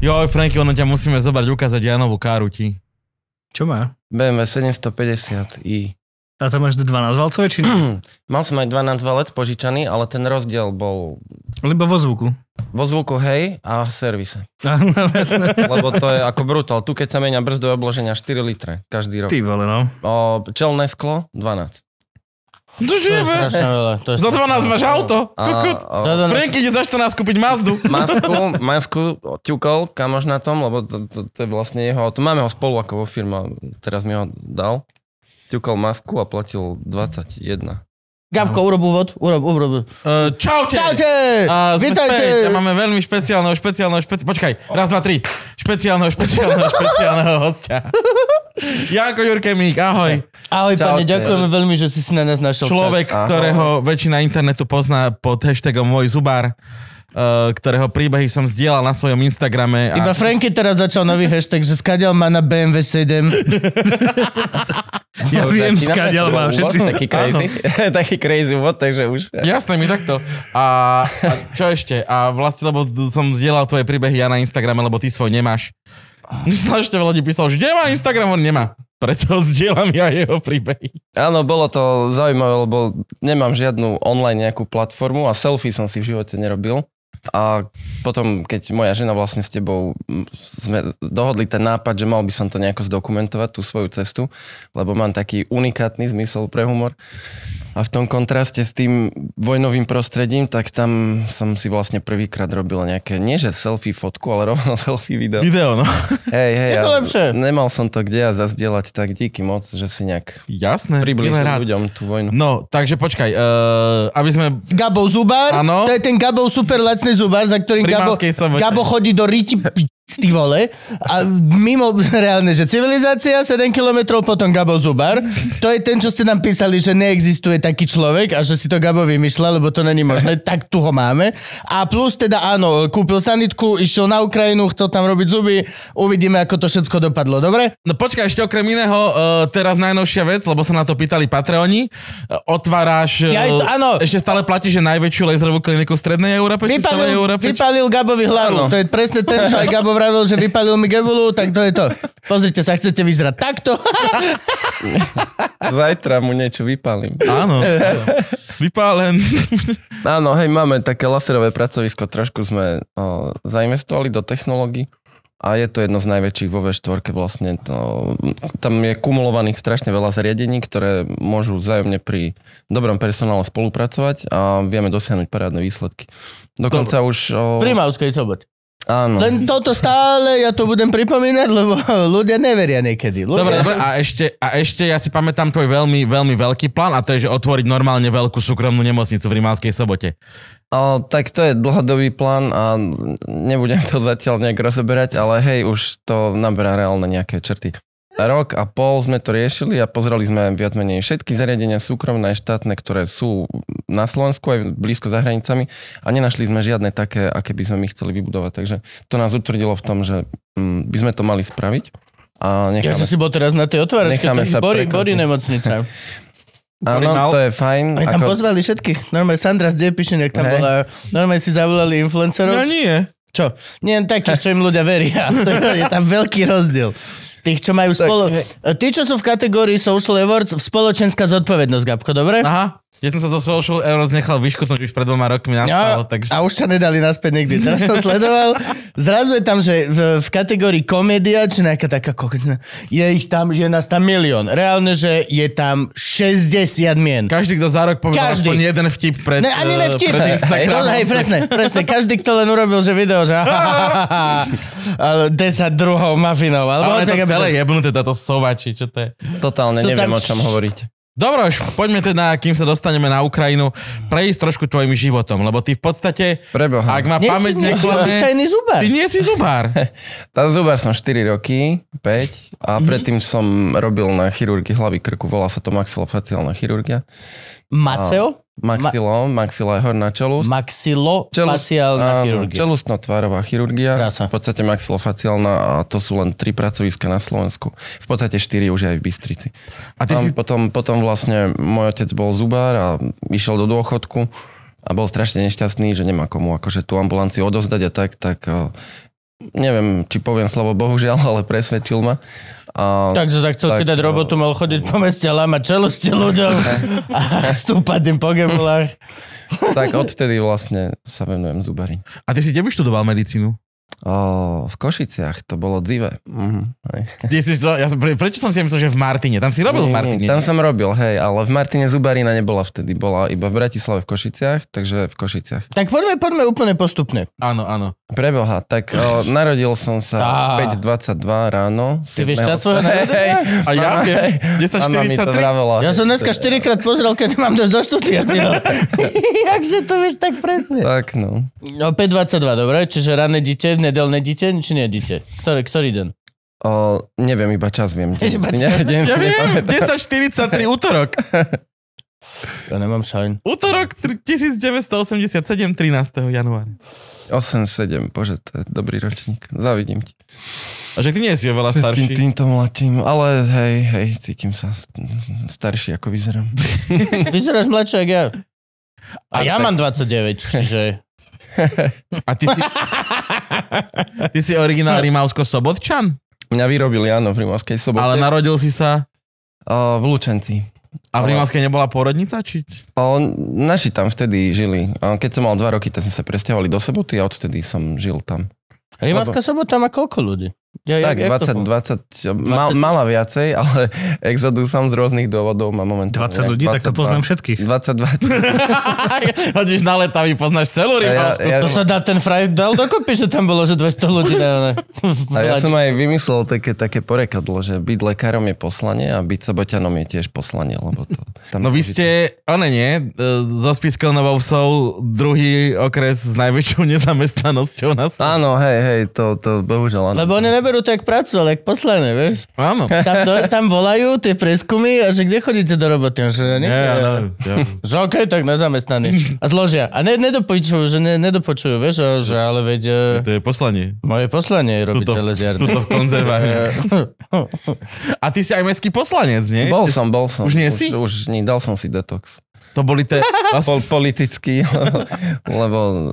Jo, Franky, ono ťa musíme zobrať, ukázať Janovú káru ti. Čo má? BMW 750i. A tam máš 12 valcové či nie? Mal som aj 12 valec požičaný, ale ten rozdiel bol... Lebo vo zvuku. Vo zvuku, hej, a v servise. Lebo to je ako brutál. Tu keď sa menia brzdové obloženia 4 litre každý rok. Ty vole, no. O, čelné sklo 12. To je strašne veľa. To je za 12 máš auto. Kokot. Frank ide za 14 kúpiť Mazdu. Masku, masku ťukol kamoš na tom, lebo to, to, to je vlastne jeho auto. Máme ho spolu ako vo firma. Teraz mi ho dal. Ťukol masku a platil 21. Gavko, urob úvod, urob, urob. Uh, čaute! Čaute! Uh, Vítajte! Späť. Máme veľmi špeciálneho, špeciálneho, špeciálneho, počkaj, raz, dva, tri. Špeciálneho, špeciálneho, špeciálneho hostia. Janko Jurkemík, ahoj. Ahoj Čau, pane, ďakujeme veľmi, že si si na nás našiel Človek, čas. ktorého ahoj. väčšina internetu pozná pod hashtagom Môj zubár eh, ktorého príbehy som zdieľal na svojom Instagrame. A... Iba Franky teraz začal nový hashtag, že skadial má na BMW 7. ja no, viem, skadial má všetci. Taký crazy, taký crazy úvod, takže už. Jasné, mi takto. A, a čo ešte? A vlastne, lebo som zdieľal tvoje príbehy ja na Instagrame, lebo ty svoj nemáš. Strašne veľa ľudí písalo, že nemá Instagram, on nemá. Preto zdieľam ja jeho príbehy. Áno, bolo to zaujímavé, lebo nemám žiadnu online nejakú platformu a selfie som si v živote nerobil. A potom, keď moja žena vlastne s tebou sme dohodli ten nápad, že mal by som to nejako zdokumentovať, tú svoju cestu, lebo mám taký unikátny zmysel pre humor. A v tom kontraste s tým vojnovým prostredím, tak tam som si vlastne prvýkrát robil nejaké, nie že selfie fotku, ale rovno selfie video. Video, no. Hej, hej. Je to lepšie. Nemal som to kde a zazdieľať tak díky moc, že si nejak Jasné, priblížil ľuďom tú vojnu. No, takže počkaj, uh, aby sme... Gabo Zubar, ano? to je ten Gabo super lacný Zubar, za ktorým Gabo, Gabo chodí do riti ty vole. A mimo reálne, že civilizácia, 7 kilometrov potom Gabo Zubar. To je ten, čo ste nám písali, že neexistuje taký človek a že si to Gabo vymýšľa, lebo to není možné. Tak tu ho máme. A plus teda áno, kúpil sanitku, išiel na Ukrajinu, chcel tam robiť zuby. Uvidíme, ako to všetko dopadlo. Dobre? No počkaj, ešte okrem iného, e, teraz najnovšia vec, lebo sa na to pýtali Patreoni. E, otváraš... E, ja, to, áno. Ešte stále platí, že najväčšiu laserovú kliniku v Strednej Európe. Vypalil, Európe, vypalil Gabovi hlavu. Áno. To je presne ten, čo aj Gabo vravil, že vypadil mi gebulu, tak to je to. Pozrite sa, chcete vyzerať takto? Zajtra mu niečo vypalím. Áno. Vypálen. Áno, hej, máme také laserové pracovisko, trošku sme o, zainvestovali do technológií a je to jedno z najväčších vo V4 vlastne. To, tam je kumulovaných strašne veľa zariadení, ktoré môžu vzájomne pri dobrom personále spolupracovať a vieme dosiahnuť parádne výsledky. Dokonca Dobre. už... O... V Rimavskej sobote. Áno. Len toto stále ja to budem pripomínať, lebo ľudia neveria niekedy. Ľudia... Dobre, dobre, a ešte, a ešte ja si pamätám tvoj veľmi, veľmi veľký plán a to je, že otvoriť normálne veľkú súkromnú nemocnicu v Rimánskej sobote. O, tak to je dlhodobý plán a nebudem to zatiaľ nejak rozoberať, ale hej, už to naberá reálne nejaké črty rok a pol sme to riešili a pozreli sme viac menej všetky zariadenia súkromné, štátne, ktoré sú na Slovensku aj blízko za hranicami a nenašli sme žiadne také, aké by sme my chceli vybudovať. Takže to nás utvrdilo v tom, že mm, by sme to mali spraviť. A necháme, ja som si bol teraz na tej otvárečke, necháme sa Bory, Bory nemocnica. Áno, to je fajn. Aj tam ako... pozvali všetky. Normálne Sandra z nejak tam hey. bola. Normálne si zavolali influencerov. No nie. Čo? Nie tak, čo im ľudia veria. je tam veľký rozdiel. Tých, čo majú spolo... Tak. E, tí, čo sú v kategórii social awards, spoločenská zodpovednosť, Gabko, dobre? Aha. Ja som sa zo social awards nechal vyškutnúť už pred dvoma rokmi na no, takže... A už sa nedali naspäť nikdy. Teraz som sledoval. Zrazu je tam, že v, v kategórii komédia, či nejaká taká kokotná, je ich tam, je nás tam milión. Reálne, že je tam 60 mien. Každý, kto za rok povedal Každý. aspoň jeden vtip pred, ne, ani ne e, vtip. pred hej, Hej, no, hej, presne, presne. Každý, kto len urobil, že video, že 10 druhov mafinov. Alebo ale to celé jebnuté táto sova, či čo to je. Totálne neviem, o čom hovoriť. Dobro, poďme teda, kým sa dostaneme na Ukrajinu, prejsť trošku tvojim životom, lebo ty v podstate, Preboha. ak ma nie pamäť neklame, zubár. ty nie si zubár. tá zubár som 4 roky, 5, a mhm. predtým som robil na chirurgii hlavy krku, volá sa to maxilofaciálna chirurgia. Maceo? Maxilom, Ma- maxila je horná čelus. Maxilofaciálna chirurgia. Čelustno-tvárová chirurgia. Krása. V podstate maxilofaciálna a to sú len tri pracoviska na Slovensku. V podstate štyri už aj v Bystrici. A ty Tam si... potom, potom vlastne môj otec bol zubár a išiel do dôchodku a bol strašne nešťastný, že nemá komu akože tú ambulanciu odozdať a tak, tak eh, neviem, či poviem slovo bohužiaľ, ale presvedčil ma a, Takže sa chcel ti dať e, robotu, mal chodiť po meste a lámať čelosti ľuďom a stúpať im po gebulách. tak odtedy vlastne sa venujem zubari. A ty si kde vyštudoval medicínu? O, v Košiciach, to bolo dzive. Mhm. Uh-huh. ja pre, prečo som si myslel, že v Martine? Tam si robil nie, v Martine? Nie, tam nie? som robil, hej, ale v Martine Zubarina nebola vtedy, bola iba v Bratislave v Košiciach, takže v Košiciach. Tak poďme, poďme úplne postupne. Áno, áno. Preboha, tak o, narodil som sa 5.22 ráno. Ty vieš čas svojho A ja 10.43. Ja som dneska 4 krát pozrel, keď mám dosť do štúdia. Jakže to vieš tak presne? Tak no. No 5.22, dobre, čiže rané dieťa, nedelné dite, či nie dite? Ktorý, ktorý deň? O, neviem, iba čas viem. Deň, iba čas. Ne, deň, ja viem, 10.43, útorok. Ja nemám šajn. Útorok 1987, 13. január. 87, bože, to je dobrý ročník. Závidím ti. A že ty nie si veľa starší. týmto mladším, ale hej, hej, cítim sa starší, ako vyzerám. Vyzeráš mladšie, ako ja. A, a ja tak... mám 29, čiže... A ty si... Ty si originál Rimavsko-Sobotčan? Mňa vyrobili áno, v Rimavskej sobote. Ale narodil si sa? Uh, v Lučenci. A v Rimavskej nebola porodnica? Či... O, naši tam vtedy žili. Keď som mal dva roky, tak sme sa presťahovali do Soboty a odtedy som žil tam. Rimavská Lebo... sobota má koľko ľudí? Ja, tak, 20, 20, 20, mal, mala viacej, ale Exodusom z rôznych dôvodov má momentálne. 20 ľudí, 22, tak to poznám všetkých. 22. Hodíš na letavý, poznáš celú rybársku. Ja, ja, to sa dá ten fraj dal dokopy, že tam bolo, že 200 ľudí. Ne, ne. a ja som aj vymyslel také, také porekadlo, že byť lekárom je poslanie a byť saboťanom je tiež poslanie, lebo to... Tam no vy ste, one nie, e, zo Spiského Novovsov druhý okres s najväčšou nezamestnanosťou na svete. Áno, hej, hej, to, to bohužiaľ. Lebo oni neberú tak prácu, ale jak poslané, vieš. Áno. Tam, to, tam volajú tie preskumy a že kde chodíte do roboty? Že, nie, ja, ja, ja. že OK, tak na zamestnaní. A zložia. A ne, nedopočujú, že ne, nedopočujú, vieš, a, že ale veď... E, to je poslanie. Moje poslanie je robiť železiarne. Tuto v konzervách. a ty si aj mestský poslanec, nie? Bol som, bol som. Už nie už, si? Už nie, dal som si detox. To boli tie pol, politicky, lebo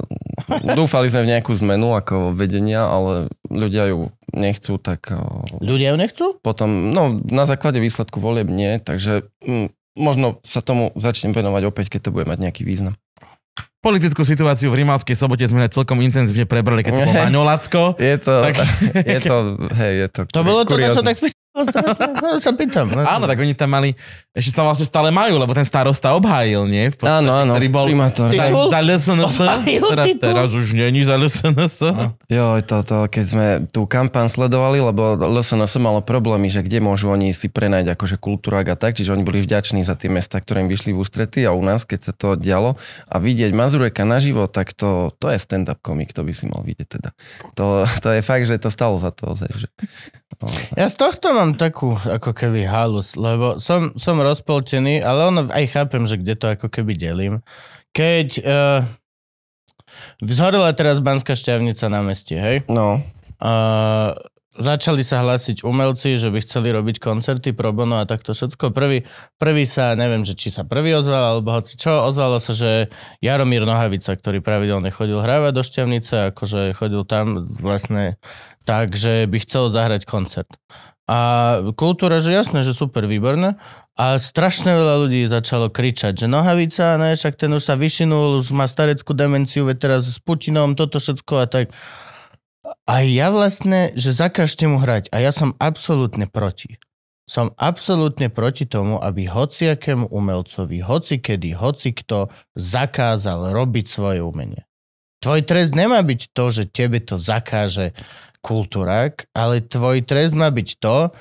dúfali sme v nejakú zmenu ako vedenia, ale ľudia ju nechcú, tak... Ľudia ju nechcú? Potom, no na základe výsledku volieb nie, takže m, mm, možno sa tomu začnem venovať opäť, keď to bude mať nejaký význam. Politickú situáciu v Rimavskej sobote sme celkom intenzívne prebrali, keď to bolo Maňo Je to, tak... je to, hej, je to, to bolo to, čo tak No, sa pýtam. Ne? No. Áno, tak oni tam mali, ešte sa vlastne stále majú, lebo ten starosta obhájil, nie? V podstate, áno, áno, ktorý bol primátor. Za, za LSNS, teraz, teraz už není za LSNS. No. Jo, to, keď sme tú kampán sledovali, lebo LSNS malo problémy, že kde môžu oni si prenajť akože kultúrak a tak, čiže oni boli vďační za tie mesta, ktoré im vyšli v ústrety a u nás, keď sa to dialo a vidieť Mazureka naživo, tak to, to je stand-up komik, to by si mal vidieť teda. To, to je fakt, že to stalo za to. Že ja z tohto mám takú ako keby halus, lebo som, som rozpoltený, ale ono aj chápem, že kde to ako keby delím. Keď uh, eh, vzhorila teraz Banská šťavnica na meste, hej? No. Uh, začali sa hlásiť umelci, že by chceli robiť koncerty pro bono a takto všetko. Prvý, prvý sa, neviem, že či sa prvý ozval, alebo hoci čo, ozvalo sa, že Jaromír Nohavica, ktorý pravidelne chodil hrávať do Šťavnice, akože chodil tam vlastne tak, že by chcel zahrať koncert. A kultúra, že jasné, že super, výborné. A strašne veľa ľudí začalo kričať, že Nohavica, ne, však ten už sa vyšinul, už má stareckú demenciu, veď teraz s Putinom, toto všetko a tak. A ja vlastne, že zakažte mu hrať. A ja som absolútne proti. Som absolútne proti tomu, aby hociakému umelcovi, hoci kedy, hoci kto zakázal robiť svoje umenie. Tvoj trest nemá byť to, že tebe to zakáže kultúrak, ale tvoj trest má byť to,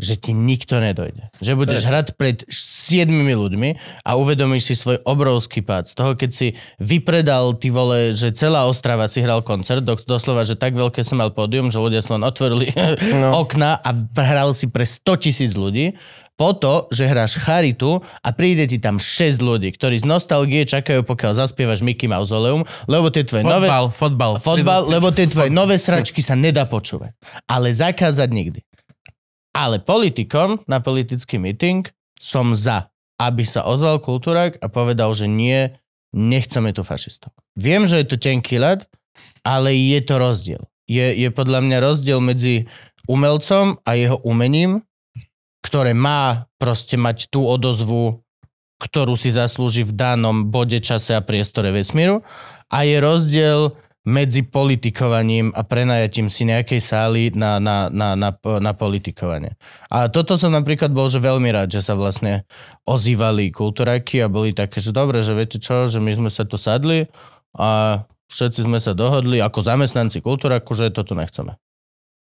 že ti nikto nedojde. Že budeš Prečo? hrať pred siedmimi ľuďmi a uvedomíš si svoj obrovský pád. Z toho, keď si vypredal ty vole, že celá Ostrava si hral koncert, do, doslova, že tak veľké som mal pódium, že ľudia som otvorili no. okna a hral si pre 100 tisíc ľudí, po to, že hráš charitu a príde ti tam 6 ľudí, ktorí z nostalgie čakajú, pokiaľ zaspievaš Mickey Mausoleum, lebo tie tvoje fotbal, nové... Fotbal, fotbal. lebo tie tvoje fotbal. nové sračky sa nedá počúvať. Ale zakázať nikdy. Ale politikom na politický meeting som za, aby sa ozval kultúrak a povedal, že nie, nechceme tu fašistov. Viem, že je to tenký ľad, ale je to rozdiel. Je, je podľa mňa rozdiel medzi umelcom a jeho umením, ktoré má proste mať tú odozvu, ktorú si zaslúži v danom bode, čase a priestore vesmíru. A je rozdiel medzi politikovaním a prenajatím si nejakej sály na, na, na, na, na politikovanie. A toto som napríklad bol, že veľmi rád, že sa vlastne ozývali kultúraky a boli také, že dobre, že viete čo, že my sme sa tu sadli a všetci sme sa dohodli ako zamestnanci kultúraku, že toto nechceme.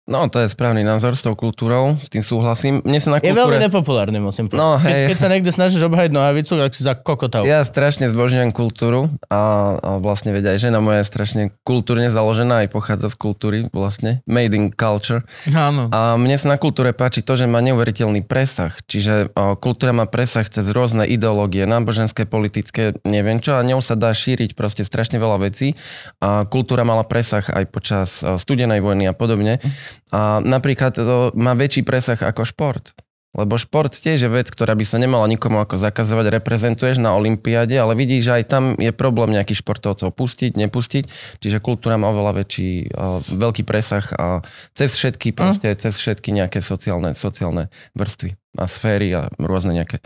No, to je správny názor s tou kultúrou, s tým súhlasím. Mne sa na kultúre... Je veľmi nepopulárny, musím povedať. No, hej. Keď, keď sa niekde snažíš obhajiť nohavicu, tak si za kokota. Ja strašne zbožňujem kultúru a, a vlastne vedia, že na moja je strašne kultúrne založená aj pochádza z kultúry vlastne. Made in culture. Áno. A mne sa na kultúre páči to, že má neuveriteľný presah. Čiže o, kultúra má presah cez rôzne ideológie, náboženské, politické, neviem čo a ňou sa dá šíriť proste strašne veľa vecí. A kultúra mala presah aj počas o, studenej vojny a podobne. A napríklad to má väčší presah ako šport. Lebo šport tiež je vec, ktorá by sa nemala nikomu ako zakazovať. Reprezentuješ na Olympiáde, ale vidíš, že aj tam je problém nejakých športovcov pustiť, nepustiť. Čiže kultúra má oveľa väčší, veľký presah a cez všetky, hm. proste, mm. cez všetky nejaké sociálne, sociálne vrstvy a sféry a rôzne nejaké,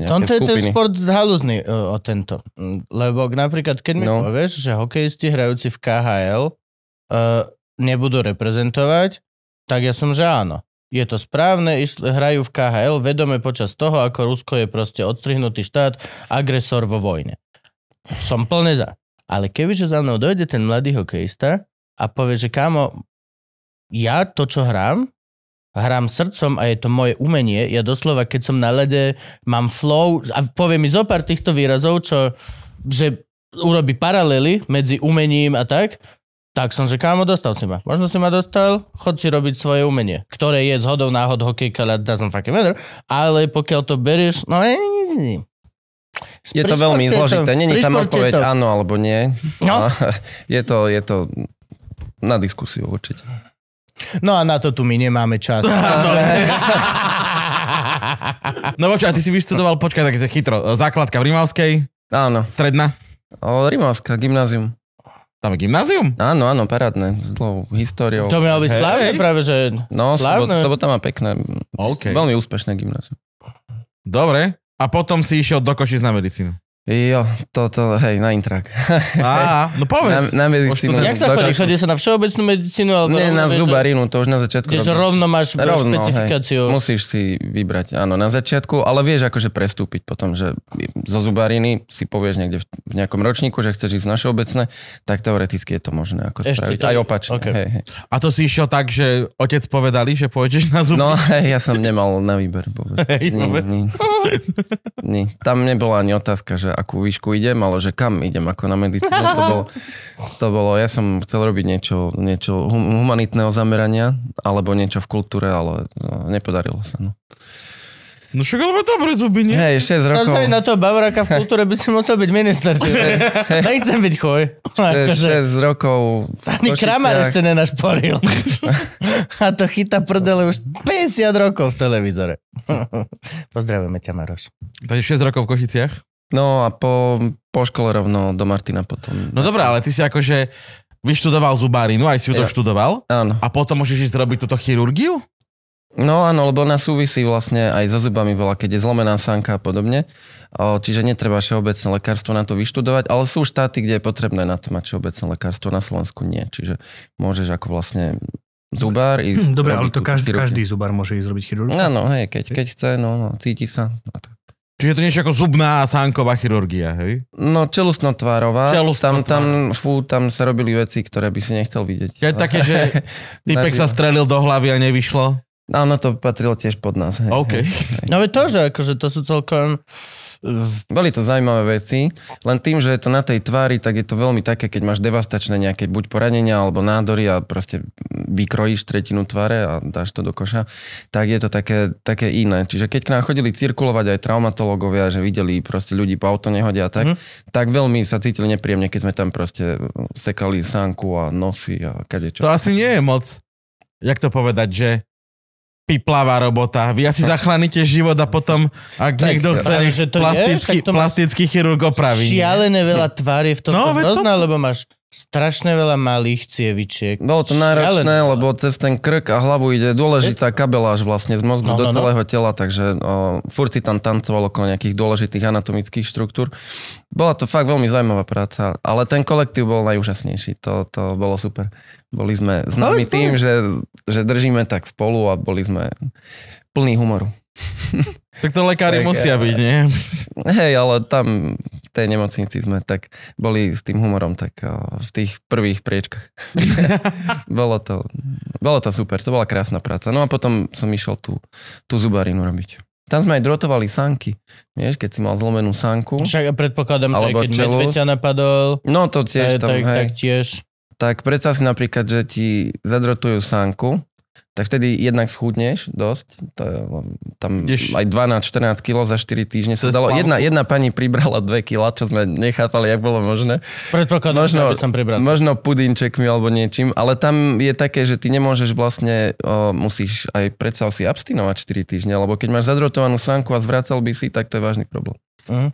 nejaké tomto je ten šport halúzny e, o tento. Mm, lebo napríklad, keď mi no. povieš, že hokejisti hrajúci v KHL uh, e, nebudú reprezentovať, tak ja som, že áno. Je to správne, hrajú v KHL vedome počas toho, ako Rusko je proste odstrihnutý štát, agresor vo vojne. Som plne za. Ale kebyže za mnou dojde ten mladý hokejista a povie, že kámo, ja to, čo hrám, hrám srdcom a je to moje umenie. Ja doslova, keď som na lede, mám flow a povie mi zo týchto výrazov, čo, že urobí paralely medzi umením a tak, tak som, že kámo, dostal si ma. Možno si ma dostal, chod si robiť svoje umenie, ktoré je zhodou náhod hokejka, ale doesn't fucking matter, ale pokiaľ to berieš, no je, e, e, e. je to veľmi zložité, není tam odpoveď áno alebo nie. No. Je, to, je to na diskusiu určite. No a na to tu my nemáme čas. no počkaj, a ty si vyštudoval, počkaj, tak chytro, základka v Rimavskej? Áno. Stredná? O, Rimavská, gymnázium. Tam je gymnázium? Áno, áno, parádne, s dlhou históriou. To malo byť hey. slávne práve, že... No, slávne. Sobot, sobota má pekné, okay. veľmi úspešné gymnázium. Dobre, a potom si išiel do Košic na medicínu. Jo, toto, hej, na intrak. Á, no povedz. Na, na medicínu. Jak sa chodí? Chodí sa na všeobecnú medicínu? Alebo Nie, na zubarinu, to už na začiatku. Kdeže rovno máš rovno, špecifikáciu. Hej, musíš si vybrať, áno, na začiatku, ale vieš akože prestúpiť potom, že zo zubariny si povieš niekde v, v nejakom ročníku, že chceš ísť na všeobecné, tak teoreticky je to možné ako Ešte spraviť. To... Aj opačne. Okay. Hej, hej. A to si išiel tak, že otec povedali, že pôjdeš na zubarinu? No, hej, ja som nemal na výber vôbec. Hej, vôbec. Nie, nie. Tam nebola ani otázka, že akú výšku idem, ale že kam idem, ako na medicínu. To bolo, to bolo ja som chcel robiť niečo, niečo humanitného zamerania, alebo niečo v kultúre, ale no, nepodarilo sa. No. No však ale dobre zuby, nie? Hej, 6 rokov. na to bavoráka v kultúre by si musel byť minister. Nechcem byť choj. 6, akože- rokov. Ani Kramar ešte nenašporil. A to chyta prdele už 50 rokov v televízore. Pozdravujeme ťa, Maroš. Takže 6 rokov v Košiciach? No a po, po škole rovno do Martina potom. No dobré, ale ty si akože vyštudoval zubárinu, no aj si ju ja. to študoval. Áno. A potom môžeš ísť robiť túto chirurgiu? No áno, lebo ona súvisí vlastne aj so zubami veľa, keď je zlomená sanka a podobne. Čiže netreba všeobecné lekárstvo na to vyštudovať, ale sú štáty, kde je potrebné na to mať všeobecné lekárstvo, na Slovensku nie. Čiže môžeš ako vlastne zubár ísť Dobre, ale to každý, každý zubár môže ísť robiť chirurgiu? Áno, hej, keď, keď chce, no, no cíti sa. No, tak. Čiže to niečo ako zubná sánková chirurgia, hej? No, čelustnotvárová. Čelustnotvár. Tam, tam, fú, tam sa robili veci, ktoré by si nechcel vidieť. Je také, že typek sa strelil do hlavy a nevyšlo? Áno, to patrilo tiež pod nás. Hej, OK. Hej, hej. No to, že akože to sú celkom boli to zaujímavé veci, len tým, že je to na tej tvári, tak je to veľmi také, keď máš devastačné nejaké buď poranenia alebo nádory a proste vykrojíš tretinu tváre a dáš to do koša, tak je to také, také iné. Čiže keď k nám chodili cirkulovať aj traumatológovia, že videli proste ľudí po auto nehodia tak, mm. tak veľmi sa cítili nepríjemne, keď sme tam proste sekali sánku a nosy a kadečo. To asi nie je moc, jak to povedať, že piplavá robota. Vy asi zachránite život a potom, ak tak, niekto chce, plastický, je, plastický chirurg opraví. Šialené veľa tvár je v tomto no, hrozná, to... lebo máš strašne veľa malých cievičiek. Bolo to náročné, Šialené. lebo cez ten krk a hlavu ide dôležitá kabeláž vlastne z mozgu no, do no, no. celého no. tela, takže o, furt si tam tancovalo okolo nejakých dôležitých anatomických štruktúr. Bola to fakt veľmi zaujímavá práca, ale ten kolektív bol najúžasnejší, to, to bolo super. Boli sme známi tým, že, že držíme tak spolu a boli sme plní humoru. Tak to lekári tak, musia eh, byť, nie? Hej, ale tam v tej nemocnici sme tak boli s tým humorom tak eh, v tých prvých priečkach. bolo, to, bolo to super, to bola krásna práca. No a potom som išiel tú, tú zubarinu robiť. Tam sme aj drotovali sanky. Vieš, keď si mal zlomenú sanku. Však predpokladám, že keď čelus. medveď ťa napadol. No to tiež aj, eh, tam, tak, hej. tak tiež. Tak predstav si napríklad, že ti zadrotujú sanku tak vtedy jednak schudneš dosť. To, je, tam Jež. aj 12-14 kg za 4 týždne sa dalo. Jedna, jedna pani pribrala 2 kg, čo sme nechápali, jak bolo možné. Predpokladám, možno, aby som pribral. Možno pudinčekmi alebo niečím, ale tam je také, že ty nemôžeš vlastne, o, musíš aj predsa si abstinovať 4 týždne, lebo keď máš zadrotovanú sánku a zvracal by si, tak to je vážny problém. Uh-huh.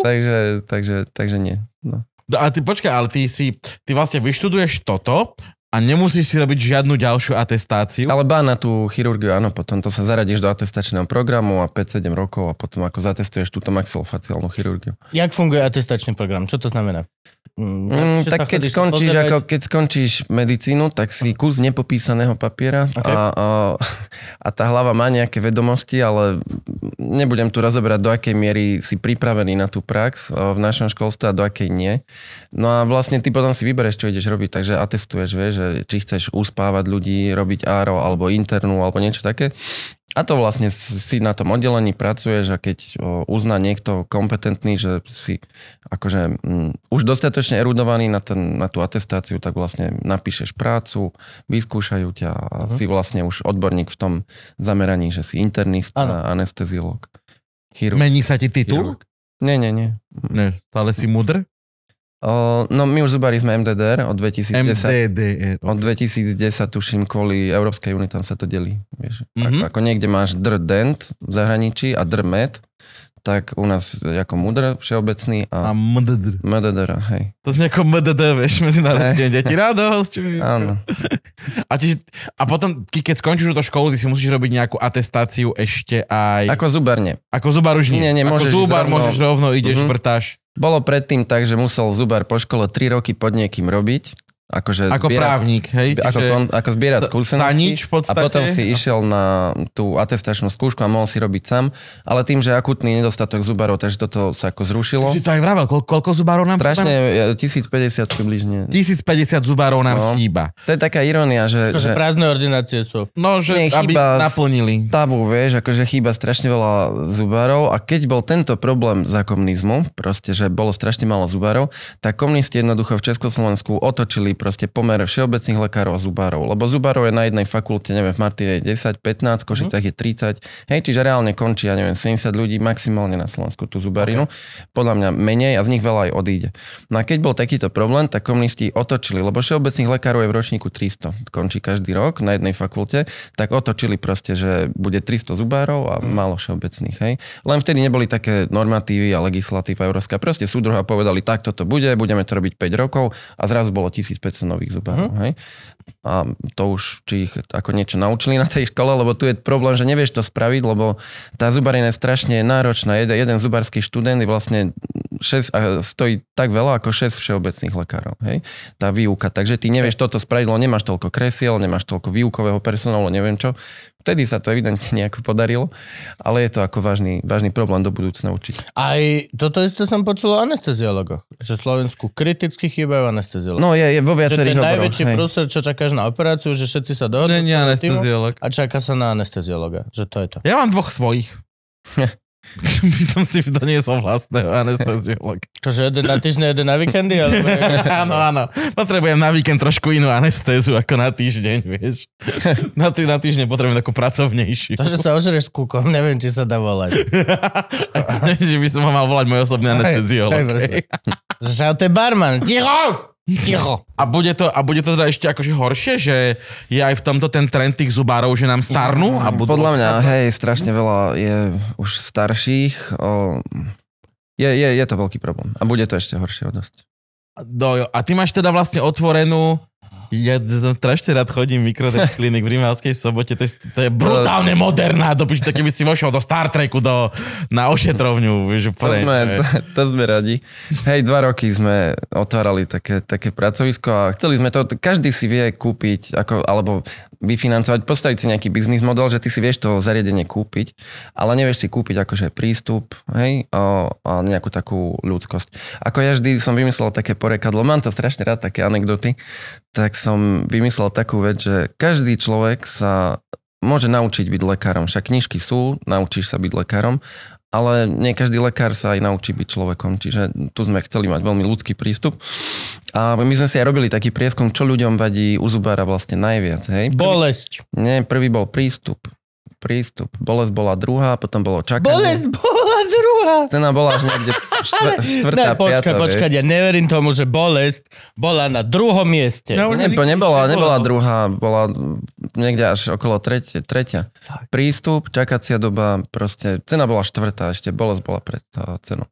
takže, takže, takže nie. No. No a ty počkaj, ale ty si, ty vlastne vyštuduješ toto a nemusíš si robiť žiadnu ďalšiu atestáciu? Ale bá na tú chirurgiu, áno, potom to sa zaradíš do atestačného programu a 5-7 rokov a potom ako zatestuješ túto maxilofaciálnu chirurgiu. Jak funguje atestačný program? Čo to znamená? Mm, hm, tak keď skončíš, ako, keď skončíš medicínu, tak si kus nepopísaného papiera okay. a, a, a tá hlava má nejaké vedomosti, ale nebudem tu rozoberať, do akej miery si pripravený na tú prax v našom školstve a do akej nie. No a vlastne ty potom si vybereš, čo ideš robiť, takže atestuješ, vieš, že či chceš uspávať ľudí, robiť áro alebo internú alebo niečo také. A to vlastne si na tom oddelení pracuješ a keď uzná niekto kompetentný, že si akože mm, už dostatočne erudovaný na, ten, na tú atestáciu, tak vlastne napíšeš prácu, vyskúšajú ťa a uh-huh. si vlastne už odborník v tom zameraní, že si internista, ano. anesteziolog. Chirurg. Mení sa ti titul? Chirurg. Nie, nie, nie. Ne, ale si mudr? O, no my už zubári sme MDDR od 2010. MDDR. Od 2010 tuším kvôli Európskej únii tam sa to delí. Vieš. Mm-hmm. Ako, ako niekde máš drdent v zahraničí a drmet tak u nás ako mudr všeobecný a... A mddr. Mddr, hej. To znie ako mdd, vieš, medzinárodný deti. Radosť. Áno. A, tiež, a potom, keď skončíš do školu, ty si musíš robiť nejakú atestáciu ešte aj... Ako zubarne. Ako zubar už nie. Nie, nie, môžeš Ako zubar rovno... môžeš rovno, ideš, uh-huh. vrtáš. Bolo predtým tak, že musel zubar po škole 3 roky pod niekým robiť Akože ako zbierať, právnik, hej? Ako, že... ako zbierať skúsenosti. Nič v podstate. A potom si išiel na tú atestačnú skúšku a mohol si robiť sám. Ale tým, že akutný nedostatok zubarov, takže toto sa ako zrušilo. Ty si to aj vravel, Ko, koľko zubarov nám Strašne, 1050 približne. 1050 zubarov nám no. chýba. To je taká ironia, že... Akože že prázdne ordinácie sú. No, že nie, aby naplnili. Tavu, vieš, akože chýba strašne veľa zubarov. A keď bol tento problém za komunizmu, proste, že bolo strašne málo zubarov, tak komunisti jednoducho v Československu otočili proste pomer všeobecných lekárov a zubárov. Lebo zubárov je na jednej fakulte, neviem, v Martine je 10, 15, Košicách mm. je 30. Hej, čiže reálne končí, ja neviem, 70 ľudí maximálne na Slovensku tú zubarinu. Okay. Podľa mňa menej a z nich veľa aj odíde. No a keď bol takýto problém, tak komunisti otočili, lebo všeobecných lekárov je v ročníku 300, končí každý rok na jednej fakulte, tak otočili proste, že bude 300 zubárov a mm. málo všeobecných. Hej. Len vtedy neboli také normatívy a legislatíva európska. Proste súdruha povedali, tak toto bude, budeme to robiť 5 rokov a zrazu bolo 1500 500 nových zubárov. Uh-huh. Hej? A to už, či ich ako niečo naučili na tej škole, lebo tu je problém, že nevieš to spraviť, lebo tá zubarina je strašne náročná. Jeden, jeden zubarský študent je vlastne 6, a stojí tak veľa ako 6 všeobecných lekárov. Hej? Tá výuka. Takže ty nevieš toto spraviť, lebo nemáš toľko kresiel, nemáš toľko výukového personálu, neviem čo vtedy sa to evidentne nejako podarilo, ale je to ako vážny, vážny problém do budúcna určite. Aj toto isté som počul o anesteziologoch, že v Slovensku kriticky chýbajú anesteziológovia. No je, je vo viacerých oboroch. Že to je najväčší hej. prúser, čo čakáš na operáciu, že všetci sa dohodnú. Nie, nie anesteziolog. A čaká sa na anesteziologa, že to je to. Ja mám dvoch svojich. by som si doniesol vlastného anesteziológa. Čože jeden na týždeň, jeden na víkendy? Ale... áno, áno. Potrebujem na víkend trošku inú anestézu ako na týždeň, vieš. na, tý, na týždeň potrebujem takú pracovnejšiu. To, že sa ožereš s kúkom, neviem, či sa dá volať. neviem, že by som ho mal volať môj osobný anesteziológ. že to je barman. Ticho! Jo. A bude, to, a bude to teda ešte akože horšie, že je aj v tomto ten trend tých zubárov, že nám starnú? A budú Podľa mňa, hej, strašne veľa je už starších. O, je, je, je to veľký problém. A bude to ešte horšie o dosť. Do, jo. A ty máš teda vlastne otvorenú ja strašne rád chodím mikrotech-klinik v Rimavskej sobote, to je, to je brutálne moderná, dopíš, tak keby si vošiel do Star Treku, do, na ošetrovňu. Vieš, úplne, to, sme, to, to sme radi. Hej, dva roky sme otvárali také, také pracovisko a chceli sme to, každý si vie kúpiť, ako, alebo vyfinancovať, postaviť si nejaký biznis model, že ty si vieš to zariadenie kúpiť, ale nevieš si kúpiť akože prístup, hej, a, a nejakú takú ľudskosť. Ako ja vždy som vymyslel také porekadlo, mám to strašne rád, také anekdoty, tak som vymyslel takú vec, že každý človek sa môže naučiť byť lekárom. Však knižky sú, naučíš sa byť lekárom, ale nie každý lekár sa aj naučí byť človekom. Čiže tu sme chceli mať veľmi ľudský prístup. A my sme si aj robili taký prieskum, čo ľuďom vadí u zubára vlastne najviac. Hej? Prvý, Bolesť. Nie, prvý bol prístup. Prístup. Bolesť bola druhá, potom bolo čakanie. Bolesť bola sestra. Cena bola až niekde štvr, štvrtá, ne, počka piatá, počkaj, ja neverím tomu, že bolesť bola na druhom mieste. No, ne, nebola, nebola, nebola druhá, bola niekde až okolo tretie, tretia. Tak. Prístup, čakacia doba, proste cena bola štvrtá, ešte bolesť bola pred eh, cenou.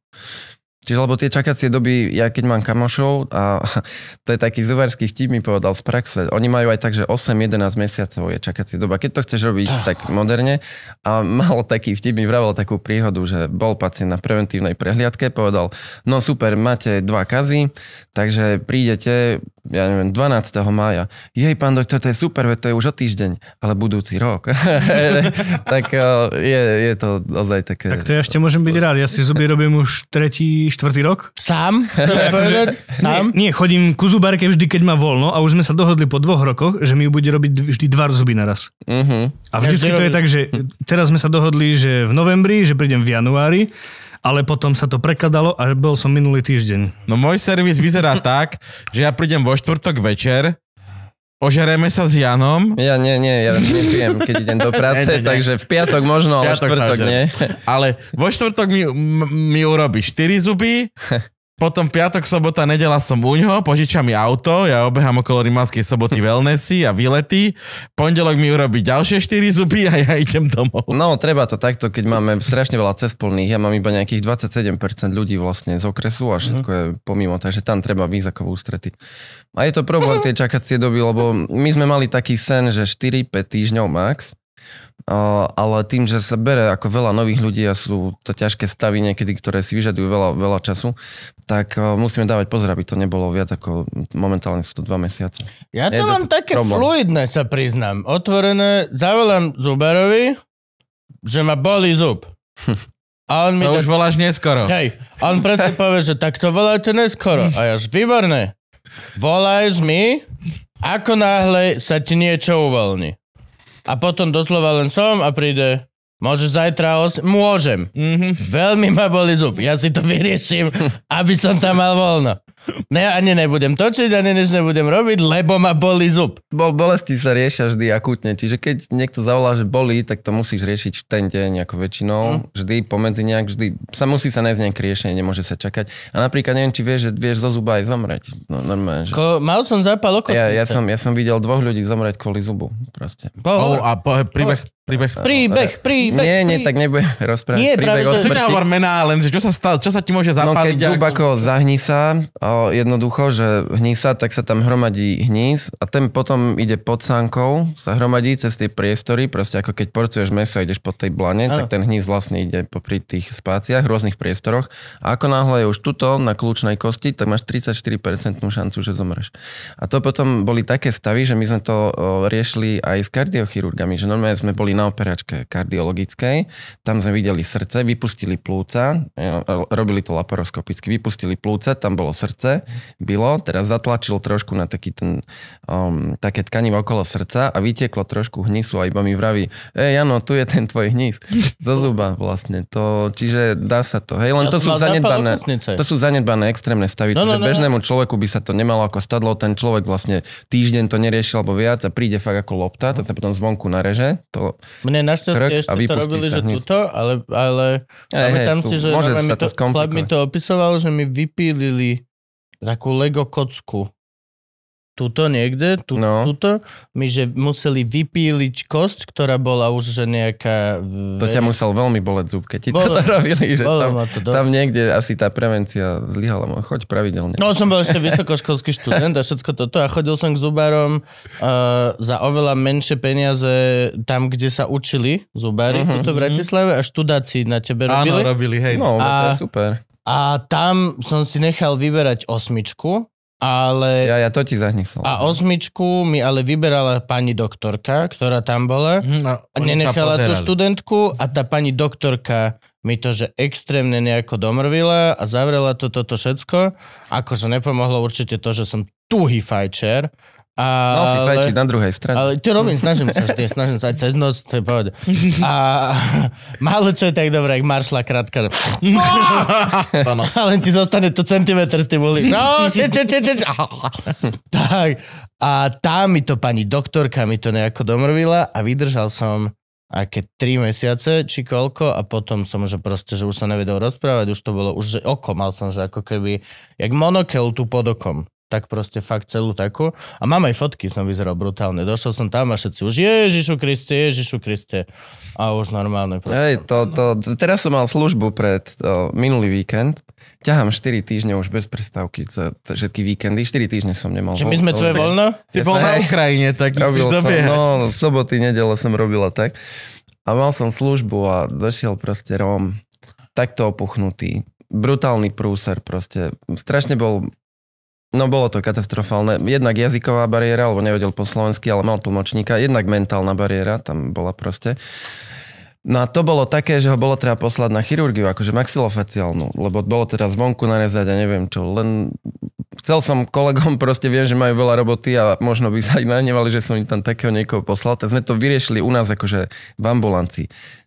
Čiže lebo tie čakacie doby, ja keď mám kamošov, a to je taký zuvarský vtip mi povedal z praxe, oni majú aj tak, že 8-11 mesiacov je čakacie doba. Keď to chceš robiť oh. tak moderne a mal taký vtip, mi vravel takú príhodu, že bol pacient na preventívnej prehliadke, povedal, no super, máte dva kazy, takže prídete, ja neviem, 12. mája. Jej, pán doktor, to je super, to je už o týždeň, ale budúci rok. tak eh, je, je to ozaj také... Tak to ja ešte môžem byť rád, ja si zuby robím už tretí, štvrtý rok. Sám? Akože povedať? Sám? Nie, nie, chodím ku zubárke vždy, keď má voľno a už sme sa dohodli po dvoch rokoch, že mi ju bude robiť vždy dva zuby naraz. Uh-huh. A ja to je tak, že teraz sme sa dohodli, že v novembri, že prídem v januári, ale potom sa to prekladalo a bol som minulý týždeň. No môj servis vyzerá tak, že ja prídem vo štvrtok večer, Ožereme sa s Janom. Ja nie, nie, ja nepijem, keď idem do práce, nie, nie, nie. takže v piatok možno, ale v štvrtok nie. Ale vo štvrtok mi, mi urobíš 4 zuby Potom piatok, sobota, nedela som u ňoho, požičia mi auto, ja obehám okolo Rimavskej soboty wellnessy a výlety. Pondelok mi urobí ďalšie 4 zuby a ja idem domov. No, treba to takto, keď máme strašne veľa cest Ja mám iba nejakých 27% ľudí vlastne z okresu a všetko mhm. je pomimo, takže tam treba výjsť ako ústrety. A je to problém tej čakacie doby, lebo my sme mali taký sen, že 4-5 týždňov max ale tým, že sa bere ako veľa nových ľudí a sú to ťažké stavy niekedy, ktoré si vyžadujú veľa, veľa času, tak musíme dávať pozor, aby to nebolo viac ako momentálne sú to dva mesiace. Ja to mám to také problém. fluidné, sa priznám. Otvorené, zavolám zubarovi, že ma bolí zub. A on mi to da... už voláš neskoro. Hej, a on presne povie, že tak to voláte neskoro. A ja, že výborné. voláš mi, ako náhle sa ti niečo uvoľní. A potom doslova len som a príde Môžeš zajtra os... Môžem. Mm-hmm. Veľmi ma boli zub. Ja si to vyrieším, aby som tam mal voľno. Ne, ani nebudem točiť, ani nič nebudem robiť, lebo ma boli zub. Bol, bolesti sa riešia vždy akútne, čiže keď niekto zavolá, že boli, tak to musíš riešiť v ten deň ako väčšinou. Hm. Vždy pomedzi nejak, vždy sa musí sa nájsť nejaké riešenie, nemôže sa čakať. A napríklad neviem, či vieš, že vieš zo zuba aj zomrieť. No, normálne, že... Ko, mal som zápal okolo. Ja, ja, som, ja som videl dvoch ľudí zomrieť kvôli zubu. Proste. Oh, a po, príbeh, Príbeh. Príbeh, príbeh. Nie, nie, tak nebudem rozprávať. Nie, príbeh práve, že... Nehovor mená, len že čo sa, stalo, čo sa ti môže zapáliť. No keď ako... zahní sa, jednoducho, že hní sa, tak sa tam hromadí hníz a ten potom ide pod sánkou, sa hromadí cez tie priestory, proste ako keď porcuješ meso a ideš pod tej blane, tak ten hníz vlastne ide popri tých spáciach, rôznych priestoroch a ako náhle je už tuto na kľúčnej kosti, tak máš 34% šancu, že zomreš. A to potom boli také stavy, že my sme to riešili aj s kardiochirurgami, že normálne sme boli na operačke kardiologickej. Tam sme videli srdce, vypustili plúca, e, robili to laparoskopicky, vypustili plúca, tam bolo srdce, bylo, teraz zatlačilo trošku na taký ten, um, také tkanivo okolo srdca a vytieklo trošku hnisu a iba mi vraví, ej, Jano, tu je ten tvoj hnis. Do zuba vlastne. To, čiže dá sa to. Hej, len ja to sú zanedbané, to sú zanedbané extrémne stavy. No, no, no, no, bežnému človeku by sa to nemalo ako stadlo, ten človek vlastne týždeň to neriešil alebo viac a príde fakt ako lopta, to sa potom zvonku nareže. To, mne našťastie ešte to robili, že hneď. tuto, ale, ale hey, pamätám hey, si, že mi to, to chlap mi to opisoval, že mi vypílili takú Lego kocku tuto niekde, tu, no. tuto, my že museli vypíliť kosť, ktorá bola už že nejaká... To ťa musel veľmi boleť zúb, keď ti bolo, to robili, že tam, to tam niekde asi tá prevencia zlyhala, choď pravidelne. No som bol ešte vysokoškolský študent a všetko toto a chodil som k zubárom uh, za oveľa menšie peniaze tam, kde sa učili zubári uh-huh, tuto v mhm. Bratislave uh-huh. a študáci na tebe robili. Áno, robili, hej. No, a, no, to je super. A tam som si nechal vyberať osmičku ale... Ja, ja to ti zahnesol. A osmičku mi ale vyberala pani doktorka, ktorá tam bola. No, a nenechala tú študentku a tá pani doktorka mi to, že extrémne nejako domrvila a zavrela to toto všetko. Akože nepomohlo určite to, že som tuhý fajčer a, Mal si fajčiť na druhej strane. Ale to robím, snažím sa vždy, snažím sa aj cez noc, to je pohode. A málo čo je tak dobré, jak maršla krátka. ale ti zostane to centimetr z tým uhlíš. No, Tak. A tá mi to pani doktorka mi to nejako domrvila a vydržal som aké tri mesiace, či koľko a potom som, že proste, že už sa nevedel rozprávať, už to bolo, už že oko mal som, že ako keby, jak monokel tu pod okom tak proste fakt celú takú. A mám aj fotky, som vyzeral brutálne. Došiel som tam a všetci už Ježišu Kriste, Ježišu Kriste. A už normálne. Proste. Hej, to, to, teraz som mal službu pred to, minulý víkend. Ťahám 4 týždne už bez prestávky, ce, ce, všetky víkendy. 4 týždne som nemal. Čiže my sme tvoje voľno? Si bol na Ukrajine, tak robil som, No, v soboty, nedele som robila tak. A mal som službu a došiel proste Róm takto opuchnutý brutálny prúser proste. Strašne bol No bolo to katastrofálne. Jednak jazyková bariéra, alebo nevedel po slovensky, ale mal tlmočníka. Jednak mentálna bariéra, tam bola proste. No a to bolo také, že ho bolo treba poslať na chirurgiu, akože maxilofaciálnu, lebo bolo teraz zvonku narezať a neviem čo. Len chcel som kolegom, proste viem, že majú veľa roboty a možno by sa aj nahnevali, že som im tam takého niekoho poslal. Tak sme to vyriešili u nás akože v ambulancii.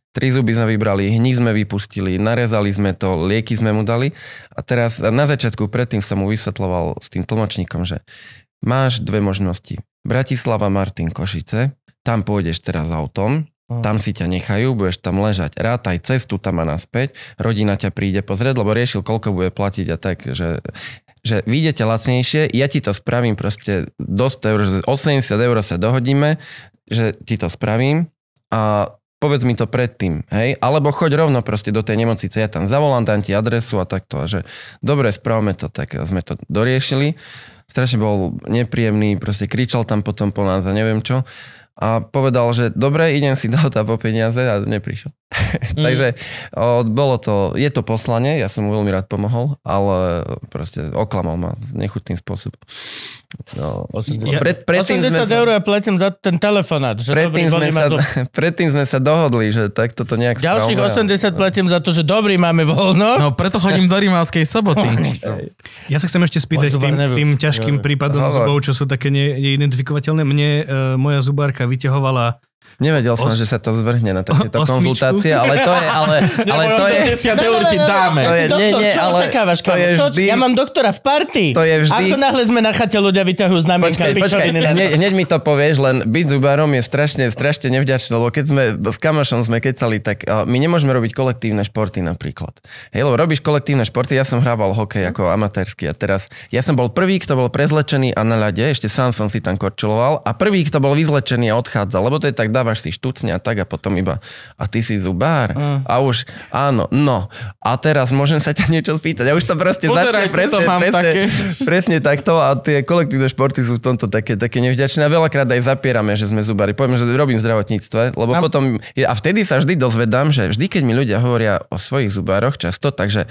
Tri zuby sme vybrali, hníz sme vypustili, narezali sme to, lieky sme mu dali. A teraz na začiatku predtým som mu vysvetloval s tým tlmočníkom, že máš dve možnosti. Bratislava, Martin, Košice, tam pôjdeš teraz autom, tam si ťa nechajú, budeš tam ležať. Rátaj cestu tam a naspäť, rodina ťa príde pozrieť, lebo riešil, koľko bude platiť a tak, že že vyjdete lacnejšie, ja ti to spravím proste dosť eur, 80 eur sa dohodíme, že ti to spravím a povedz mi to predtým, hej, alebo choď rovno proste do tej nemocnice, ja tam zavolám, dám ti adresu a takto, a že dobre, spravme to, tak sme to doriešili. Strašne bol nepríjemný, proste kričal tam potom po nás a neviem čo. A povedal, že dobre, idem si do po peniaze a neprišiel. Mm. Takže o, bolo to, je to poslanie, ja som mu veľmi rád pomohol, ale proste oklamal ma nechutným spôsobom. No, 80, ja, pred, pred 80 sme eur ja platím za ten telefonát. Že predtým, dobrý, sme sa, zo... predtým sme sa dohodli, že takto to nejak Ďalších správame. 80 platím za to, že dobrý máme voľno. No preto chodím do Rimalskej soboty. ja sa chcem ešte spýtať tým, tým ťažkým prípadom zubov, čo sú také neidentifikovateľné. Mne uh, moja zubárka vyťahovala Nevedel som, Os... že sa to zvrhne na takéto Osmičku. konzultácie, ale to je, ale, ale to je... eur ti no, no, no, dáme. To je, nie, nie, čo ale očakávaš, to je vždy, Ja mám doktora v party. To je vždy... Ako náhle sme na chate, ľudia vyťahujú znamienka. Počkaj, počkaj, ne, hneď mi to povieš, len byť zubárom je strašne, strašne nevďačné, lebo keď sme s kamošom sme kecali, tak my nemôžeme robiť kolektívne športy napríklad. Hej, lebo robíš kolektívne športy, ja som hrával hokej ako amatérsky a teraz ja som bol prvý, kto bol prezlečený a na ľade, ešte sám som si tam korčuloval a prvý, kto bol vyzlečený a odchádzal, lebo to je tak tak dávaš si štucňa tak a potom iba a ty si zubár mm. a už áno, no a teraz môžem sa ťa niečo spýtať a už to proste Pozeraj, začne presne, to mám presne, také. presne takto a tie kolektívne športy sú v tomto také, také nevďačné a veľakrát aj zapierame, že sme zubári. Poviem, že robím v zdravotníctve, lebo a... potom a vtedy sa vždy dozvedám, že vždy, keď mi ľudia hovoria o svojich zubároch často, takže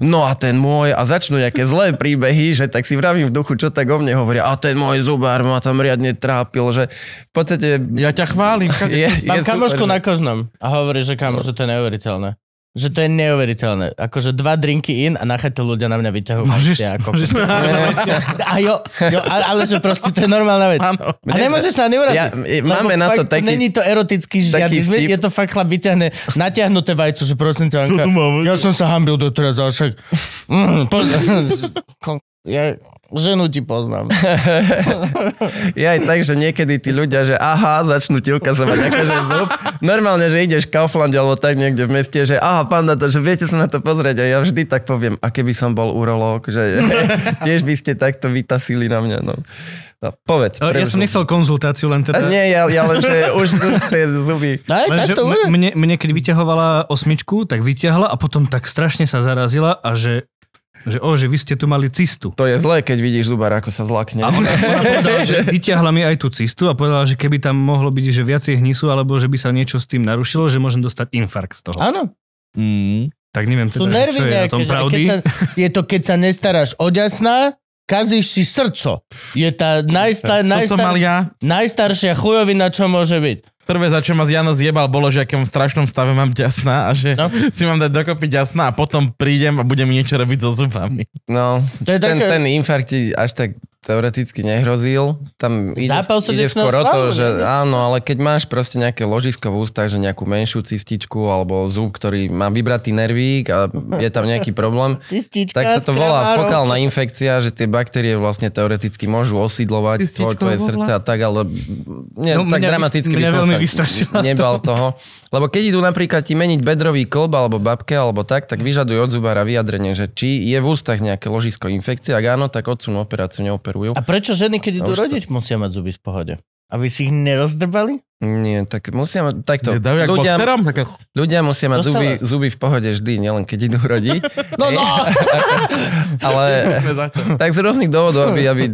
no a ten môj a začnú nejaké zlé príbehy, že tak si vravím v duchu, čo tak o mne hovoria a ten môj zubár ma tam riadne trápil, že v podstate... Ja ťa chválim Zvolením, kade. Je, je Mám kamošku na kožnom a hovorí, že kamo, že to je neuveriteľné. Že to je neuveriteľné. Akože dva drinky in a nacháte ľudia na mňa vyťahujú. Môžeš, ja, ako... môžeš na... a jo, jo, ale že proste to je normálna vec. Áno. A nemôžeš sa ani uraziť. Ja, máme na to taký... Není to erotický žiadny zme, je to fakt chlap vyťahne natiahnuté vajcu, že prosím ťa, Anka, ja som sa hambil do teraz, ale však... Mm, ja ženu ti poznám. ja aj tak, že niekedy tí ľudia, že aha, začnú ti ukazovať akože zub. Normálne, že ideš Kaufland alebo tak niekde v meste, že aha, pán to, že viete sa na to pozrieť a ja vždy tak poviem, a keby som bol urológ, že tiež by ste takto vytasili na mňa. No. No, povedz. Ja som nechcel konzultáciu, len teda... A nie, ja, ja len, že už tie zuby. No, aj, len, že mne, mne, keď vyťahovala osmičku, tak vyťahla a potom tak strašne sa zarazila a že že, o, že vy ste tu mali cistu. To je zlé, keď vidíš zubár, ako sa zlakne. A ona, povedala, že vyťahla mi aj tú cistu a povedala, že keby tam mohlo byť, že viacej hnisu, alebo že by sa niečo s tým narušilo, že môžem dostať infarkt z toho. Áno. Mm. Tak neviem teda, Sú čo je na tom pravdy. Keď sa, je to, keď sa nestaráš o ďasná, kazíš si srdco. Je tá najsta, najstar, najstaršia chujovina, čo môže byť. Prvé, za čo ma Jano zjebal, bolo, že akom strašnom stave mám ďasná a že no. si mám dať dokopy ďasná a potom prídem a budem niečo robiť so zubami. No, ten, ten infarkt až tak teoreticky nehrozil. Tam ide, ide skoro to, že ne? áno, ale keď máš proste nejaké ložisko v ústach, že nejakú menšiu cističku alebo zub, ktorý má vybratý nervík a je tam nejaký problém, Cistička tak sa to volá fokálna infekcia, že tie baktérie vlastne teoreticky môžu osídlovať tvoj, tvoje srdce a tak, ale nie, no, tak dramaticky by, by som sa nebal toho. Lebo keď idú napríklad ti meniť bedrový kolba alebo babke alebo tak, tak vyžadujú od zubára vyjadrenie, že či je v ústach nejaké ložisko infekcie, ak áno, tak odsunú operáciu, neoper operujú. A prečo ženy, keď idú rodiť, musia mať zuby v pohode? Aby si ich nerozdrbali? Nie, tak musia mať takto. Nie, ľudia, boxerom, tak... ľudia musia mať zuby, zuby v pohode vždy, nielen keď idú rodiť. no, no! Ale tak z rôznych dôvodov, aby, aby,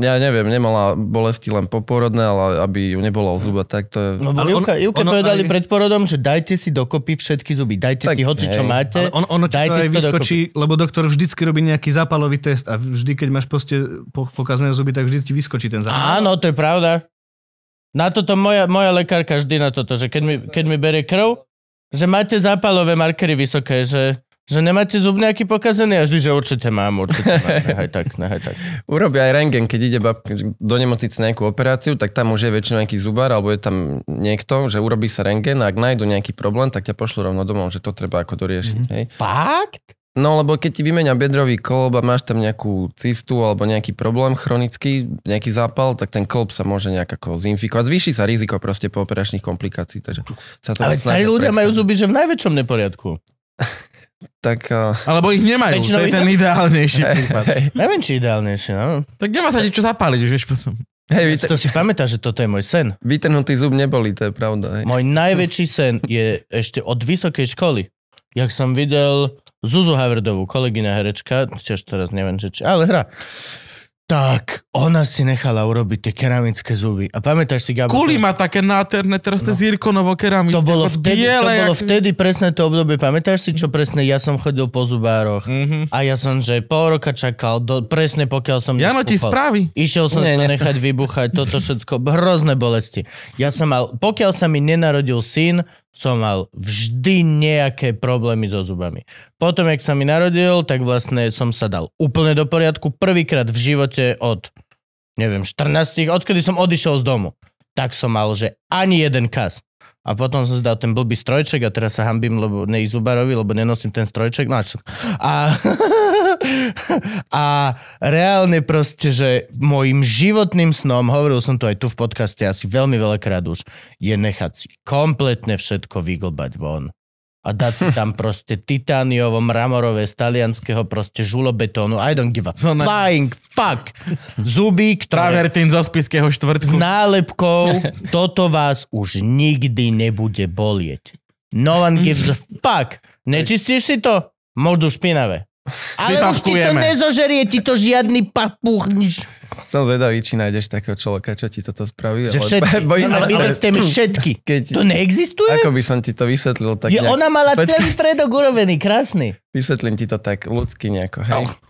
ja neviem, nemala bolesti len poporodné, ale aby ju nebolo zuba, tak to je... No, Juka on, Júka ono, povedali aj... pred porodom, že dajte si dokopy všetky zuby, dajte tak, si hoci, hej. čo máte, ale on, ono dajte to aj si to vyskočí, dokopy. lebo doktor vždycky robí nejaký zápalový test a vždy, keď máš poste pokazené zuby, tak vždy ti vyskočí ten zápal. Áno, to je pravda. Na toto moja, moja lekárka vždy na toto, že keď mi, keď mi bere krv, že máte zápalové markery vysoké, že, že nemáte nejaký pokazený A vždy, že určite mám, určite mám. Nehaj tak, nehaj tak. Urobia aj rengen, keď ide bab, do nemocnice nejakú operáciu, tak tam už je väčšinou nejaký zubár, alebo je tam niekto, že urobí sa rengen a ak nájdu nejaký problém, tak ťa pošlu rovno domov, že to treba ako doriešiť. Mm-hmm. Hej. Fakt? No lebo keď ti vymenia bedrový kolb a máš tam nejakú cystu alebo nejaký problém chronický, nejaký zápal, tak ten kolb sa môže nejak ako zinfikovať. Zvýši sa riziko proste po operačných komplikácií. Takže sa to Ale starí ľudia majú zuby, že v najväčšom neporiadku. tak... Uh... Alebo ich nemajú, to je ten ideálnejší hey, prípad. Hey. Neviem, či ideálnejší, no. Tak nemá sa ti čo zapáliť, vieš potom. Hey, vy... To si pamätáš, že toto je môj sen. Vytrhnutý zub neboli, to je pravda. Hej. Môj najväčší sen je ešte od vysokej školy. Jak som videl Zuzu Haverdovú, kolegyňa herečka, tiež teraz neviem, že či, ale hra. Tak, ona si nechala urobiť tie keramické zuby. A pamätáš si, Gabo? Kuli má také nádherné teraz no. zirkonovo keramické. To bolo, vtedy, biele, to bolo jak... vtedy presne to obdobie. Pamätáš si, čo presne ja som chodil po zubároch mm-hmm. a ja som, že pol roka čakal, do, presne pokiaľ som Jano ti spraví. Išiel som Nie, nechať vybuchať, toto všetko, hrozné bolesti. Ja som mal, pokiaľ sa mi nenarodil syn, som mal vždy nejaké problémy so zubami. Potom, jak sa mi narodil, tak vlastne som sa dal úplne do poriadku. Prvýkrát v živote od, neviem, 14, odkedy som odišiel z domu, tak som mal, že ani jeden kas. A potom som si dal ten blbý strojček a teraz sa hambím lebo, nej zubarovi, lebo nenosím ten strojček. No a, a A reálne proste, že môjim životným snom, hovoril som to aj tu v podcaste asi veľmi veľakrát už, je nechať si kompletne všetko vyglbať von a dať si tam proste titániovo mramorové z talianského proste žulobetónu. I don't give a no, flying ne. fuck. ktoré... Travertín zo spiského štvrtku. S nálepkou. Toto vás už nikdy nebude bolieť. No one gives a fuck. Nečistíš si to? Možno špinavé. Ale už ti to nezožerie, ti to žiadny papuch, nič. Som zvedavý, či nájdeš takého človeka, čo ti toto spraví. Že ale... všetky. Bojím, ale, ale, ale, všetky. Keď, to neexistuje? Ako by som ti to vysvetlil? Tak Je, nejak... ona mala Počkej. celý predok urobený, krásny. Vysvetlím ti to tak ľudsky nejako, hej. Oh.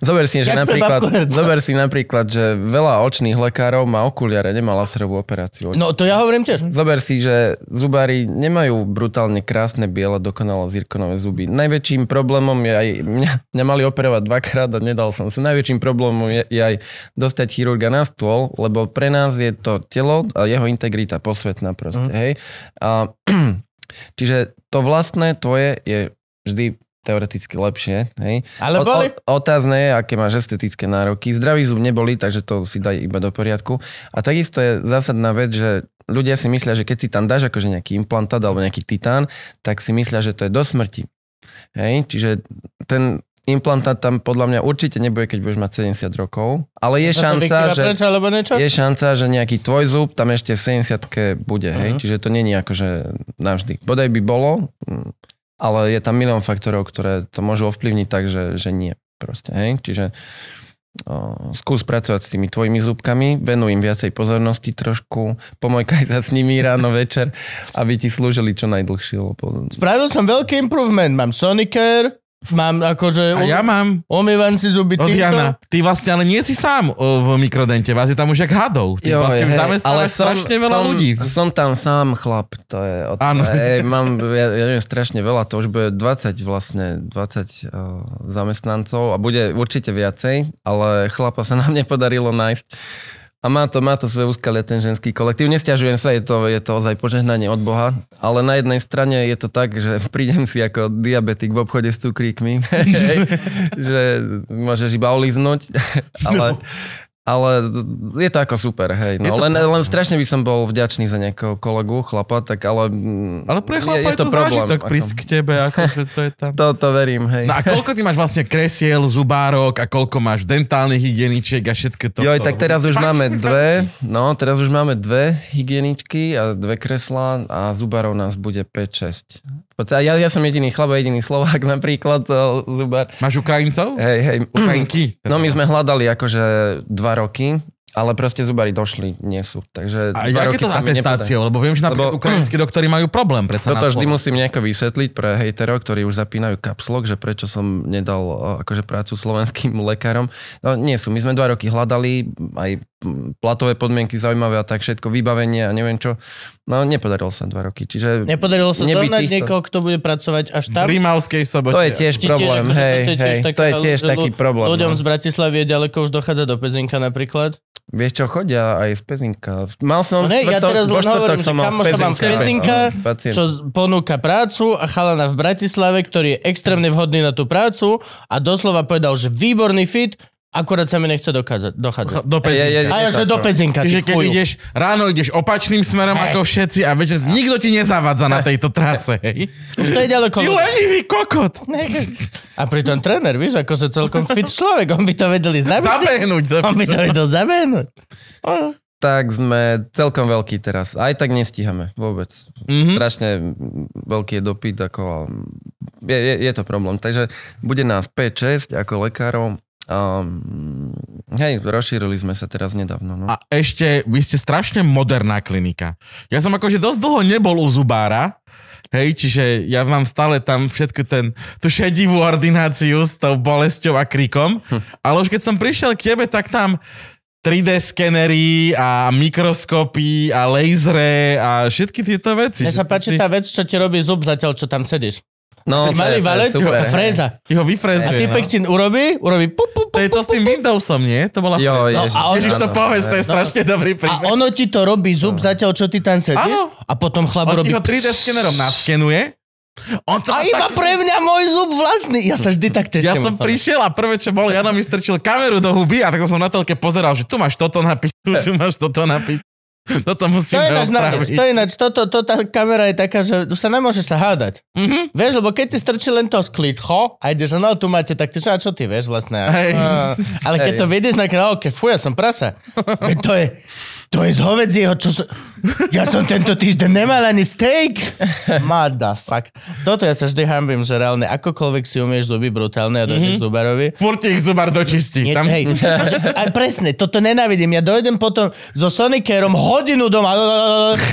Zober si, že napríklad, zober si napríklad, že veľa očných lekárov má okuliare, nemala laserovú operáciu. No to ja hovorím tiež. Zober si, že zubári nemajú brutálne krásne, biele, dokonalé zirkonové zuby. Najväčším problémom je aj, mňa, mňa mali operovať dvakrát a nedal som sa. Najväčším problémom je, je aj dostať chirurga na stôl, lebo pre nás je to telo a jeho integrita posvetná proste, mm. hej. A, čiže to vlastné tvoje je vždy teoreticky lepšie. Hej. Ale boli. O, o, otázne je, aké máš estetické nároky. Zdravý zub neboli, takže to si daj iba do poriadku. A takisto je zásadná vec, že ľudia si myslia, že keď si tam dáš akože nejaký implantát alebo nejaký titán, tak si myslia, že to je do smrti. Hej, čiže ten implantát tam podľa mňa určite nebude, keď budeš mať 70 rokov, ale je šanca, že, preč, alebo niečo? je šanca, že nejaký tvoj zub tam ešte v 70 bude, hej, uh-huh. čiže to není akože navždy. Bodaj by bolo, ale je tam milión faktorov, ktoré to môžu ovplyvniť tak, že, že nie. Proste, hej? Čiže o, skús pracovať s tými tvojimi zúbkami, venuj im viacej pozornosti trošku, pomojkaj sa s nimi ráno, večer, aby ti slúžili čo najdlhšie. Lebo... Spravil som veľký improvement, mám Sonicare, Mám akože... A um- ja mám. Omývam si zuby Od Jana. Ty vlastne ale nie si sám v mikrodente, vás je tam už jak hadov. Ty jo, vlastne hej, ale som, strašne veľa som, ľudí. Som tam sám chlap, to je... Od... Áno. Ej, mám, ja, ja neviem, strašne veľa, to už bude 20 vlastne, 20 uh, zamestnancov a bude určite viacej, ale chlapa sa nám nepodarilo nájsť. A má to, má to svoje úskalie ten ženský kolektív. Nesťažujem sa, je to, je to ozaj požehnanie od Boha, ale na jednej strane je to tak, že prídem si ako diabetik v obchode s cukríkmi, že môžeš iba oliznúť, ale, no. Ale je to ako super, hej. No, len, len strašne by som bol vďačný za nejakého kolegu, chlapa, tak ale... Mm, ale pre chlapa je, je to, to problém. zážitok ako... prísť k tebe, akože to je tam... to, to verím, hej. No a koľko ty máš vlastne kresiel, zubárok a koľko máš dentálnych hygieničiek a všetko to. Jo, tak teraz už máme dve, no teraz už máme dve hygieničky a dve kreslá a zubárov nás bude 5-6. Ja, ja som jediný chlap jediný Slovák napríklad, eh, Zubar. Máš Ukrajincov? Hej, hej. Ukrajinky? No my sme hľadali akože dva roky, ale proste zubári došli, nie sú. Takže a aké to atestácie? Lebo viem, že napríklad lebo, ukrajinskí doktori majú problém. Predsa toto vždy musím nejako vysvetliť pre hejterov, ktorí už zapínajú kapslok, že prečo som nedal eh, akože prácu slovenským lekárom. No nie sú. My sme dva roky hľadali, aj platové podmienky zaujímavé a tak všetko, vybavenie a neviem čo. No nepodarilo sa dva roky, čiže... Nepodarilo sa zohnať týchto... niekoho, kto bude pracovať až tam. V Rímavskej sobote. To je tiež problém, tiež, hej, to je tiež, hej, to je tiež taký problém. Ľuďom no. z Bratislavy je ďaleko už dochádza do Pezinka napríklad. Vieš čo, chodia aj z Pezinka. Mal som... No ne, ja teraz len hovorím, že že sa mám Pezinka, Pezinka, no, čo ponúka prácu a chalana v Bratislave, ktorý je extrémne vhodný na tú prácu a doslova povedal, že výborný fit, Akurát sa mi nechce dokázať, dochádzať. Do pezinka. Je, je, je, a ja, že do pezinka. Čiže keď ideš, ráno ideš opačným smerom hey. ako všetci a večer nikto ti nezavádza na tejto trase. Hey. Už to je ďaleko. Ty lenivý kokot. A pritom tréner, vieš, ako sa celkom fit človek, on by to vedel ísť na Zabehnúť. On by to vedel zabehnúť. Oh tak sme celkom veľkí teraz. Aj tak nestíhame vôbec. Mm-hmm. Strašne veľký je dopyt, ako je, je, je to problém. Takže bude nás 5-6 ako lekárov Um, hej, rozšírili sme sa teraz nedávno. No. A ešte, vy ste strašne moderná klinika. Ja som akože dosť dlho nebol u zubára, Hej, čiže ja mám stále tam všetko ten, tú šedivú ordináciu s tou bolesťou a krikom, hm. ale už keď som prišiel k tebe, tak tam 3D skenery a mikroskopy a lasery a všetky tieto veci. Mne sa páči tá vec, čo ti robí zub zatiaľ, čo tam sedíš. No, Malý valec, super, fréza. Ty ho vyfrézuje. A ty no. ti urobí, urobí pup, je to s tým Windowsom, nie? To bola... Jo, no, a on, ježiš, to áno, povedz, to je no, no. strašne dobrý príbeh. A ono ti to robí zub no. zatiaľ, čo ty tam sedíš. Áno. A potom chlap on robí... On ho 3D skenerom naskenuje. On to a iba tak... pre mňa môj zub vlastný. Ja sa vždy tak teším. Ja som prišiel a prvé, čo bol, Jano mi strčil kameru do huby a tak som na telke pozeral, že tu máš toto napiť, tu máš toto napiť. Toto musíme to ináč, opraviť. To ináč, toto, to, to, tá kamera je taká, že už sa nemôžeš sa hádať. Mm-hmm. Vieš, lebo keď ti strčí len to skličko a ideš no tu máte, tak ty čo, čo ty vieš vlastne? Hey. Uh, ale keď hey. to vidieš na kráľovke, fuj, ja som prasa. to je to je z hovedzieho, čo som... Ja som tento týždeň nemal ani steak. Motherfuck. Toto ja sa vždy hambím, že reálne akokoľvek si umieš zuby brutálne a dojdeš mm-hmm. zubarovi. Furt ich zubar dočistí. Nie, tam... hej. Akože, a presne, toto nenávidím. Ja dojdem potom so Sonicerom hodinu doma.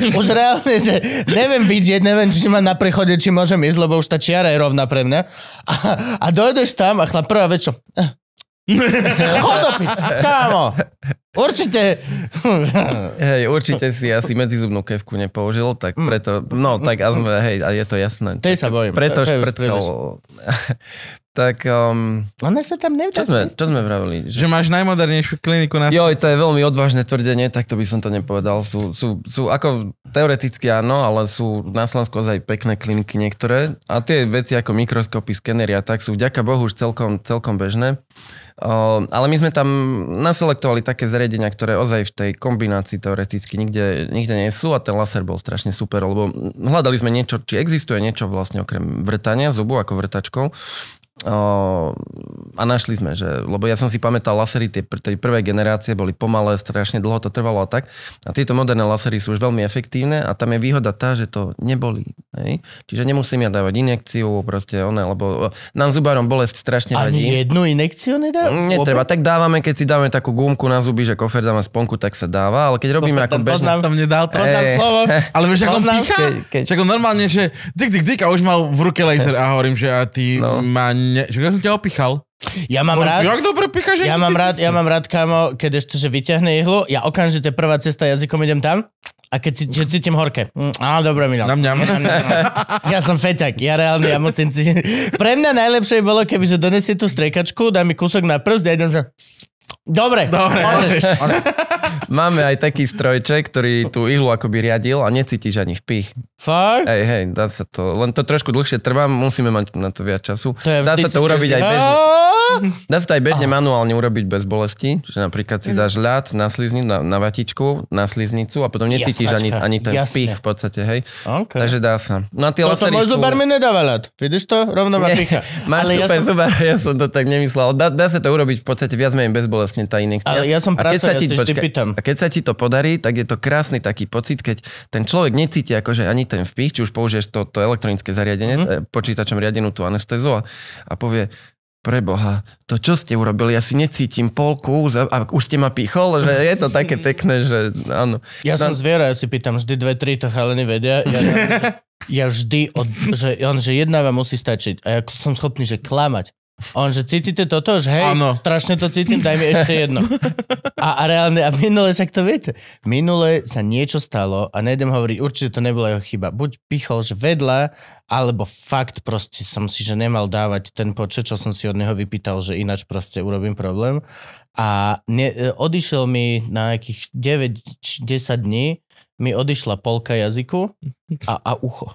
Už reálne, že neviem vidieť, neviem, či ma na prechode, či môžem ísť, lebo už tá čiara je rovná pre mňa. A, a dojdeš tam a chlap prvá večer. Chodopis, kámo. Určite. Hej, určite si asi medzizubnú kevku nepoužil, tak mm. preto, no tak a sme, hej, a je to jasné. Tej sa bojím. Preto šprtkal, tak... Um, Ona sa tam nevdá. Čo sme, čo sme vravili? Že... že máš najmodernejšiu kliniku na... Joj, to je veľmi odvážne tvrdenie, tak to by som to nepovedal. Sú, sú, sú ako teoreticky áno, ale sú na Slovensku aj pekné kliniky niektoré. A tie veci ako mikroskopy, skenery a tak sú vďaka Bohu už celkom, celkom bežné. Uh, ale my sme tam naselektovali také zariadenia, ktoré ozaj v tej kombinácii teoreticky nikde, nikde nie sú a ten laser bol strašne super, lebo hľadali sme niečo, či existuje niečo vlastne okrem vrtania zubu ako vrtačkou a našli sme, že, lebo ja som si pamätal lasery, tie, tej prvej generácie boli pomalé, strašne dlho to trvalo a tak. A tieto moderné lasery sú už veľmi efektívne a tam je výhoda tá, že to neboli. Hej? Čiže nemusím ja dávať injekciu, proste one lebo nám zubárom bolesť strašne vadí. jednu injekciu nedá? Mm, netreba, tak dávame, keď si dáme takú gumku na zuby, že kofer dáme sponku, tak sa dáva, ale keď robíme ako bežne... Poznám, tam nedal, eh, poznám hey. Eh. slovo, ale vieš, ako pícha? Keď, keď... normálne, že dik, dik, dik a už mal v ruke laser a hovorím, že a ty no. ma Ne, že ja som ťa opichal. Ja mám rád... Jak dobre píchaš, ja mám rád, ja mám rád, kámo, keď ešte, že vyťahne ihlu, ja okamžite prvá cesta jazykom idem tam a keď si, že cítim horké. Mm, dobre mi Milo. Nam, nam. ja som feťak, ja reálne, ja musím cítiť. Pre mňa najlepšie bolo, keby, že donesie tú strekačku, dá mi kúsok na prst, ja idem, že... Dobre. Dobre, môžeš. môžeš. Máme aj taký strojček, ktorý tú ihlu akoby riadil a necítiš ani vpich. Fakt? Hej, hej, dá sa to. Len to trošku dlhšie trvá, musíme mať na to viac času. To dá sa to urobiť aj bez. Dá sa to aj bežne ah. manuálne urobiť bez bolesti. že napríklad si mm. dáš ľad na sliznicu, na, na vatičku, na sliznicu a potom necítiš ani, ani ten Jasne. pich v podstate, hej. Okay. Takže dá sa. No a tie Toto no môj zubár mi nedáva ľad. Vidíš to? Rovno ma picha. Máš Ale super ja som... zubar, ja som to tak nemyslel. Dá, dá sa to urobiť v podstate viac menej bezbolestne tá iných Ale ja som prasa, ja ti, počka, pýtam. A keď sa ti to podarí, tak je to krásny taký pocit, keď ten človek necíti akože ani ten vpich, či už použiješ to, to elektronické zariadenie, mm počítačom riadenú tú anestézu a, a povie, preboha, to čo ste urobili, ja si necítim polku a už ste ma pichol, že je to také pekné, že áno. Ja som zviera, ja si pýtam vždy dve, tri, to chaleny vedia. Ja, ja, ja vždy, od, že, on, že jedna vám musí stačiť a ja som schopný, že klamať. On, že cítite toto že hej, ano. strašne to cítim, daj mi ešte jedno. A, a reálne, a minule však to viete, minule sa niečo stalo a nejdem hovoriť, určite to nebola jeho chyba. Buď pichol, že vedľa, alebo fakt proste som si, že nemal dávať ten počet, čo som si od neho vypýtal, že ináč proste urobím problém. A ne, odišiel mi na nejakých 9-10 dní, mi odišla polka jazyku a, a ucho.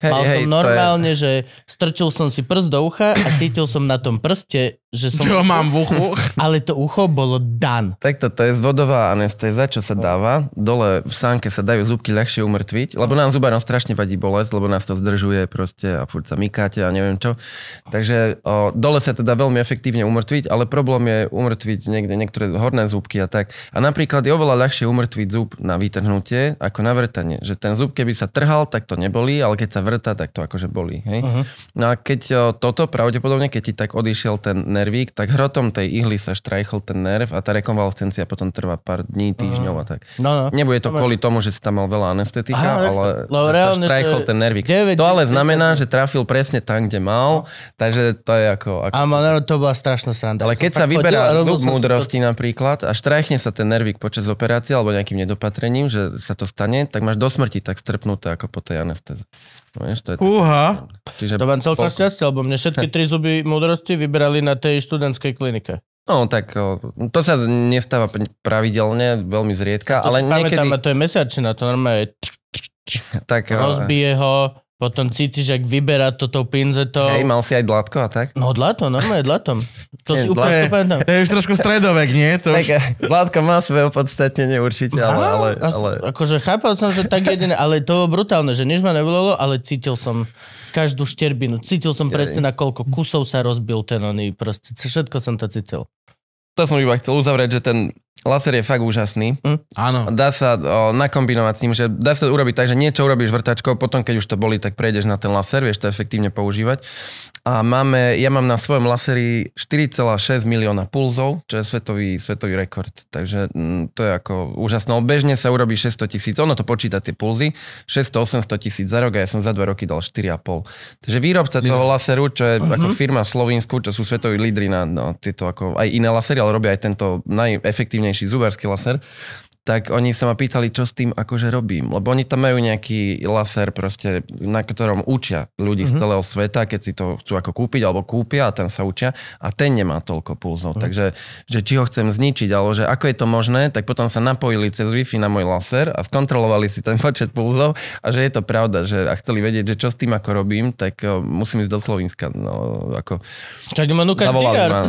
Hej, Mal hej, som normálne, je... že strčil som si prst do ucha a cítil som na tom prste že som... Čo mám v uchu? Ale to ucho bolo dan. Takto, to je vodová anestéza, čo sa dáva. Dole v sánke sa dajú zubky ľahšie umrtviť, lebo nám zuba nám strašne vadí bolesť, lebo nás to zdržuje proste a furt sa mykáte a neviem čo. Takže o, dole sa teda veľmi efektívne umrtviť, ale problém je umrtviť niekde niektoré horné zubky a tak. A napríklad je oveľa ľahšie umrtviť zub na vytrhnutie ako na vrtanie. Že ten zub, keby sa trhal, tak to neboli, ale keď sa vrta, tak to akože boli. Hej? Uh-huh. No a keď o, toto pravdepodobne, keď ti tak odišiel ten nervík, tak hrotom tej ihly sa štrajchol ten nerv a tá rekonvalescencia potom trvá pár dní, týždňov a tak. No, no. Nebude to no, kvôli tomu, že si tam mal veľa anestetika, Aha, ale no, reálne, štrajchol ten nervík. 9, to ale znamená, 10, že trafil presne tam, kde mal, no. takže to je ako... ako Áno, mal, no, to bola strašná sranda. Ale keď sa vyberá chodil, zub múdrosti to... napríklad a štrajchne sa ten nervík počas operácie alebo nejakým nedopatrením, že sa to stane, tak máš do smrti tak strpnuté ako po tej anestéze. No, vieš, to je Uha. Čiže to vám celkom šťastie, lebo mne všetky tri zuby múdrosti vybrali na tej študentskej klinike. No tak to sa nestáva pravidelne, veľmi zriedka, to ale niekedy... Pamätám, to je mesiačina, to normálne je... Tak, Rozbije ho, potom cítiš, ak vyberá to tou pinzetou. Hej, mal si aj dlatko a tak? No dlato, normálne dlatom. To je, si úplne pamätám. To je už trošku stredovek, nie? To už... dlatko má svoje opodstatnenie určite, ale, ale, ale... Akože chápal som, že tak jediné, ale to bolo brutálne, že nič ma nebolo, ale cítil som každú šterbinu. Cítil som presne, na koľko kusov sa rozbil ten oný. Proste všetko som to cítil. To som iba chcel uzavrieť, že ten Laser je fakt úžasný. Mm, áno. Dá sa o, nakombinovať s ním, že dá sa to urobiť tak, že niečo urobíš vrtačkou, potom keď už to boli, tak prejdeš na ten laser, vieš to efektívne používať. A máme, ja mám na svojom laseri 4,6 milióna pulzov, čo je svetový, svetový rekord. Takže m, mm, to je ako úžasné. Bežne sa urobí 600 tisíc, ono to počíta tie pulzy, 600-800 tisíc za rok a ja som za dva roky dal 4,5. Takže výrobca Lidl. toho laseru, čo je uh-huh. ako mhm. firma v Slovensku, čo sú svetoví lídry na no, tieto ako aj iné lasery, ale robia aj tento najefektívnejší najsilnejší zuberský laser tak oni sa ma pýtali, čo s tým akože robím. Lebo oni tam majú nejaký laser proste, na ktorom učia ľudí mm-hmm. z mhm. celého sveta, keď si to chcú ako kúpiť, alebo kúpia a ten sa učia a ten nemá toľko pulzov. Mm-hmm. Takže že či ho chcem zničiť, alebo že ako je to možné, tak potom sa napojili cez Wi-Fi na môj laser a skontrolovali si ten počet pulzov a že je to pravda, že a chceli vedieť, že čo s tým ako robím, tak musím ísť do Slovenska. No, ako... Čak ma nukáš zavolali, ma,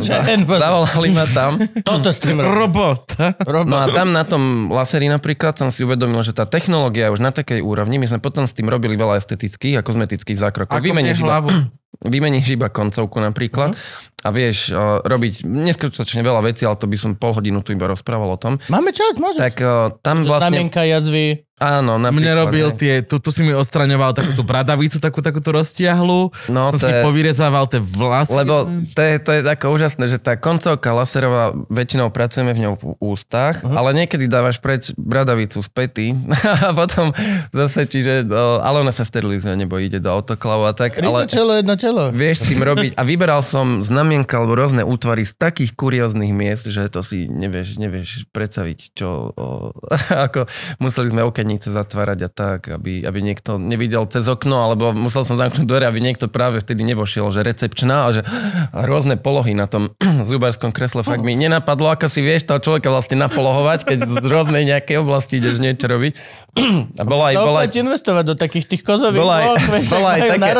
zavolali ma tam. Toto Robot. Robot. No a tam na tom lasery napríklad som si uvedomil, že tá technológia je už na takej úrovni, my sme potom s tým robili veľa estetických a kozmetických zákrokov. Vymeníš iba, vymeníš iba koncovku napríklad uh-huh a vieš robiť neskutočne veľa vecí, ale to by som pol hodinu tu iba rozprával o tom. Máme čas, môžeš. Tak tam tam vlastne... Znamienka jazvy. Áno, napríklad. Mne robil ne? tie, tu, tu si mi odstraňoval takú tú bradavicu, takú, takú tú roztiahlu. No, to si povyrezával tie vlasy. Lebo to je, to je tako úžasné, že tá koncovka laserová, väčšinou pracujeme v ňou v ústach, uh-huh. ale niekedy dávaš preč bradavicu z pety a potom zase, čiže, no, ale ona sa sterilizuje, nebo ide do autoklavu a tak. Ale, Rýba telo, jedno telo. Vieš tým robiť. A vyberal som znamie spomienka alebo rôzne útvary z takých kurióznych miest, že to si nevieš, nevieš predstaviť, čo o, ako museli sme okenice zatvárať a tak, aby, aby niekto nevidel cez okno, alebo musel som zamknúť dvere, aby niekto práve vtedy nevošiel, že recepčná a že a rôzne polohy na tom zubárskom kresle. Fakt mi nenapadlo, ako si vieš toho človeka vlastne napolohovať, keď z rôznej nejakej oblasti ideš niečo robiť. A bola aj, bola aj, investovať do takých tých kozových bola aj, bola aj také,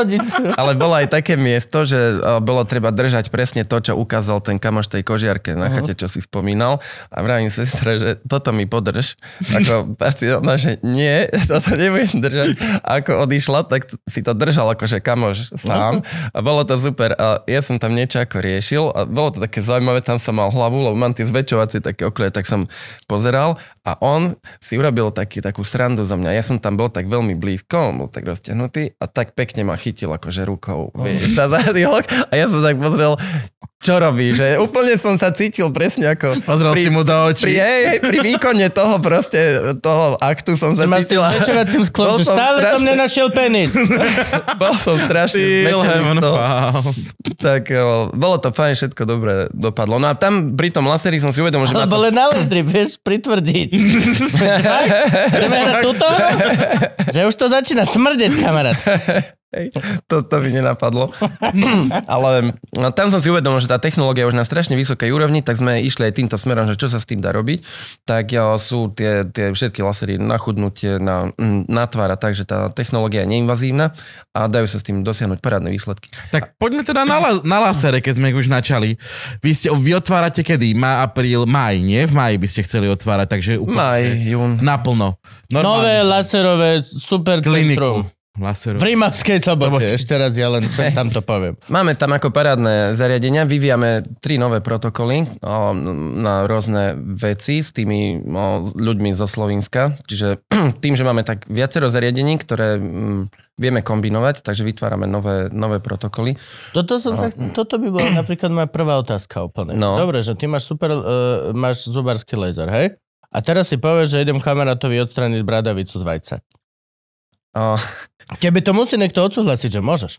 ale bolo aj také miesto, že bolo treba držať presne to, čo ukázal ten kamoš tej kožiarke na mhm. chate, čo si spomínal. A vravím sestre, že toto mi podrž. Ako, ona, že nie, toto nebudem držať. A ako odišla, tak si to držal akože kamoš sám. A bolo to super. A ja som tam niečo ako riešil. A bolo to také zaujímavé, tam som mal hlavu, lebo mám tie zväčšovacie také oklie, tak som pozeral. A on si urobil taký, takú srandu zo mňa. Ja som tam bol tak veľmi blízko, on bol tak roztiahnutý a tak pekne ma chytil akože rukou. Vieš, mhm. a ja som tak pozrel, čo robí, že úplne som sa cítil presne ako... Pozrel pri, si mu do očí. Pri, hej, hej, pri výkone toho proste, toho aktu som sa cítil. Máš sklom, som stále strašný, som nenašiel penis. bol som strašný zmetený Tak eh, bolo to fajn, všetko dobre dopadlo. No a tam pri tom laseri som si uvedomil, že... Lebo to... len na lasery, vieš, pritvrdiť. Ideme hrať Že už to začína smrdeť, kamarát. Hej, to, to mi nenapadlo. Ale no, tam som si uvedomil, že tá technológia už na strašne vysokej úrovni, tak sme išli aj týmto smerom, že čo sa s tým dá robiť. Tak jo, sú tie, tie všetky lasery na chudnutie, na, mm, na tak, takže tá technológia je neinvazívna a dajú sa s tým dosiahnuť parádne výsledky. Tak poďme teda na, la, na lasere, keď sme ich už načali. Vy, ste, vy otvárate kedy? Má, apríl, maj, nie? V maji by ste chceli otvárať, takže úplne... Maj, jún. Naplno. Normálne. Nové laserové super kliniku. Centrum. Laserov. V rímavskej sobote, Sobote. ešte raz ja len hey. tam to poviem. Máme tam ako parádne zariadenia, vyvíjame tri nové protokoly o, na rôzne veci s tými o, ľuďmi zo Slovenska. Čiže tým, že máme tak viacero zariadení, ktoré m, mm, vieme kombinovať, takže vytvárame nové, nové protokoly. Toto, som sa, toto by bola napríklad moja prvá otázka úplne. No. Dobre, že ty máš super, uh, máš zubarský laser, hej? A teraz si povieš, že idem kamarátovi odstraniť bradavicu z vajca. O, no. Tebe to musí niekto odsúhlasiť, že môžeš.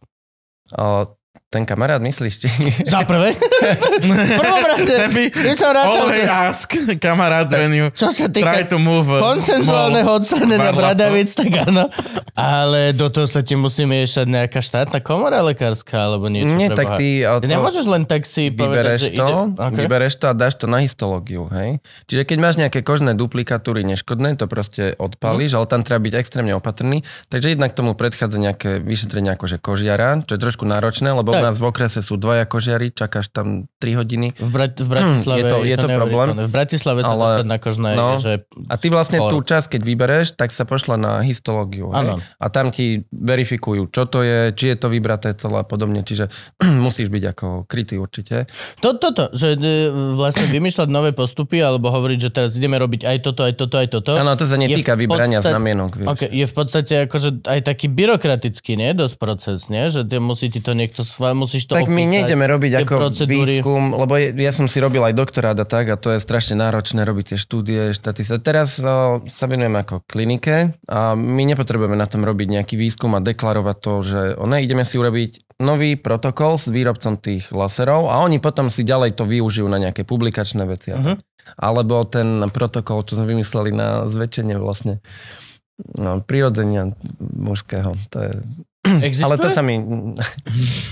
o, ten kamarát myslíš ti? Za prvé? prvom rade. By by som rád že... ask kamarát tak, čo sa týka try to move. Konsenzuálneho odstranenia bradavic, tak áno. Ale do toho sa ti musí miešať nejaká štátna komora lekárska alebo niečo. Nie, tak ty... ty nemôžeš len tak si povedať, že to, ide... okay. Vybereš to a dáš to na histológiu, hej? Čiže keď máš nejaké kožné duplikatúry neškodné, to proste odpalíš, mm. ale tam treba byť extrémne opatrný. Takže jednak tomu predchádza nejaké vyšetrenie akože kožiara, čo je trošku náročné, lebo nás v okrese sú dvaja kožiari, čakáš tam 3 hodiny. V, Bra- v Bratislave hmm, je to, je to, to problém. V Bratislave sa ale, dostať na kožné no, je, že... A ty vlastne tú časť, keď vybereš, tak sa pošla na histológiu. A tam ti verifikujú, čo to je, či je to vybraté celé a podobne. Čiže musíš byť ako krytý určite. To, toto, že e, vlastne vymýšľať nové postupy alebo hovoriť, že teraz ideme robiť aj toto, aj toto, aj toto. Áno, to sa netýka vybrania podstate... znamienok. Vieš. Okay, je v podstate akože aj taký byrokratický, nie? Dosť proces, nie? Že musí ti to niekto svoj musíš to Tak opísať, my nejdeme robiť ako procedúry. výskum, lebo ja som si robil aj doktorát a tak a to je strašne náročné robiť tie štúdie, štatistiky. Teraz uh, sa venujem ako klinike a my nepotrebujeme na tom robiť nejaký výskum a deklarovať to, že ne, ideme si urobiť nový protokol s výrobcom tých laserov a oni potom si ďalej to využijú na nejaké publikačné veci. Uh-huh. Alebo ten protokol, čo sme vymysleli na zväčšenie vlastne no, prirodzenia mužského. To je Existuje? Ale to sa mi...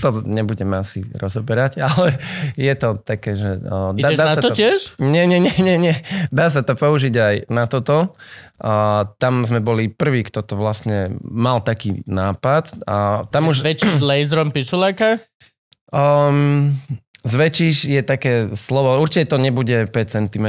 To nebudeme asi rozoberať, ale je to také, že... O, dá, Ideš dá na sa to, to tiež? Nie, nie, nie, nie, nie. Dá sa to použiť aj na toto. A tam sme boli prví, kto to vlastne mal taký nápad. A tam Čiže už... Zväčšíš laserom pišuláka? Um, ehm, zväčšíš je také slovo. Určite to nebude 5 cm,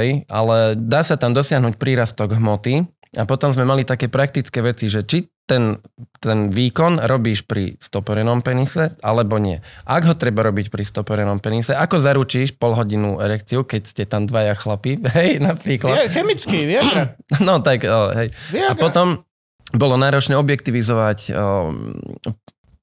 hej, ale dá sa tam dosiahnuť prírastok hmoty a potom sme mali také praktické veci, že či ten, ten výkon robíš pri stoporenom penise, alebo nie. Ak ho treba robiť pri stoporenom penise, ako zaručíš polhodinnú erekciu, keď ste tam dvaja chlapi, hej, napríklad. Je, chemický, viagra. No tak, o, hej. Viagra. A potom bolo náročné objektivizovať o,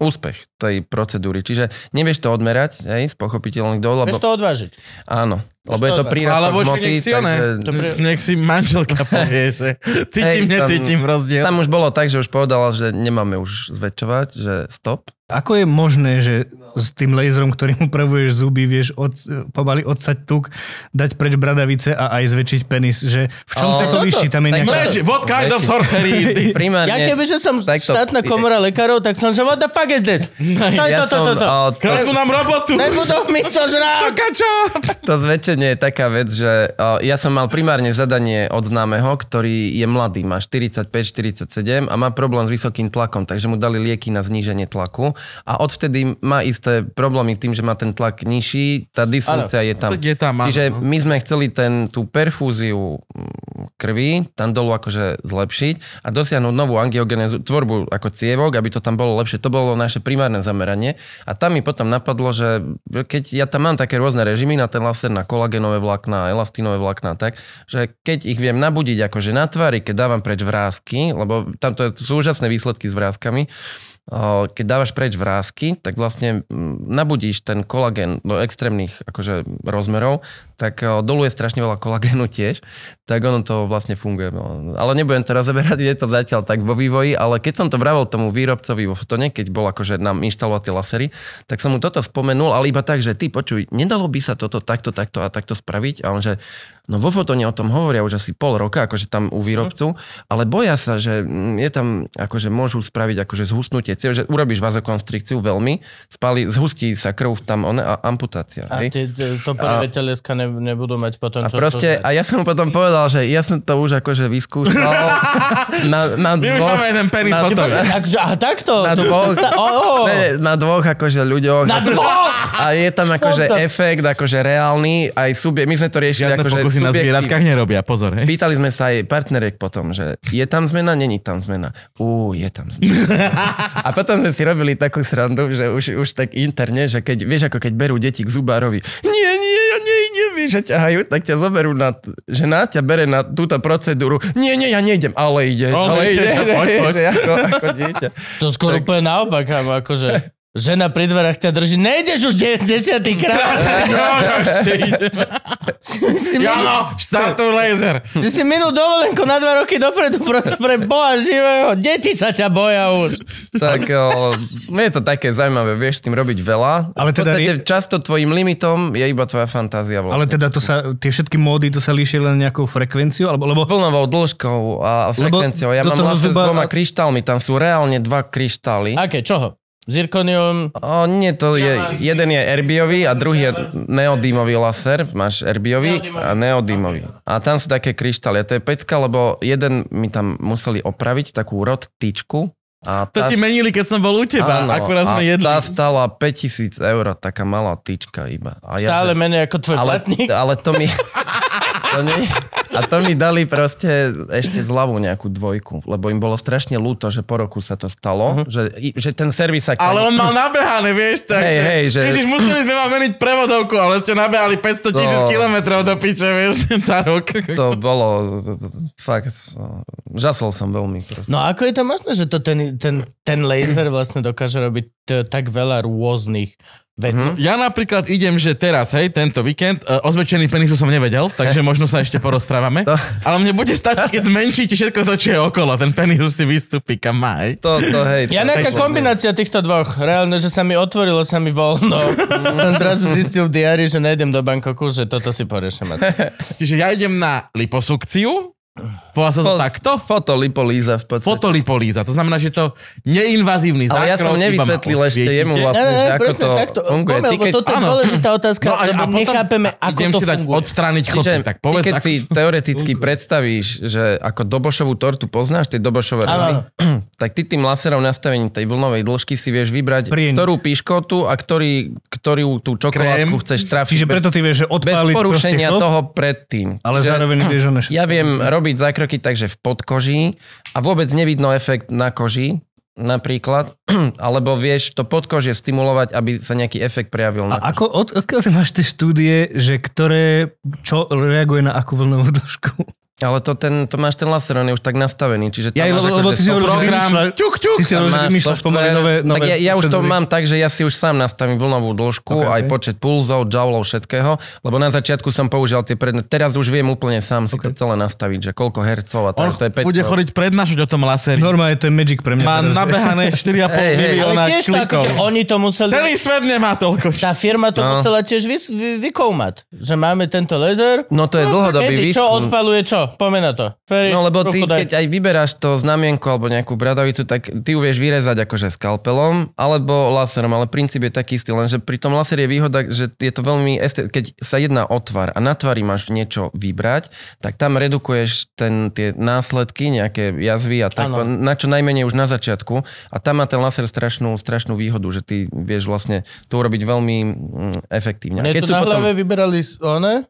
úspech tej procedúry. Čiže nevieš to odmerať, hej, z pochopiteľných dôvodov. Vieš to odvážiť. Áno. Lebo je to prírastok hmoty. Nech si, takže... nech si manželka povie, že cítim, hey, necítim rozdiel. Tam už bolo tak, že už povedala, že nemáme už zväčšovať, že stop. Ako je možné, že s tým laserom, ktorým upravuješ zuby, vieš od, pomaly odsať tuk, dať preč bradavice a aj zväčšiť penis. Že v čom oh, sa to vyšší. Tam je nejaká... Leč, what kind of sorcery is this? Primárne, ja keby, že som takto... štátna komora lekárov, tak som, že what the fuck is this? No, ja to, to, to, to. Kradnú nám robotu! Nebudú mi to žrať! To zväčšenie je taká vec, že o, ja som mal primárne zadanie od známeho, ktorý je mladý, má 45-47 a má problém s vysokým tlakom, takže mu dali lieky na zníženie tlaku a odvtedy má ísť isté problémy tým, že má ten tlak nižší, tá dysfunkcia ano, je tam. No je tam áno. Čiže no. my sme chceli ten, tú perfúziu mm, krvi tam dolu akože zlepšiť a dosiahnuť novú angiogenézu, tvorbu ako cievok, aby to tam bolo lepšie. To bolo naše primárne zameranie. A tam mi potom napadlo, že keď ja tam mám také rôzne režimy na ten laser, na kolagenové vlákna, elastinové vlákna, tak, že keď ich viem nabudiť akože na tvári, keď dávam preč vrázky, lebo tam to sú úžasné výsledky s vrázkami, keď dávaš preč vrázky, tak vlastne nabudíš ten kolagén do extrémnych akože, rozmerov, tak doluje strašne veľa kolagénu tiež, tak ono to vlastne funguje. No, ale nebudem to rozeberať, je to zatiaľ tak vo vývoji, ale keď som to bravil tomu výrobcovi vo fotone, keď bol akože nám inštalovať tie lasery, tak som mu toto spomenul, ale iba tak, že ty počuj, nedalo by sa toto takto, takto a takto spraviť, ale že No vo fotone o tom hovoria už asi pol roka, akože tam u výrobcu, mhm. ale boja sa, že mm, je tam, akože môžu spraviť akože zhustnutie že urobíš vazokonstrikciu veľmi, spali, zhustí sa krv tam on, a amputácia. A tie, to prvé teleska ne, nebudú mať potom a proste, A ja som mu potom povedal, že ja som to už akože vyskúšal na, na dvoch... My jeden penis na, potom. Akože, a takto? Na dvoch, sta- oh, oh. Ne, na dvoch akože ľuďoch. Na dvoch! A je tam akože efekt, akože reálny, aj subje, my sme to riešili akože si na zvieratkách nerobia, pozor. Hej. Pýtali sme sa aj partnerek potom, že je tam zmena, není tam zmena. Ú, je tam zmena. A potom sme si robili takú srandu, že už, už tak interne, že keď, vieš, ako keď berú deti k zubárovi. Nie, nie, ja nejdem, vieš, že ťahajú, tak ťa zoberú na, že na ťa bere na túto procedúru. Nie, nie, ja nejdem, ale ide, oh, ale, ale ide. ide, ide, ide, ide, ide, ide, ide, ide, ide, ide. To skôr tak... úplne naopak, akože Žena pri dverách ťa drží. Nejdeš už de- krát. Jo, štartuj laser. Si si minul dovolenku na dva roky dopredu pre boha živého. Deti sa ťa boja už. Tak o, je to také zaujímavé. Vieš s tým robiť veľa. Ale teda... V podstate často tvojim limitom je iba tvoja fantázia. Vlastne. Ale teda to sa, tie všetky módy, to sa líši len nejakou frekvenciou? Alebo, lebo... Vlnovou dĺžkou a frekvenciou. Ja mám vlastne zuba... s dvoma kryštálmi. Tam sú reálne dva kryštály. Aké? Čoho? Zirkonium... O, nie, to je, jeden je erbiový a druhý je neodímový laser. Máš erbiový a neodímový. A tam sú také kryštály. A to je pecka, lebo jeden mi tam museli opraviť takú tyčku. A tá, to ti menili, keď som bol u teba, áno, akurát sme jedli. tá stala 5000 eur, taká malá tyčka iba. A Stále ja, menej ako tvoj ale, platník. Ale to mi... To nie... A to mi dali proste ešte zľavu nejakú dvojku, lebo im bolo strašne ľúto, že po roku sa to stalo, uh-huh. že, že ten servis... Aký... Ale on mal nabehané, vieš, tak, hey, že, hej, že... Ježiš, museli sme vám meniť prevodovku, ale ste nabehali 500 tisíc to... No. kilometrov do piče, vieš, za rok. To bolo, fakt, žasol som veľmi. Proste. No ako je to možné, že to ten, ten, ten laser vlastne dokáže robiť t- tak veľa rôznych vec. Mm. Ja napríklad idem, že teraz, hej, tento víkend, uh, e, ozvečený penisu som nevedel, takže možno sa ešte porozprávame. To... Ale mne bude stačiť, keď zmenšíte všetko to, čo je okolo. Ten penis si vystúpi kam má, hej. To, to, hej. To. Ja nejaká kombinácia týchto dvoch. Reálne, že sa mi otvorilo, sa mi voľno. som zrazu zistil v diári, že nejdem do Bankoku, že toto si poreším Čiže ja idem na liposukciu, Volá sa to Fo- takto? Fotolipolíza v podstate. Fotolipolíza, to znamená, že to neinvazívny zákrok. Ale ja som nevysvetlil ešte jemu vlastne, ne, ne, že ako to takto. funguje. Pomeľ, keď... Toto je áno. dôležitá otázka, no, a, lebo a potom, nechápeme, ako idem to si funguje. dať odstrániť chlopy, Čiže, tak povedz. keď ako... si teoreticky predstavíš, že ako dobošovú tortu poznáš, tie dobošové rezy, tak ty tým laserom nastavením tej vlnovej dĺžky si vieš vybrať, Prín. ktorú piškotu a ktorý, ktorú tú čokoládku chceš trafiť. Čiže preto ty vieš, že odpáliť Bez porušenia toho predtým. Ale zároveň vieš, Ja viem robiť zákrok mikrokyt takže v podkoží a vôbec nevidno efekt na koži, napríklad, alebo vieš to podkožie stimulovať, aby sa nejaký efekt prejavil. Na a ako, od, odkiaľ máš tie štúdie, že ktoré, čo reaguje na akú vlnovú dĺžku? Ale to, ten, to máš ten laser, on je už tak nastavený, čiže tam ja, máš lebo, akože ty si ho že vymýšľaš, ty si pomaly nové, nové tak ja, ja už to mám tak, že ja si už sám nastavím vlnovú dĺžku, okay, aj okay. počet pulzov, joulov, všetkého, lebo na začiatku som používal tie predmety, teraz už viem úplne sám si okay. to celé nastaviť, že koľko hercov a tak, to je 5. Bude chodiť prednášať o tom laseri. Normálne to magic pre mňa. Má nabehané 4,5 hey, milióna hey, akože klikov. Tak, oni to museli... Celý svet nemá toľko. Tá firma to no. musela tiež vykoumať, že máme tento laser. No to je no, dlhodobý výskum. Čo odpaluje čo? poďme na to. Ferry, no lebo ty, keď aj vyberáš to znamienko alebo nejakú bradavicu, tak ty ju vieš vyrezať akože skalpelom alebo laserom, ale princíp je taký istý, lenže pri tom laser je výhoda, že je to veľmi, estet... keď sa jedná o tvar a na tvári máš niečo vybrať, tak tam redukuješ ten, tie následky, nejaké jazvy a tak, na čo najmenej už na začiatku a tam má ten laser strašnú, strašnú výhodu, že ty vieš vlastne to urobiť veľmi mm, efektívne. Mne keď to na potom... vyberali one,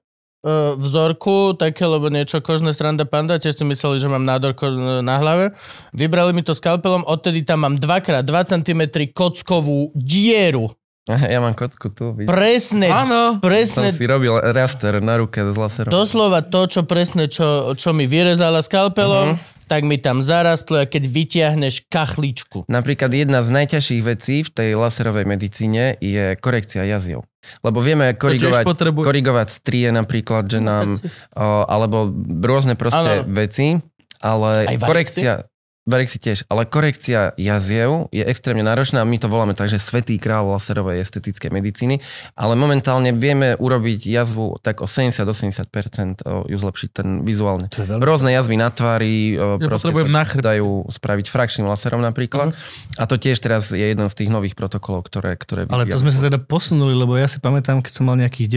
E, vzorku, také, lebo niečo kožné stranda panda, tiež si mysleli, že mám nádor kož- e, na hlave. Vybrali mi to skalpelom, odtedy tam mám 2x2 cm kockovú dieru. Ja mám kocku tu. Vidíš. Presne. Áno. Presne. Som si robil raster na ruke s laserom. Doslova to, čo presne, čo, čo mi vyrezala skalpelom. Uh-huh tak mi tam zarastlo a keď vytiahneš kachličku. Napríklad jedna z najťažších vecí v tej laserovej medicíne je korekcia jaziev. Lebo vieme korigovať, potrebuj- korigovať strie napríklad, že nám, o, alebo rôzne proste ano. veci, ale korekcia, si tiež, ale korekcia jaziev je extrémne náročná a my to voláme tak, že svetý kráľ laserovej estetickej medicíny, ale momentálne vieme urobiť jazvu tak o 70-80% ju zlepšiť ten vizuálne. Rôzne jazvy na tvári ja sa dajú spraviť frakčným laserom napríklad uh-huh. a to tiež teraz je jeden z tých nových protokolov, ktoré, ktoré Ale to sme sa teda posunuli, lebo ja si pamätám, keď som mal nejakých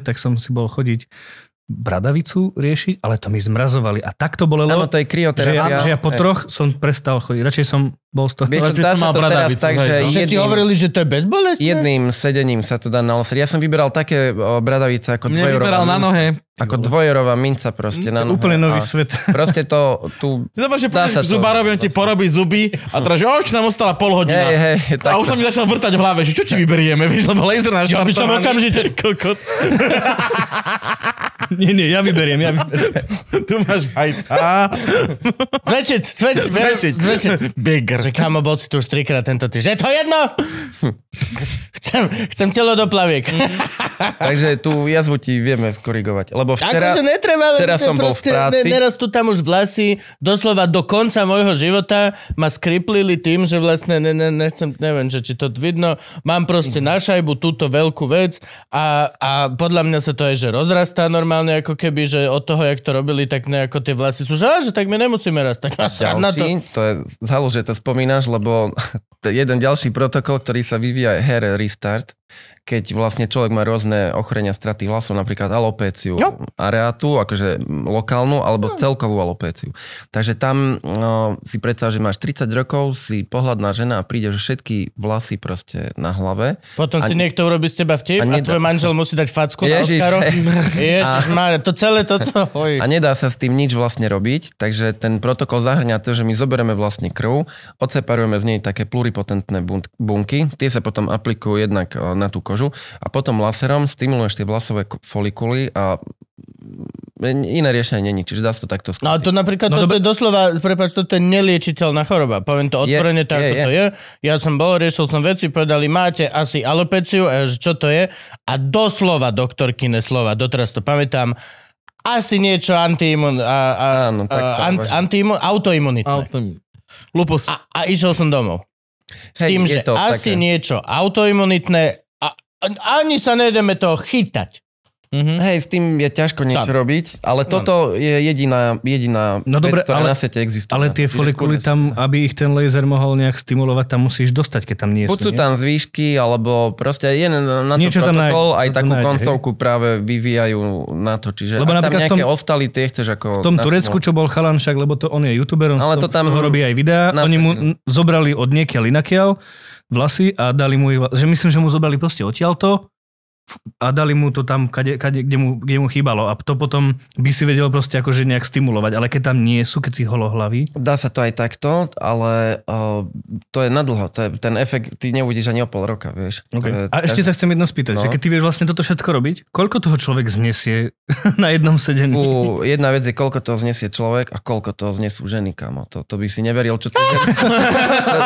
90, tak som si bol chodiť bradavicu riešiť, ale to mi zmrazovali. A tak to bolelo, Áno, to je krioterapia. Že ja, že ja po troch som prestal chodiť. Radšej som bol z toho, Vieš, to, dá sa to teraz tak, že no? jedným, hovorili, že to je bezbolestné? Jedným sedením sa to dá nalosriť. Ja som vyberal také bradavice ako Mne dvojrová na nohe. Ako dvojerová minca proste mm, na nohe. Úplne nový a svet. Proste to tu... Zabar, že dá sa to, zubárovi, on ti porobí zuby a teda, že oč, nám ostala pol hodina. Hey, hey, a už sa mi začal vrtať v hlave, že čo ti vyberieme, vieš, lebo laser náš Ja by som okamžite... Kokot. nie, nie, ja vyberiem, ja vyberiem. tu máš fajca. Zvečit, zvečit, zvečit. Big že kamo, bol si tu už trikrát tento týždeň. Že to jedno? chcem, chcem telo do plaviek. Mhm. Takže tu jazvu ti vieme skorigovať. Lebo včera, akože netreba, včera som bol v práci. Ne, neraz tu tam už vlasy, doslova do konca môjho života ma skriplili tým, že vlastne ne, ne, nechcem, neviem, že či to vidno, mám proste mhm. na šajbu túto veľkú vec a, a podľa mňa sa to aj, že rozrastá normálne, ako keby, že od toho, jak to robili, tak nejako tie vlasy sú, že, á, že tak my nemusíme raz. Tak na to. to je zhalu, že to spomínaš, lebo jeden ďalší protokol, ktorý sa vyvíja je Hair Restart, keď vlastne človek má rôzne ochorenia straty vlasov, napríklad alopéciu no. areátu, akože lokálnu, alebo no. celkovú alopéciu. Takže tam no, si predstav, že máš 30 rokov, si pohľadná žena a príde, že všetky vlasy proste na hlave. Potom a, si niekto urobí z teba vtip a, nedá... a tvoj manžel musí dať facku Ježiš, na Oscaro. Ježiš, a... Máre, to celé toto. Oj. A nedá sa s tým nič vlastne robiť, takže ten protokol zahrňa to, že my zoberieme vlastne krv, odseparujeme z nej také pluripotentné bunky, tie sa potom aplikujú jednak eh, na tú kožu a potom laserom stimuluješ tie vlasové folikuly a iné riešenie není, čiže dá sa to takto no, skúsiť. No to napríklad, no, toto dobe... je doslova, prepáč, toto je neliečiteľná choroba, poviem to otvorene, tak je, je. to je. Ja som bol, riešil som veci, povedali, máte asi alopeciu, a že čo to je? A doslova doktorky slova, doteraz to pamätám, asi niečo antiimun, a, a, Áno, tak a, ant, antiimun, autoimunitné. Autoimun. A, a išiel som domov. S tým, hey, že to asi také... niečo autoimunitné, ani sa nejdeme toho chytať. Mm-hmm. Hej, s tým je ťažko niečo tak. robiť, ale toto no. je jediná, jediná no vec, dobre, ktorá ale, na svete existuje. Ale tie folikuly tam, aby ich ten laser mohol nejak stimulovať, tam musíš dostať, keď tam nie sú. sú tam zvýšky, alebo proste je na, to niečo protokol, nájde, aj takú nájde, koncovku hej. práve vyvíjajú na to. Čiže lebo tam nejaké tom, ostali, tie chceš ako... V tom Turecku, čo bol Chalan však, lebo to on je youtuber, on ale to tam, robí aj videá, oni mu no. zobrali od niekiaľ inakiaľ vlasy a dali mu ich, že myslím, že mu zobrali proste odtiaľto a dali mu to tam, kade, kade, kde, mu, kde mu chýbalo. A to potom by si vedel proste akože nejak stimulovať. Ale keď tam nie sú, keď si holohlavý... Dá sa to aj takto, ale uh, to je na To je, ten efekt ty neuvidíš ani o pol roka, vieš. Okay. Je, a ešte sa chcem jedno spýtať, no. že keď ty vieš vlastne toto všetko robiť, koľko toho človek znesie na jednom sedení? U, jedna vec je, koľko toho znesie človek a koľko toho znesú ženy, kamo. To, to by si neveril, čo tie ženy... čo,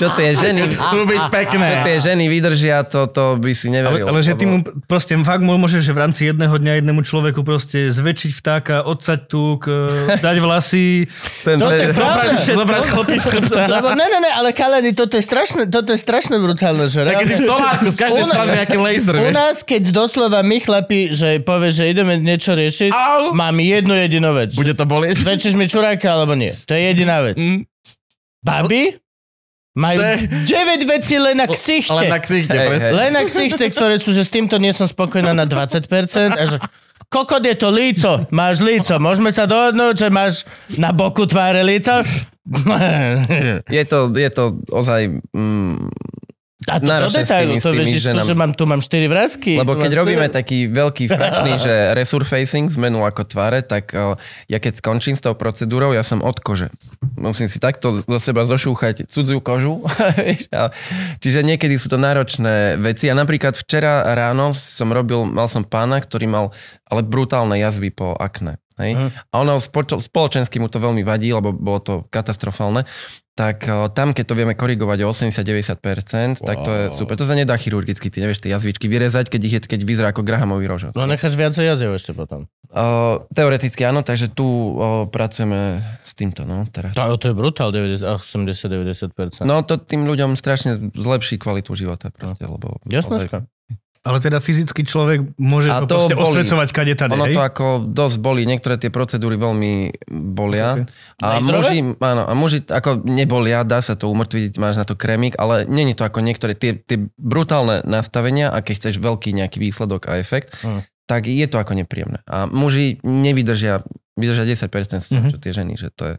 čo tie ženy... Čo tie ženy vydržia, to, to by si neveril. Ale, ale že ty mu proste fakt môžeš v rámci jedného dňa jednému človeku proste zväčšiť vtáka, odsať túk, e, dať vlasy. Ten, to je pravda. zobrať chlopy z chrbta. Lebo, ne, ne, ne, ale kalani, toto je strašné, toto je strašné brutálne, že Tak keď si v solárku, z každej strany nejaký laser, vieš. U nás, keď doslova my chlapi, že povie, že ideme niečo riešiť, Au. mám jednu jedinú vec. Bude to bolieť? Zväčšiš mi čuráka alebo nie. To je jediná vec. Mm. Babi? Majú je... 9 vecí len na ksichte. Len na ksichte, hey, presne. Hey. Len na ksichte, ktoré sú, že s týmto nie som spokojná na 20%. Až... kokot je to líco, máš líco. Môžeme sa dohodnúť, že máš na boku tváre líco? Je to, je to ozaj... Mm, a to do detailu, to vieš, že, nám... že mám, tu mám 4 vrázky. Lebo keď vlastne... robíme taký veľký fračný, že resurfacing, zmenu ako tváre, tak ja keď skončím s tou procedúrou, ja som od kože. Musím si takto zo seba zošúchať cudzú kožu. Čiže niekedy sú to náročné veci. A napríklad včera ráno som robil, mal som pána, ktorý mal ale brutálne jazvy po akne. Hej? Mhm. A ono spoločensky mu to veľmi vadí, lebo bolo to katastrofálne. Tak eh, tam, keď to vieme korigovať o 80-90%, wow. tak to je super. To sa nedá chirurgicky, ty nevieš tie jazvičky vyrezať, keď, ich je, keď vyzerá ako grahamový rožok. No necháš viac jaziev ešte potom. Uh, teoreticky áno, takže tu uh, pracujeme s týmto. No, teraz. To, to je brutál, 80-90%. No to tým ľuďom strašne zlepší kvalitu života. Proste, no. lebo Ozaj, ale teda fyzický človek môže a to, to osvecovať kade tady, Ono hej? to ako dosť boli, niektoré tie procedúry veľmi bolia. Okay. A, muži, áno, a muži ako nebolia, dá sa to umrtviť, máš na to kremík, ale není to ako niektoré tie, tie brutálne nastavenia a keď chceš veľký nejaký výsledok a efekt, mm. tak je to ako nepríjemné. A muži nevydržia vydržia 10% z mm-hmm. čo tie ženy, že to je...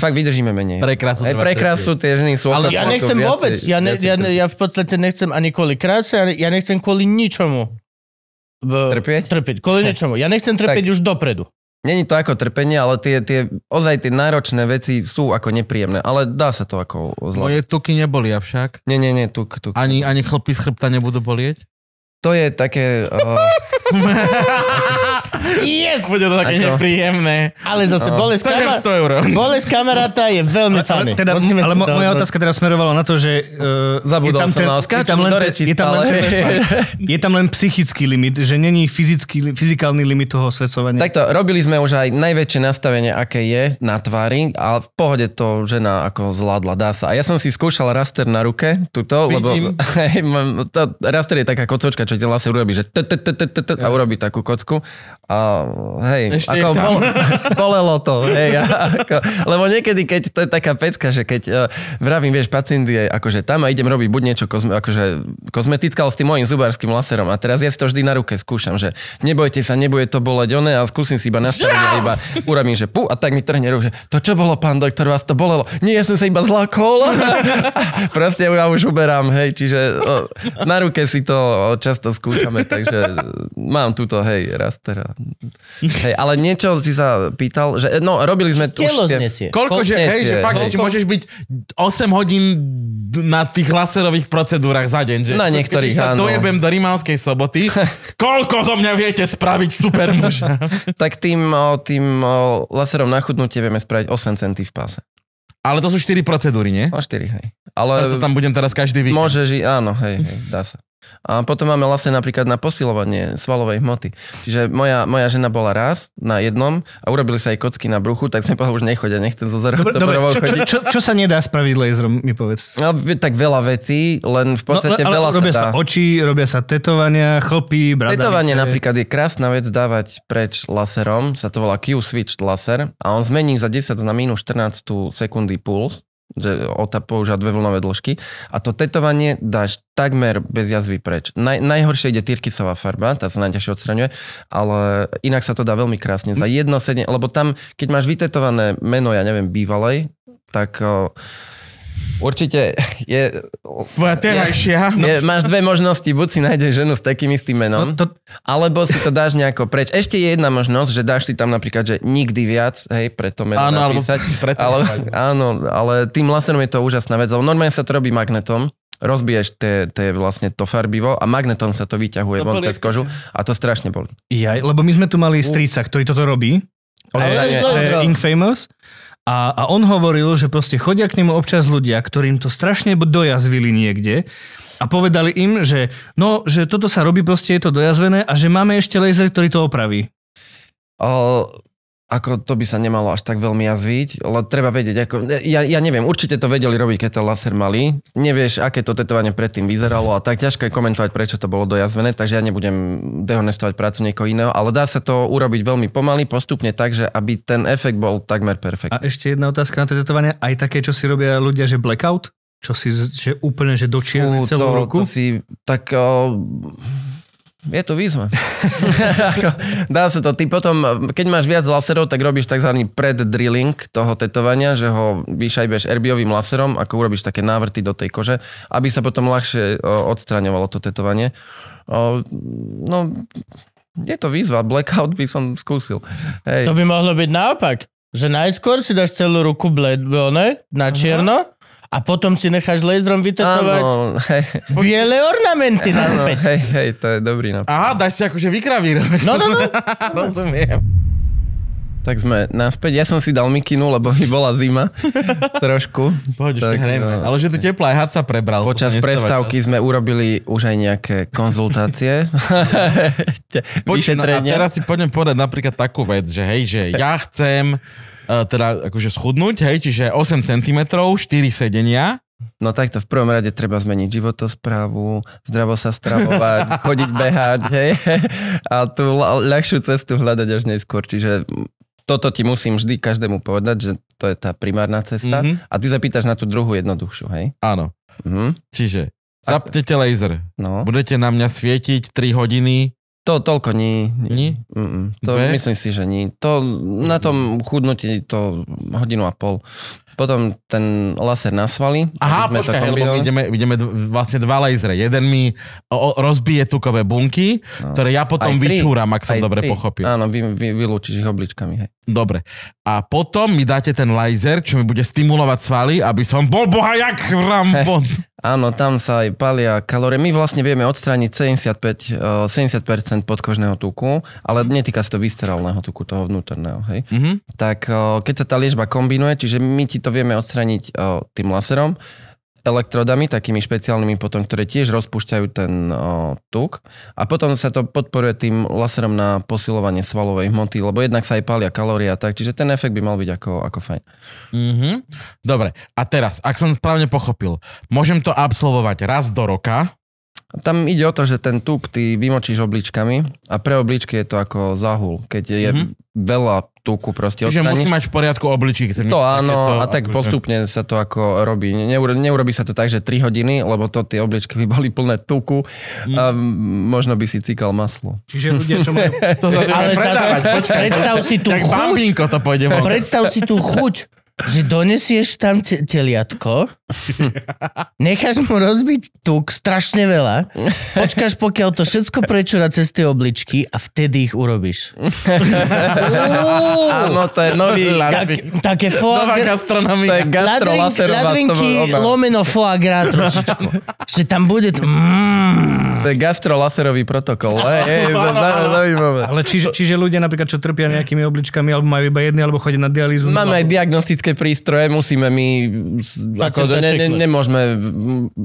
Fakt vydržíme menej. Prekrásu, e, prekrásu tie ženy sú... Ale ja nechcem viacej, vôbec, ja, ne, ja, ja v podstate nechcem ani kvôli kráse, ja nechcem kvôli ničomu. V, trpieť? Trpieť, kvôli ničomu. Ja nechcem trpieť tak, už dopredu. Není to ako trpenie, ale tie, tie, ozaj tie náročné veci sú ako nepríjemné, ale dá sa to ako zľadiť. Moje tuky neboli však. Nie, nie, nie, tuk, tuk. Ani, ani chlpy z chrbta nebudú bolieť? To je také... Uh... yes! Bude to také nepríjemné. Ale zase no. bolesť, kamar- bolesť kamaráta je veľmi fajný. Teda, ale mo- moja otázka teraz smerovala na to, že... Uh, e, Zabudol tam som ten, je tam len, je, tam len, je tam len psychický limit, že není fyzický, fyzikálny limit toho svetcovania. Takto, robili sme už aj najväčšie nastavenie, aké je na tvári, a v pohode to žena ako zvládla, dá sa. A ja som si skúšal raster na ruke, tuto, lebo raster je taká kocočka, čo ti vlastne urobí, že a urobiť takú kocku. A hej, Ešte ako bol, bolelo to. Hej, ako, lebo niekedy, keď to je taká pecka, že keď uh, vravím, vieš, pacient je akože tam a idem robiť buď niečo kozme, akože kozmetické, ale s tým mojim zubárským laserom. A teraz ja si to vždy na ruke skúšam, že nebojte sa, nebude to boleť oné a skúsim si iba nastaviť a iba urobím, že pu a tak mi trhne ruk, že to čo bolo, pán doktor, vás to bolelo? Nie, ja som sa iba zlakol. Proste ja už uberám, hej, čiže e, na ruke si to e, často skúšame, takže Mám túto, hej, raz teda. Hej, ale niečo si sa pýtal, že no, robili sme tu... Telo tie... znesie. Koľko, že, hej, že fakt, Koľko... môžeš byť 8 hodín na tých laserových procedúrach za deň, že? Na niektorých, Keď sa áno. dojebem do Rimavskej soboty, koľko zo mňa viete spraviť super muža? tak tým, tým laserom na chudnutie vieme spraviť 8 centy v páse. Ale to sú 4 procedúry, nie? O 4, hej. Ale... Preto tam budem teraz každý víkend. Môže žiť, áno, hej, hej, dá sa. A potom máme vlastne napríklad na posilovanie svalovej hmoty. Čiže moja, moja žena bola raz na jednom a urobili sa aj kocky na bruchu, tak som povedal, už nechodia, nechcem to zarobiť. Dobre, dobre, čo, čo, čo, čo, sa nedá spraviť laserom, mi povedz. No, tak veľa vecí, len v no, podstate no, veľa robia sa dá. sa oči, robia sa tetovania, chlpy, bradavice. Tetovanie napríklad je krásna vec dávať preč laserom, sa to volá Q-switched laser a on zmení za 10 na minus 14 sekundy puls že otapou už a dve vlnové dĺžky. A to tetovanie dáš takmer bez jazvy preč. Naj, najhoršie ide tyrkisová farba, tá sa najťažšie odstraňuje, ale inak sa to dá veľmi krásne. Za jedno sedenie, lebo tam, keď máš vytetované meno, ja neviem, bývalej, tak Určite je... Tvoja terajšia. Je, je, máš dve možnosti, buď si nájdeš ženu s takým istým menom, no to... alebo si to dáš nejako preč. Ešte je jedna možnosť, že dáš si tam napríklad, že nikdy viac, hej, pre to meno áno, napísať. Alebo ale, áno, ale tým laserom je to úžasná vec, lebo normálne sa to robí magnetom, rozbiješ te, te vlastne to farbivo a magnetom sa to vyťahuje von cez kožu a to strašne boli. Ja, lebo my sme tu mali strica, ktorý toto robí. Od, je, je, je, Ink Famous. A, a on hovoril, že proste chodia k nemu občas ľudia, ktorým to strašne dojazvili niekde a povedali im, že no, že toto sa robí, proste je to dojazvené a že máme ešte laser, ktorý to opraví. O, ako to by sa nemalo až tak veľmi jazviť, ale treba vedieť, ako, ja, ja neviem, určite to vedeli robiť, keď to laser mali, nevieš, aké to tetovanie predtým vyzeralo a tak ťažko je komentovať, prečo to bolo dojazvené, takže ja nebudem dehonestovať prácu niekoho iného, ale dá sa to urobiť veľmi pomaly, postupne tak, že aby ten efekt bol takmer perfektný. A ešte jedna otázka na to tetovanie, aj také, čo si robia ľudia, že blackout? Čo si, že úplne, že do celú to, ruku? To si, tak... Oh, je to výzva. Dá sa to. Ty potom, keď máš viac laserov, tak robíš tzv. pred-drilling toho tetovania, že ho vyšajbeš erbiovým laserom, ako urobíš také návrty do tej kože, aby sa potom ľahšie odstraňovalo to tetovanie. No, je to výzva. Blackout by som skúsil. Hej. To by mohlo byť naopak. Že najskôr si dáš celú ruku bled, ne? na čierno, Aha a potom si necháš laserom vytetovať Áno, hej. biele ornamenty naspäť. hej, hej, to je dobrý nápad. Aha, dáš si akože vykravírovať. No, no, no. Rozumiem. Tak sme naspäť. Ja som si dal mikinu, lebo mi bola zima trošku. Poď, tak, hrejme. No, ale že tu teplá aj had sa prebral. Počas prestávky sme urobili už aj nejaké konzultácie. Poď, no, a teraz si poďme povedať napríklad takú vec, že hej, že ja chcem E, teda akože schudnúť, hej, čiže 8 cm, 4 sedenia. No takto, v prvom rade treba zmeniť životosprávu, zdravo sa stravovať, chodiť behať, hej, a tú ľahšiu cestu hľadať až neskôr, čiže toto ti musím vždy každému povedať, že to je tá primárna cesta mm-hmm. a ty sa pýtaš na tú druhú jednoduchšiu, hej? Áno. Mm-hmm. Čiže zapnete laser, no. budete na mňa svietiť 3 hodiny, to toľko nie. Nie? Mm, to myslím si, že nie. To na tom chudnutí to hodinu a pol potom ten laser na svaly. Aha, počkaj, to lebo my ideme, ideme vlastne dva lasery. Jeden mi o, rozbije tukové bunky, no. ktoré ja potom aj vyčúram, ak som aj dobre tri. pochopil. Áno, vy, vy, vylúčiš ich obličkami. Hej. Dobre. A potom mi dáte ten laser, čo mi bude stimulovať svaly, aby som bol boha jak rambon. Áno, tam sa aj palia kalórie. My vlastne vieme odstrániť 75, 70% eh, podkožného tuku, ale netýka sa to viscerálneho tuku, toho vnútorného. Hej? Mm-hmm. Tak eh, keď sa tá liežba kombinuje, čiže my ti to to vieme odstraniť o, tým laserom, elektrodami, takými špeciálnymi potom, ktoré tiež rozpúšťajú ten o, tuk. A potom sa to podporuje tým laserom na posilovanie svalovej hmoty, lebo jednak sa aj pália kalória, tak, čiže ten efekt by mal byť ako, ako fajn. Mm-hmm. Dobre, a teraz, ak som správne pochopil, môžem to absolvovať raz do roka, tam ide o to, že ten tuk ty vymočíš obličkami a pre obličky je to ako zahul, keď je mm-hmm. veľa tuku proste Čiže musí mať v poriadku obličky. To áno, to, a tak akože... postupne sa to ako robí. Neuro, neurobi sa to tak, že 3 hodiny, lebo to tie obličky by boli plné tuku mhm. a možno by si cíkal maslo. Čiže ľudia, čo majú... To sa ale predávať, počkaj, predstav si tú chuť. Bambinko to pôjde Predstav si tú chuť že donesieš tam te- teliatko, necháš mu rozbiť tuk strašne veľa, počkáš, pokiaľ to všetko prečúra cez tie obličky a vtedy ich urobíš. Áno, to je nový... Tak, také foie Nová gastronomia. Ladvinky Ladrinky, lomeno foie gras trošičku. Že tam bude... Mm gastrolaserový protokol. zaujímavé. Ale čiže, ľudia napríklad, čo trpia nejakými obličkami, alebo majú iba jedny, alebo chodia na dialýzu. Máme aj diagnostické prístroje, musíme my... nemôžeme...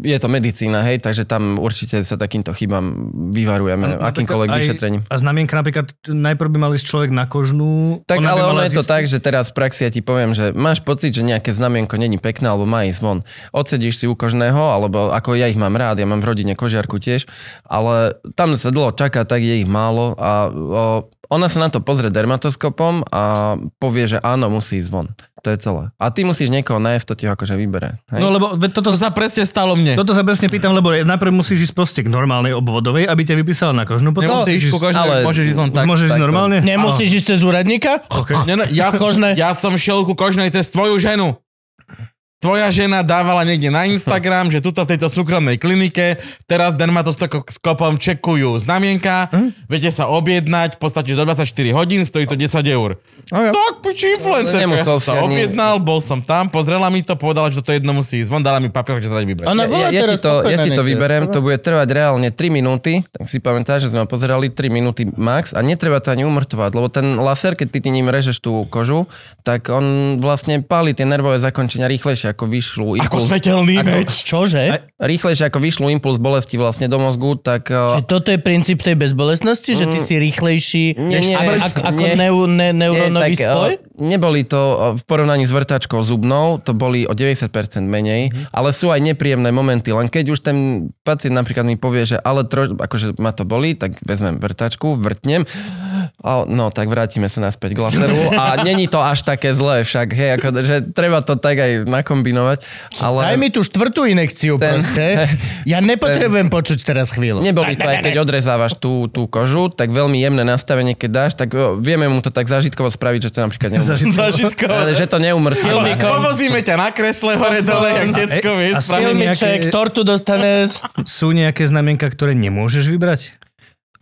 Je to medicína, hej, takže tam určite sa takýmto chybám vyvarujeme akýmkoľvek vyšetrením. A znamienka napríklad, najprv by mal ísť človek na kožnú... Tak ale ono je to tak, že teraz v praxi ja ti poviem, že máš pocit, že nejaké znamienko není pekné, alebo má ísť von. Odsedíš si u kožného, alebo ako ja ich mám rád, ja mám v rodine kožiarku tiež, ale tam sa dlho čaká, tak je ich málo a o, ona sa na to pozrie dermatoskopom a povie, že áno, musí ísť von. To je celé. A ty musíš niekoho nájsť, to ti ho akože vybere. Hej? No lebo toto, to sa presne stalo mne. Toto sa presne pýtam, lebo najprv musíš ísť proste k normálnej obvodovej, aby ťa vypísala na kožnú. Potom Nemusíš ísť kožnú, ale môžeš ísť len tak. Môžeš ísť normálne? Nemusíš ísť cez úradníka? Okay. ja, som, ja som šiel ku kožnej cez tvoju ženu tvoja žena dávala niekde na Instagram, že tuto v tejto súkromnej klinike teraz dermatoskopom čekujú znamienka, hm? viete sa objednať v podstate do 24 hodín, stojí to 10 eur. A no ja. Tak piči influencer, no, ja som sa objednal, bol som tam, pozrela mi to, povedala, že to jedno musí ísť von, dala mi papier, že sa dať vybrať. ja, ja, ja, ti to, ja ti to vyberem, to bude trvať reálne 3 minúty, tak si pamätáš, že sme pozerali 3 minúty max a netreba to ani umrtvať, lebo ten laser, keď ty, ty ním režeš tú kožu, tak on vlastne páli tie nervové zakončenia rýchlejšie ako vyšlú impuls. Ako svetelný ako, meč. Čože? Rýchlejšie ako vyšlú impuls bolesti vlastne do mozgu, tak... Eh, Čiže toto je princíp tej bezbolesnosti, mm, že ty mm. si rýchlejší nie, nie, ako, ako nie, neu, ne, neurónový nie, tak, eh, spoj? Neboli to eh, v porovnaní s vrtačkou zubnou, to boli o 90% menej, mm. ale sú aj nepríjemné momenty, len keď už ten pacient napríklad mi povie, že ale troš, akože ma to boli, tak vezmem vrtačku, vrtnem no tak vrátime sa naspäť k laseru a není to až také zlé však, hej, ako, že treba to tak aj nakombinovať. Ale... Daj mi tú štvrtú inekciu ten, proste. Ja nepotrebujem ten, počuť teraz chvíľu. Neboli to aj keď odrezávaš tú, tú kožu, tak veľmi jemné nastavenie, keď dáš, tak vieme mu to tak zažitkovo spraviť, že to napríklad neumrzí. Zážitkovo. Ale že to neumrzí. Povozíme ťa na kresle hore dole, jak detsko, vieš. Filmiček, nejaké... tortu dostaneš. Sú nejaké znamienka, ktoré nemôžeš vybrať?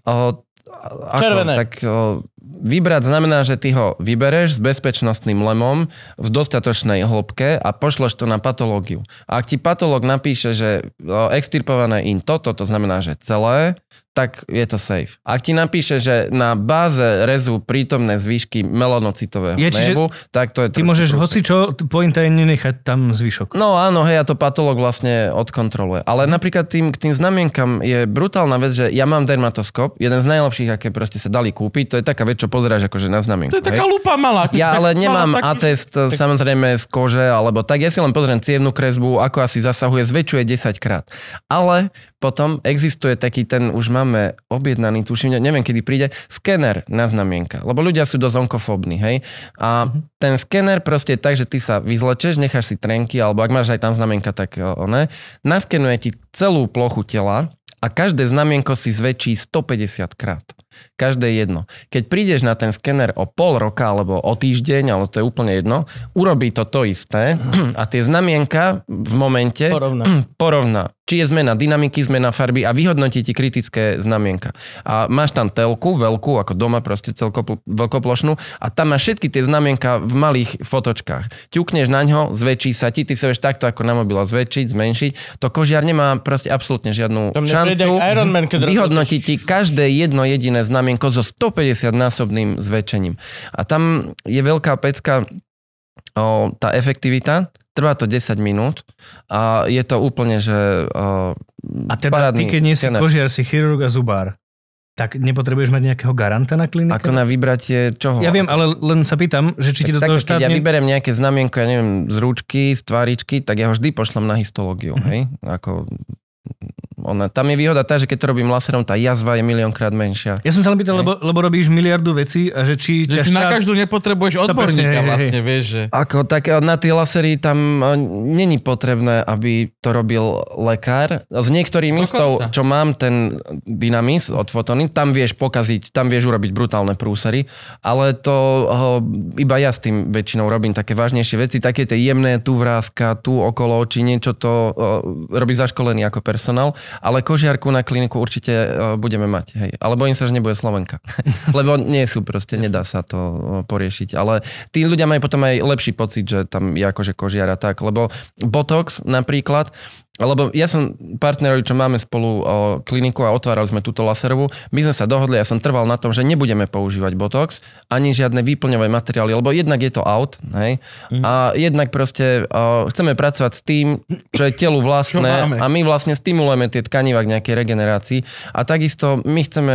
O, ako, Červené. Tak o, vybrať znamená, že ty ho vybereš s bezpečnostným lemom v dostatočnej hĺbke a pošleš to na patológiu. A ak ti patológ napíše, že extirpované in toto, to znamená, že celé, tak je to safe. Ak ti napíše, že na báze rezu prítomné zvyšky melanocitového je, nebu, tak to je... Ty môžeš prúsi. hoci čo, pointa je nenechať tam zvyšok. No áno, hej, a to patolog vlastne odkontroluje. Ale napríklad tým, k tým znamienkam je brutálna vec, že ja mám dermatoskop, jeden z najlepších, aké proste sa dali kúpiť, to je taká vec, čo pozeráš akože na znamienku. To je hej. taká lupa malá. Ja ale nemám taký... atest tak... samozrejme z kože, alebo tak ja si len pozriem cievnú kresbu, ako asi zasahuje, zväčšuje 10 krát. Ale potom existuje taký ten už máme objednaný, tuším, neviem kedy príde, skener na znamienka, lebo ľudia sú dosť onkofobní, hej. A uh-huh. ten skener proste je tak, že ty sa vyzlečeš, necháš si trenky, alebo ak máš aj tam znamienka, tak e, oné. naskenuje ti celú plochu tela a každé znamienko si zväčší 150 krát. Každé jedno. Keď prídeš na ten skener o pol roka alebo o týždeň, ale to je úplne jedno, urobí to to isté a tie znamienka v momente porovná. porovná či je zmena dynamiky, zmena farby a vyhodnotí ti kritické znamienka. A máš tam telku veľkú, ako doma proste celko, veľkoplošnú a tam máš všetky tie znamienka v malých fotočkách. Ťukneš na ňo, zväčší sa ti, ty sa vieš takto ako na mobila zväčšiť, zmenšiť. To kožiar nemá proste absolútne žiadnu šancu. Iron Man, vyhodnotí ti každé jedno jediné zelené znamienko so 150-násobným zväčšením. A tam je veľká pecka o, tá efektivita, trvá to 10 minút a je to úplne, že o, A teda ty, keď nie si kožiar, si chirurg a zubár, tak nepotrebuješ mať nejakého garanta na klinike? Ako na vybratie čoho? Ja viem, ale len sa pýtam, že či tak ti do toho štát... Keď ja vyberiem nejaké znamienko, ja neviem, z rúčky, z tváričky, tak ja ho vždy pošlem na histológiu, uh-huh. hej? Ako ona, tam je výhoda tá, že keď to robím laserom, tá jazva je miliónkrát menšia. Ja som sa len pýtal, lebo, lebo robíš miliardu vecí a že či... Že štát... na každú nepotrebuješ odborníka presne, vlastne, hej, vieš, že... Ako, tak e, na tie lasery tam e, není potrebné, aby to robil lekár. S niektorými z čo mám, ten dynamis od fotony, tam vieš pokaziť, tam vieš urobiť brutálne prúsery, ale to ho, e, iba ja s tým väčšinou robím také vážnejšie veci, také tie jemné, tu vrázka, tu okolo či niečo to robí zaškolený ako personál ale kožiarku na kliniku určite e, budeme mať. Hej. Ale bojím sa, že nebude Slovenka. Lebo nie sú proste, nedá sa to e, poriešiť. Ale tí ľudia majú potom aj lepší pocit, že tam je akože kožiara tak. Lebo Botox napríklad, lebo ja som partnerovi, čo máme spolu o, kliniku a otvárali sme túto laserovú, my sme sa dohodli, ja som trval na tom, že nebudeme používať botox, ani žiadne výplňové materiály, lebo jednak je to out, hej, mm. a jednak proste o, chceme pracovať s tým, čo je telu vlastné a my vlastne stimulujeme tie tkanivá k nejakej regenerácii a takisto my chceme,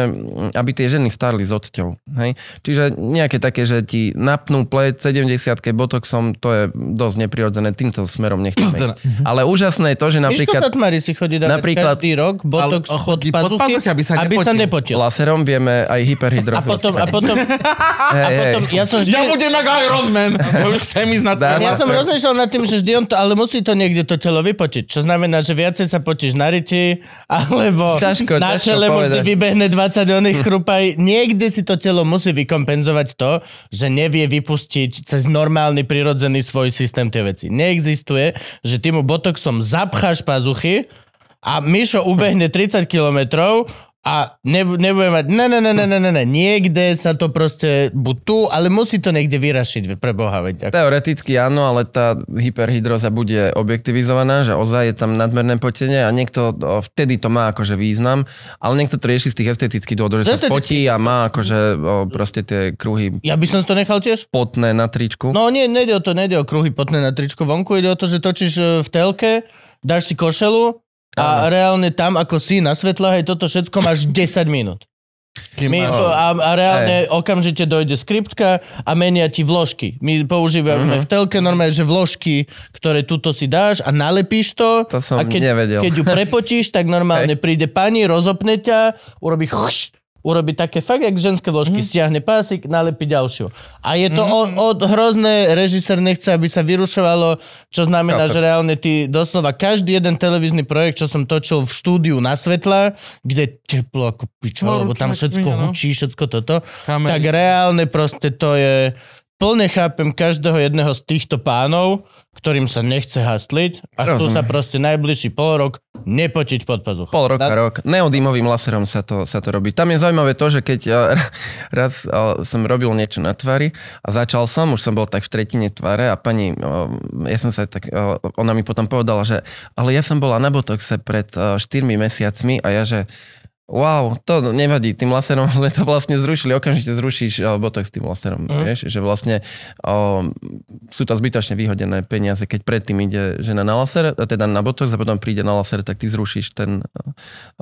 aby tie ženy starli s odťou, hej. Čiže nejaké také, že ti napnú pleť 70 botoxom, to je dosť neprirodzené, týmto smerom nechceme. Ale úžasné je to, že napríklad... Tmari si chodí dávať napríklad, každý rok botox ale, pod, pazuchy, pod pazuchy, aby sa, aby nepotil. sa nepotil. Laserom vieme aj hyperhydrozu. A potom, a potom, hey, a potom hey. ja som vždy... Ja budem na Iron Man. Ja chcem ísť na to. Ja som rozmýšľal nad tým, že vždy on to, ale musí to niekde to telo vypotiť. Čo znamená, že viacej sa potíš na ryti, alebo ťažko, na čele mu vždy vybehne 20 oných krupaj. Niekde si to telo musí vykompenzovať to, že nevie vypustiť cez normálny prirodzený svoj systém tie veci. Neexistuje, že ty mu botoxom zapcháš až pazuchy a Mišo ubehne 30 kilometrov a nebude mať, ne, ne, ne, ne, ne, ne, ne, niekde sa to proste, buď tu, ale musí to niekde vyrašiť, pre Boha, veď. Ako... Teoreticky áno, ale tá hyperhydroza bude objektivizovaná, že ozaj je tam nadmerné potenie a niekto vtedy to má akože význam, ale niekto to rieši z tých estetických dôvodov, že Esteticky. sa potí a má akože o, proste tie kruhy. Ja by som to nechal tiež? Potné na tričku. No nie, nejde o to, nejde o kruhy potné na tričku vonku, ide o to, že točíš e, v telke dáš si košelu a reálne tam, ako si na svetlách, aj toto všetko máš 10 minút. My, a, a reálne aj. okamžite dojde skriptka a menia ti vložky. My používame uh-huh. v telke normálne, že vložky, ktoré tuto si dáš a nalepíš to. To som a keď, nevedel. keď ju prepotíš, tak normálne aj. príde pani, rozopne ťa, urobí chšt, urobiť také fakt, jak ženské ložky. mm Stiahne pásik, nalepí ďalšiu. A je to mm od, od hrozné, režisér nechce, aby sa vyrušovalo, čo znamená, Chápem. že reálne ty doslova každý jeden televízny projekt, čo som točil v štúdiu na svetla, kde teplo ako pičo, no, lebo tam všetko no. hučí, všetko toto, Kamery. tak reálne proste to je plne chápem každého jedného z týchto pánov, ktorým sa nechce hastliť a chcú sa proste najbližší pol rok Nepotiť pod pazuch. Pol roka, Na... rok. Neodýmovým laserom sa to, sa to robí. Tam je zaujímavé to, že keď ja, eh, raz eh, som robil niečo na tvári a začal som, už som bol tak v tretine tváre a pani, eh, ja som sa tak, ona mi potom povedala, že ale ja som bola na botoxe pred 4 mesiacmi a ja, že Wow, to nevadí, tým laserom to vlastne zrušili, okamžite zrušíš eh, botox tým laserom, mm. vieš, že vlastne o, ehm, sú to zbytočne vyhodené peniaze, keď predtým ide žena na laser, eh, teda na botox a potom príde na laser, tak ty zrušíš ten o,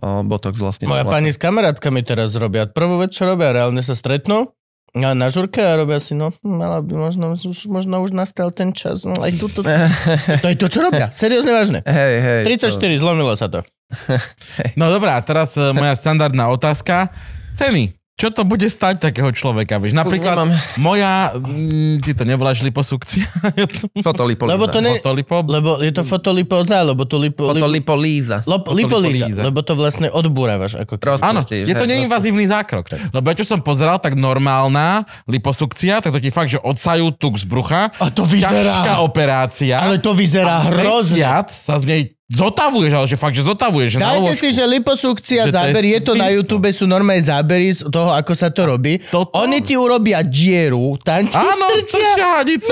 eh, botox vlastne. Moja pani s kamarátkami teraz robia, prvú vec, čo robia, reálne sa stretnú, a na žurke a robia si, no, mala by, možno, už, možno už nastal ten čas. No, aj tuto, to je to, čo robia. Seriózne, vážne. Hej, hej. 34, to... zlomilo sa to. no dobrá, teraz e, moja standardná otázka. Ceny. Čo to bude stať takého človeka? Víš? Napríklad Nemám. moja, m, mm, ty to nevoláš liposukcia. Fotolipolíza. Lebo, to ne, Fotolipo... lebo je to fotolipoza, lebo to lipo, fotolipolíza. Lop, lipolíza, lebo to vlastne odbúravaš. Ako Áno, je to neinvazívny zákrok. Tak. Lebo ja čo som pozeral, tak normálna liposukcia, tak to ti fakt, že odsajú tuk z brucha. A to vyzerá. Ťažká operácia. Ale to vyzerá hrozne. sa z nej Zotavuješ, ale že fakt, že zotavuješ. Že Dajte si, že liposukcia že záber, je, je to na YouTube, sú normálne zábery z toho, ako sa to robí. Toto. Oni ti urobia dieru, tam ti Áno, strčia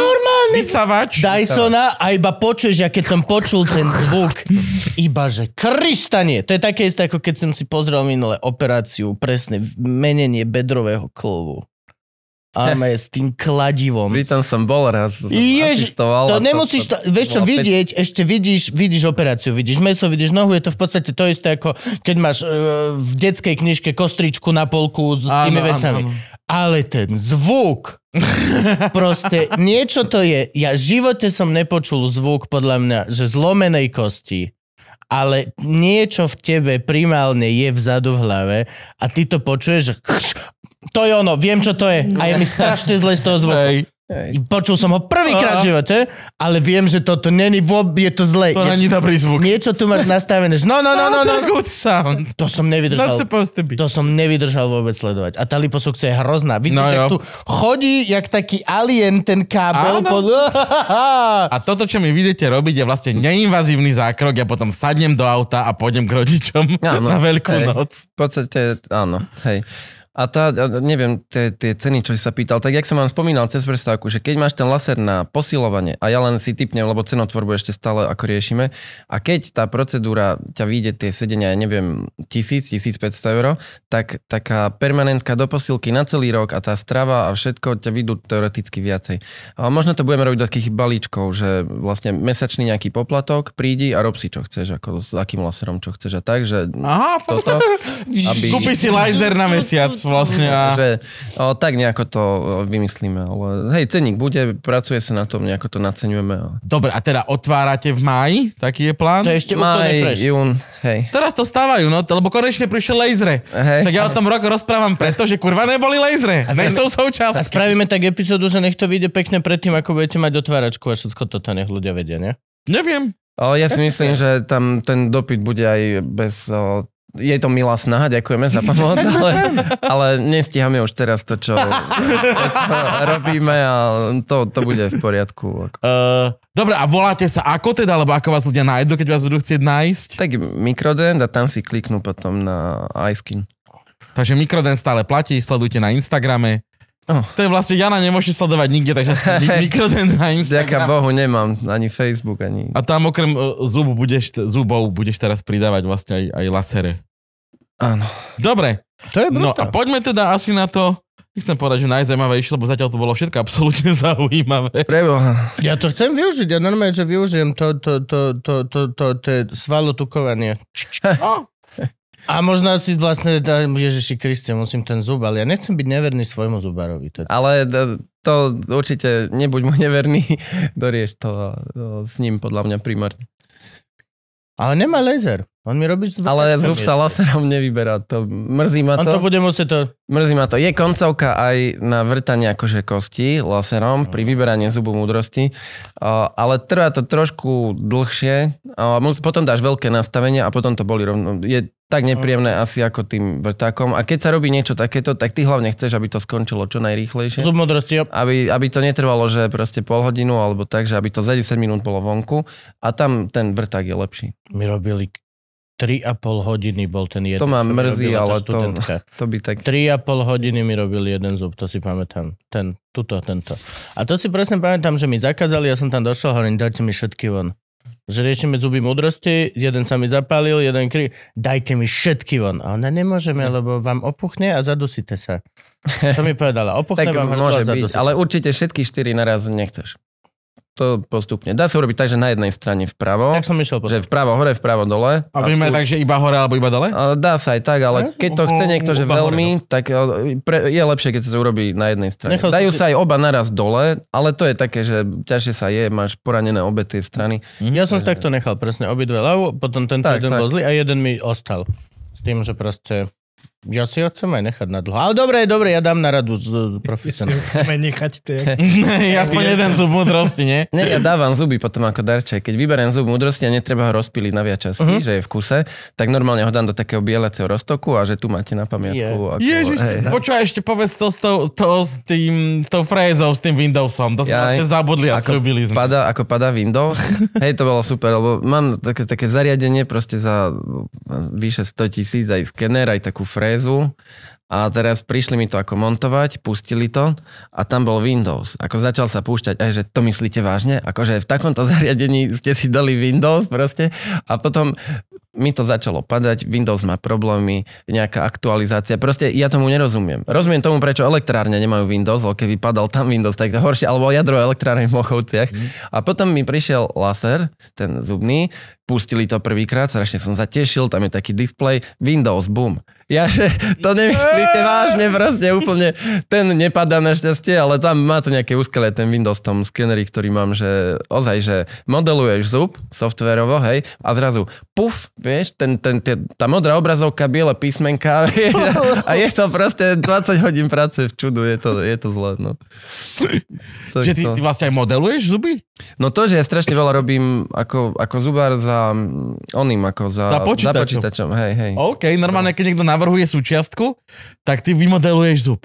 normálne vysavač. Dysona a iba počuješ, ja keď som počul ten zvuk, iba že kryštanie. To je také isté, ako keď som si pozrel minulé operáciu, presne menenie bedrového klovu. Áno, s tým kladivom. tam som bol raz. Jež, to nemusíš, to, to vieš čo, vidieť, peč... ešte vidíš, vidíš operáciu, vidíš meso, vidíš nohu, je to v podstate to isté, ako keď máš uh, v detskej knižke kostričku na polku s áno, tými vecami. Áno, áno. Ale ten zvuk, proste niečo to je. Ja v živote som nepočul zvuk, podľa mňa, že zlomenej kosti ale niečo v tebe primálne je vzadu v hlave a ty to počuješ, že to je ono, viem čo to je. A je mi strašne zle z toho zvuku. Hej. Počul som ho prvýkrát no. v živote, ale viem, že toto není vôbec, je to zle. To není dobrý zvuk. Niečo tu máš nastavené, že no, no, no, no, no. no. good sound. To som nevydržal. Not supposed to be. To som nevydržal vôbec sledovať. A tá liposukcia je hrozná. Vidíš, no, jak tu chodí, jak taký alien ten kábel. Po... a toto, čo mi vidíte robiť, je vlastne neinvazívny zákrok. Ja potom sadnem do auta a pôjdem k rodičom ano, na veľkú hej. noc. V podstate, áno, hej. A tá, neviem, tie ceny, čo si sa pýtal, tak jak som vám spomínal cez prestávku, že keď máš ten laser na posilovanie, a ja len si typnem, lebo cenotvorbu ešte stále ako riešime, a keď tá procedúra ťa vyjde tie sedenia, ja neviem, 1000, 1500 eur, tak taká permanentka do posilky na celý rok a tá strava a všetko ťa vyjdú teoreticky viacej. A možno to budeme robiť do takých balíčkov, že vlastne mesačný nejaký poplatok, prídi a rob si čo chceš, ako s akým laserom čo chceš a tak, že... Aha, toto, aby... kúpi si laser na mesiac vlastne a... Že, o, tak nejako to vymyslíme. Ale, hej, cenník bude, pracuje sa na tom, nejako to naceňujeme. Ale... Dobre, a teda otvárate v máji, taký je plán? To je ešte maj, úplne fresh. jún, hej. Teraz to stávajú, no, lebo konečne prišli lejzre. Hej. Tak ja o tom roku rozprávam preto, že kurva neboli lejzre. A sú súčasť. A spravíme tak epizódu, že nech to vyjde pekne predtým, ako budete mať otváračku a všetko toto nech ľudia vedia, ne? Neviem. O, ja si myslím, že tam ten dopyt bude aj bez o, je to milá snaha, ďakujeme za pomoc, ale, ale nestíhame už teraz to, čo, to, čo robíme a to, to bude v poriadku. Uh, dobre, a voláte sa ako teda, alebo ako vás ľudia nájdu, keď vás budú chcieť nájsť? Tak mikrodent a tam si kliknú potom na iSkin. Takže mikrodent stále platí, sledujte na Instagrame. Oh. To je vlastne, Jana nemôže sledovať nikde, takže mikroden na Instagram. Ďaká Bohu, nemám ani Facebook, ani... A tam okrem zub budeš, zubov budeš teraz pridávať vlastne aj, aj lasere. Áno. Dobre. To je brutál. No a poďme teda asi na to, nechcem povedať, že najzajímavejšie, lebo zatiaľ to bolo všetko absolútne zaujímavé. Preboha. Ja to chcem využiť, ja normálne, že využijem to, to, to, to, to, to, to, to to svalotukovanie. No, a možno si vlastne, Ježiši Kriste, musím ten zub, ale ja nechcem byť neverný svojmu zubárovi. Teda. Ale to určite, nebuď mu neverný, dorieš to s ním podľa mňa primárne. Ale nemá laser. On mi robí zvuk. Ale zvuk sa laserom nevyberá, to mrzí ma to. On to bude musieť to... Mrzí ma to. Je koncovka aj na vrtanie akože kosti laserom no. pri mhm. vyberaní zubu múdrosti, ale trvá to trošku dlhšie. potom dáš veľké nastavenie a potom to boli rovno... Je tak nepríjemné no. asi ako tým vrtákom. A keď sa robí niečo takéto, tak ty hlavne chceš, aby to skončilo čo najrýchlejšie. Zub múdrosti, jo. Aby, aby to netrvalo, že proste pol hodinu alebo tak, že aby to za 10 minút bolo vonku. A tam ten vrták je lepší. My robili 3,5 hodiny bol ten jeden. To ma mrzí, ale to, to by tak... 3,5 hodiny mi robil jeden zub, to si pamätám. Ten, tuto, tento. A to si presne pamätám, že mi zakázali, ja som tam došiel, hovorím, dajte mi všetky von. Že riešime zuby múdrosti, jeden sa mi zapálil, jeden kri, dajte mi všetky von. A ona nemôžeme, lebo vám opuchne a zadusíte sa. To mi povedala, opuchne tak vám môže byť, ale určite všetky štyri naraz nechceš to postupne. Dá sa urobiť tak, že na jednej strane vpravo. Tak som išiel Že vpravo hore, vpravo dole. A budeme tak, že iba hore alebo iba dole? Dá sa aj tak, ale ne? keď to chce niekto, že veľmi, hore, tak pre, je lepšie, keď sa to urobí na jednej strane. Nechal Dajú si... sa aj oba naraz dole, ale to je také, že ťažšie sa je, máš poranené obe tie strany. Mhm. Ja som Takže... takto nechal presne obidve ľavú, potom tento tak, jeden tak. bol zlý a jeden mi ostal. S tým, že proste ja si ho chcem aj nechať na dlho. Ale dobre, dobre, ja dám na radu z, z profesionálom. Chceme nechať tie. Aspoň jeden zub múdrosti, nie? Nie, ja dávam zuby potom ako darček. Keď vyberiem zub múdrosti a netreba ho rozpiliť na viac časti, uh-huh. že je v kuse, tak normálne ho dám do takého bieleceho roztoku a že tu máte na pamiatku. Yeah. Ako, Ježiš, hej. počúva, ešte povedz to, to, to s, tým, s tou frézou, s tým Windowsom. To sme ja, zabudli a ako slúbili sme. Pada, ako padá Windows. hej, to bolo super, lebo mám také, také zariadenie proste za vyše 100 tisíc, aj skener, aj takú frézu os a teraz prišli mi to ako montovať, pustili to a tam bol Windows. Ako začal sa púšťať aj, že to myslíte vážne? Akože v takomto zariadení ste si dali Windows proste a potom mi to začalo padať, Windows má problémy, nejaká aktualizácia. Proste ja tomu nerozumiem. Rozumiem tomu, prečo elektrárne nemajú Windows, lebo keby padal tam Windows, tak to horšie, alebo jadro elektrárne v Mochovciach. Mm. A potom mi prišiel laser, ten zubný, pustili to prvýkrát, strašne som zatešil, tam je taký display, Windows, boom. Ja, že to nemyslíte vážne, proste úplne, ten nepadá na šťastie, ale tam má to nejaké úskale, ten Windows v tom skeneri, ktorý mám, že ozaj, že modeluješ zub softverovo, hej, a zrazu puf, Vieš, ten, ten, ten, tá modrá obrazovka, biele písmenka vieš, a je to proste 20 hodín práce v čudu, je to, je to zlé. No. že ty, to. ty vlastne aj modeluješ zuby? No to, že ja strašne veľa robím ako, ako zubár za oným, ako za, za, počítačom. za počítačom. Hej, hej. OK, normálne, keď niekto navrhuje súčiastku, tak ty vymodeluješ zub.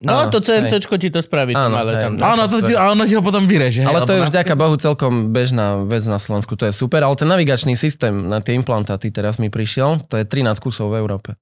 No, áno, to CNC ti to spraví. Áno, ale tam hej, no. áno, to, a ono ti ho potom vyreže. Ale to je už vďaka Bohu celkom bežná vec na Slovensku, to je super, ale ten navigačný systém na tie implantáty teraz mi prišiel, to je 13 kusov v Európe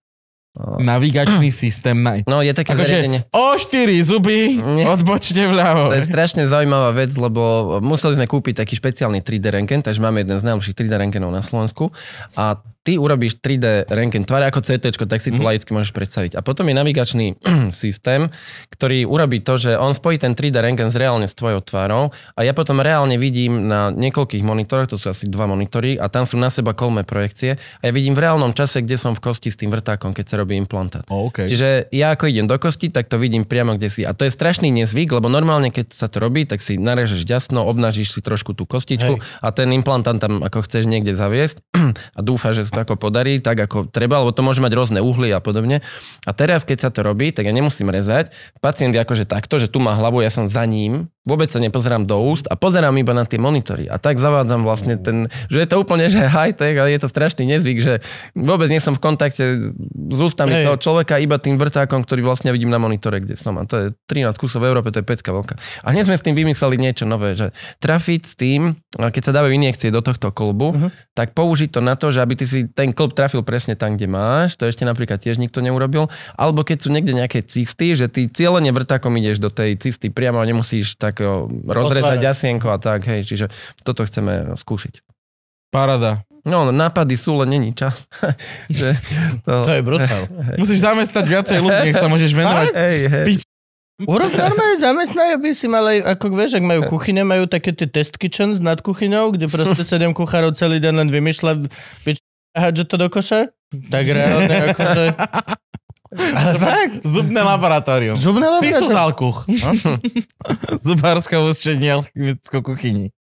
navigačný systém. Na... No je také akože zariadenie. O 4 zuby, Nie. odbočte vľavo. To je strašne zaujímavá vec, lebo museli sme kúpiť taký špeciálny 3D renken, takže máme jeden z najlepších 3D renkenov na Slovensku. A ty urobíš 3D renken tvare ako CT, tak si to mm. laicky môžeš predstaviť. A potom je navigačný systém, ktorý urobí to, že on spojí ten 3D renken s reálne s tvojou tvárou a ja potom reálne vidím na niekoľkých monitoroch, to sú asi dva monitory a tam sú na seba kolme projekcie a ja vidím v reálnom čase, kde som v kosti s tým vrtákom, keď sa robí robí implantát. Oh, okay. Čiže ja ako idem do kosti, tak to vidím priamo kde si. A to je strašný nezvyk, lebo normálne keď sa to robí, tak si narežeš ďasno, obnažíš si trošku tú kostičku Hej. a ten implantant tam ako chceš niekde zaviesť a dúfa, že sa to ako podarí, tak ako treba, lebo to môže mať rôzne uhly a podobne. A teraz keď sa to robí, tak ja nemusím rezať. Pacient je akože takto, že tu má hlavu, ja som za ním, vôbec sa nepozerám do úst a pozerám iba na tie monitory. A tak zavádzam vlastne ten, že je to úplne že high-tech a je to strašný nezvyk, že vôbec nie som v kontakte s prústami hey. toho človeka iba tým vrtákom, ktorý vlastne vidím na monitore, kde som. A to je 13 kusov v Európe, to je pecka voka. A hneď sme s tým vymysleli niečo nové, že trafiť s tým, keď sa dávajú injekcie do tohto kolbu, uh-huh. tak použiť to na to, že aby ty si ten klb trafil presne tam, kde máš, to ešte napríklad tiež nikto neurobil, alebo keď sú niekde nejaké cisty, že ty cieľene vrtákom ideš do tej cisty, priamo a nemusíš tak rozrezať jasienko a tak, hej, čiže toto chceme skúsiť. Parada. No, nápady sú, len není čas. že to... to je brutál. Musíš zamestnať viacej ľudí, nech sa môžeš venovať. Hej, hej. Pič. Urob normálne, zamestnajú by si mali, ako vieš, ak majú kuchyne, majú také tie test kitchens nad kuchyňou, kde proste sedem kuchárov celý deň len vymýšľa pič, to do koša. Tak reálne, je. Ale Zubné laboratórium. Zubné laboratórium? Ty sú zálkuch. Zubárska ústrední alchemickou kuchyni.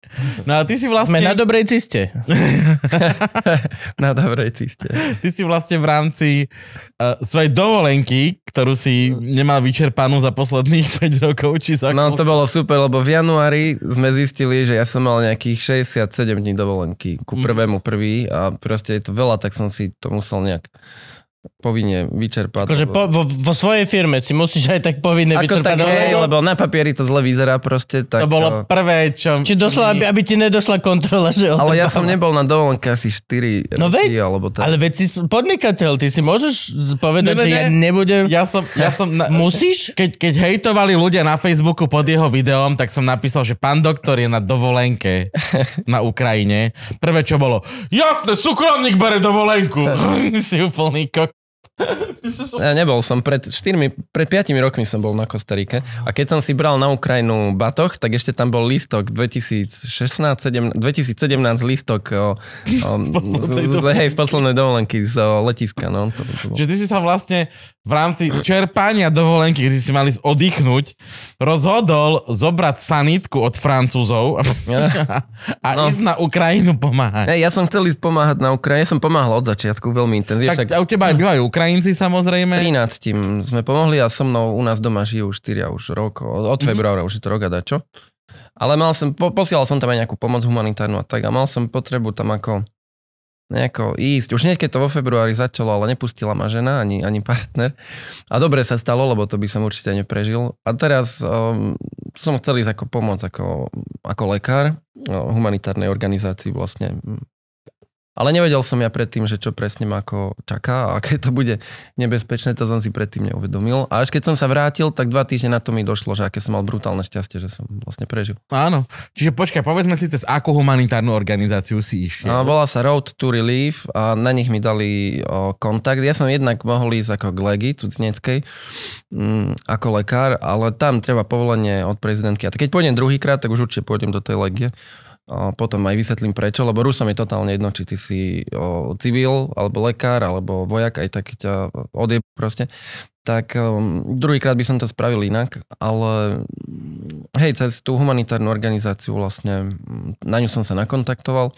No a ty si vlastne... Sme na dobrej ciste. na dobrej ciste. Ty si vlastne v rámci uh, svojej dovolenky, ktorú si nemal vyčerpanú za posledných 5 rokov, či za... No to bolo super, lebo v januári sme zistili, že ja som mal nejakých 67 dní dovolenky ku mhm. prvému prvý a proste je to veľa, tak som si to musel nejak povinne vyčerpať. Akože po, vo, vo svojej firme si musíš aj tak povinne Ako vyčerpať. Tak, hej, lebo na papieri to zle vyzerá proste. Tak, to bolo no. prvé, čo... Či doslova, aby, aby ti nedošla kontrola, že... Ale ja som nebol na dovolenke asi 4 no roky, veď, alebo tak. Ale veď si podnikateľ, ty si môžeš povedať, no ne, že ne. ja nebudem... Ja som... Ja som na... Musíš? Keď, keď hejtovali ľudia na Facebooku pod jeho videom, tak som napísal, že pán doktor je na dovolenke na Ukrajine. Prvé, čo bolo, jasné, súkromník bere dovolenku. si úplný kok ja nebol som, pred 4, pred 5 rokmi som bol na Kostarike a keď som si bral na Ukrajinu batoh, tak ešte tam bol listok 2016, 17, 2017 listok o, o, z, z, hej, z poslednej dovolenky z letiska. No, to, to bol. Že ty si sa vlastne v rámci čerpania dovolenky, kde si mali oddychnúť, rozhodol zobrať sanitku od Francúzov a vlastne- no. ísť na Ukrajinu pomáhať. Ja, ja som chcel ísť pomáhať na ja som pomáhal od začiatku veľmi intenzívne. Tak však... u teba aj bývajú Ukrajinci samozrejme. 13 tým sme pomohli a so mnou u nás doma žijú 4 už rok, od mhm. februára mm-hmm. už je to rok a dačo. Ale mal som, po, posielal som tam aj nejakú pomoc humanitárnu a tak a mal som potrebu tam ako nejako ísť. Už niekedy to vo februári začalo, ale nepustila ma žena ani, ani partner. A dobre sa stalo, lebo to by som určite neprežil. A teraz um, som chcel ísť ako pomoc, ako, ako lekár no, humanitárnej organizácii vlastne ale nevedel som ja predtým, že čo presne ma ako čaká a aké to bude nebezpečné, to som si predtým neuvedomil. A až keď som sa vrátil, tak dva týždne na to mi došlo, že aké som mal brutálne šťastie, že som vlastne prežil. Áno. Čiže počkaj, povedzme si cez akú humanitárnu organizáciu si išiel. No, volá sa Road to Relief a na nich mi dali o, kontakt. Ja som jednak mohol ísť ako k Legi, cudzineckej, m, mm, ako lekár, ale tam treba povolenie od prezidentky. A keď pôjdem druhýkrát, tak už určite pôjdem do tej Legie potom aj vysvetlím prečo, lebo Rusa je totálne jedno, či ty si o, civil, alebo lekár, alebo vojak, aj tak ťa odjeb proste. Tak um, druhýkrát by som to spravil inak, ale hej, cez tú humanitárnu organizáciu vlastne, mm, na ňu som sa nakontaktoval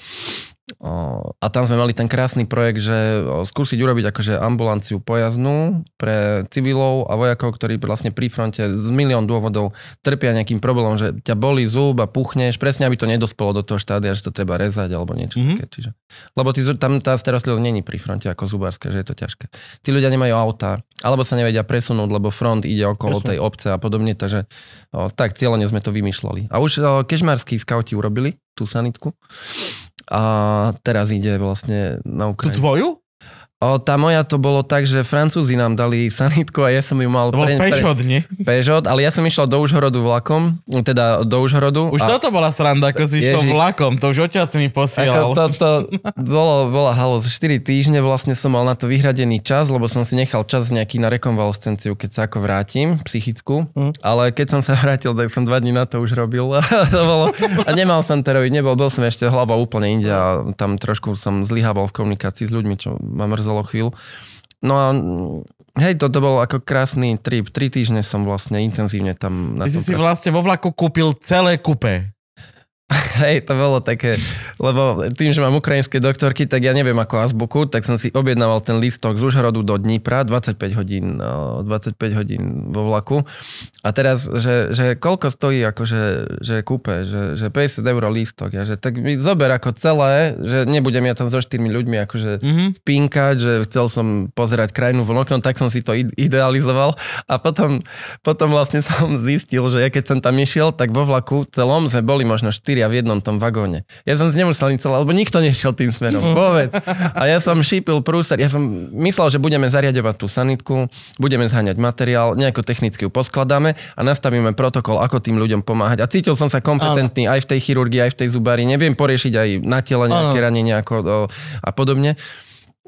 a tam sme mali ten krásny projekt, že skúsiť urobiť akože ambulanciu pojaznú pre civilov a vojakov, ktorí vlastne pri fronte z milión dôvodov trpia nejakým problémom, že ťa boli zub a puchneš, presne aby to nedospelo do toho štádia, že to treba rezať alebo niečo mm-hmm. také. Čiže, lebo ty, tam tá starostlivosť není pri fronte ako zubárske, že je to ťažké. Tí ľudia nemajú auta, alebo sa nevedia presunúť, lebo front ide okolo Presun. tej obce a podobne, takže o, tak cieľene sme to vymýšľali. A už kešmarskí skauti urobili tú sanitku a teraz ide vlastne na Ukrajinu. Tu tvoju? O, tá moja to bolo tak, že Francúzi nám dali sanitku a ja som ju mal... To pre, Peugeot, nie? Peugeot, ale ja som išiel do Užhorodu vlakom, teda do Užhorodu. Už a... toto bola sranda, ako si Ježiš. išiel vlakom, to už odtiaľ si mi posielal. Ako to, to bolo, bola halos, 4 týždne vlastne som mal na to vyhradený čas, lebo som si nechal čas nejaký na rekonvalescenciu, keď sa ako vrátim, psychickú, mm. ale keď som sa vrátil, tak som 2 dní na to už robil to bolo, a nemal som to robiť, nebol, bol som ešte hlava úplne india a tam trošku som zlyhával v komunikácii s ľuďmi, čo ma mrzol vymazalo chvíľu. No a Hej, toto bol ako krásny trip. Tri týždne som vlastne intenzívne tam... Na Ty si si vlastne vo vlaku kúpil celé kupe. Hej, to bolo také, lebo tým, že mám ukrajinské doktorky, tak ja neviem ako azbuku, tak som si objednával ten listok z Užhorodu do Dnipra, 25 hodín, 25 no, hodín vo vlaku. A teraz, že, že koľko stojí akože, že kúpe, že, že 50 eur listok, ja, že tak mi zober ako celé, že nebudem ja tam so štyrmi ľuďmi akože mm-hmm. spínkať, že chcel som pozerať krajinu von oknom, tak som si to idealizoval a potom, potom vlastne som zistil, že ja keď som tam išiel, tak vo vlaku celom sme boli možno 4 štyria v jednom tom vagóne. Ja som z nemusel nič lebo nikto nešiel tým smerom. Vôbec. A ja som šípil prúser. Ja som myslel, že budeme zariadovať tú sanitku, budeme zháňať materiál, nejako technicky ju poskladáme a nastavíme protokol, ako tým ľuďom pomáhať. A cítil som sa kompetentný aj v tej chirurgii, aj v tej zubári. Neviem poriešiť aj na tele nejaké ranenie a podobne.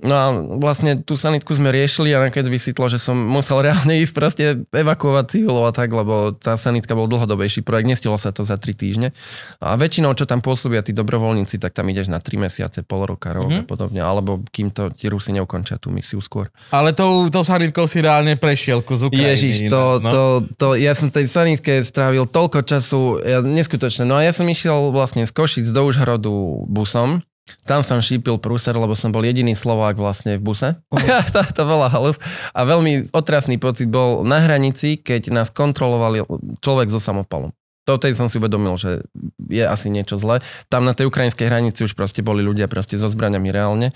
No a vlastne tú sanitku sme riešili a nakoniec vysvetlo, že som musel reálne ísť proste evakuovať civilov a tak, lebo tá sanitka bol dlhodobejší projekt, nestilo sa to za 3 týždne. A väčšinou, čo tam pôsobia tí dobrovoľníci, tak tam ideš na 3 mesiace, pol roka, rok mm-hmm. a podobne, alebo kým to ti Rusi neukončia tú misiu skôr. Ale tou, tou sanitkou si reálne prešiel kus Ukrajiny. Ježiš, to, no? to, to, ja som tej sanitke strávil toľko času, ja, neskutočne. No a ja som išiel vlastne z Košic do Užhrodu busom tam som šípil prúser, lebo som bol jediný Slovák vlastne v buse. Uh-huh. to, to bola halus. A veľmi otrasný pocit bol na hranici, keď nás kontrolovali človek so samopalom. To tej som si uvedomil, že je asi niečo zlé. Tam na tej ukrajinskej hranici už proste boli ľudia proste so zbraniami reálne.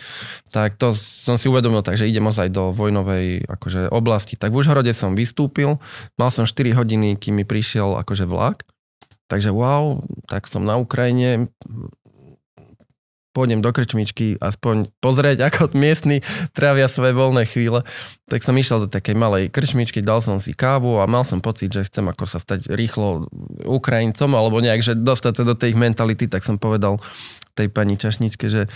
Tak to som si uvedomil, takže idem ozaj do vojnovej akože, oblasti. Tak v Užhorode som vystúpil, mal som 4 hodiny, kým mi prišiel akože vlak. Takže wow, tak som na Ukrajine, pôjdem do krčmičky aspoň pozrieť, ako miestni trávia svoje voľné chvíle. Tak som išiel do takej malej krčmičky, dal som si kávu a mal som pocit, že chcem ako sa stať rýchlo Ukrajincom alebo nejak, že dostať sa do tej mentality, tak som povedal tej pani čašničke, že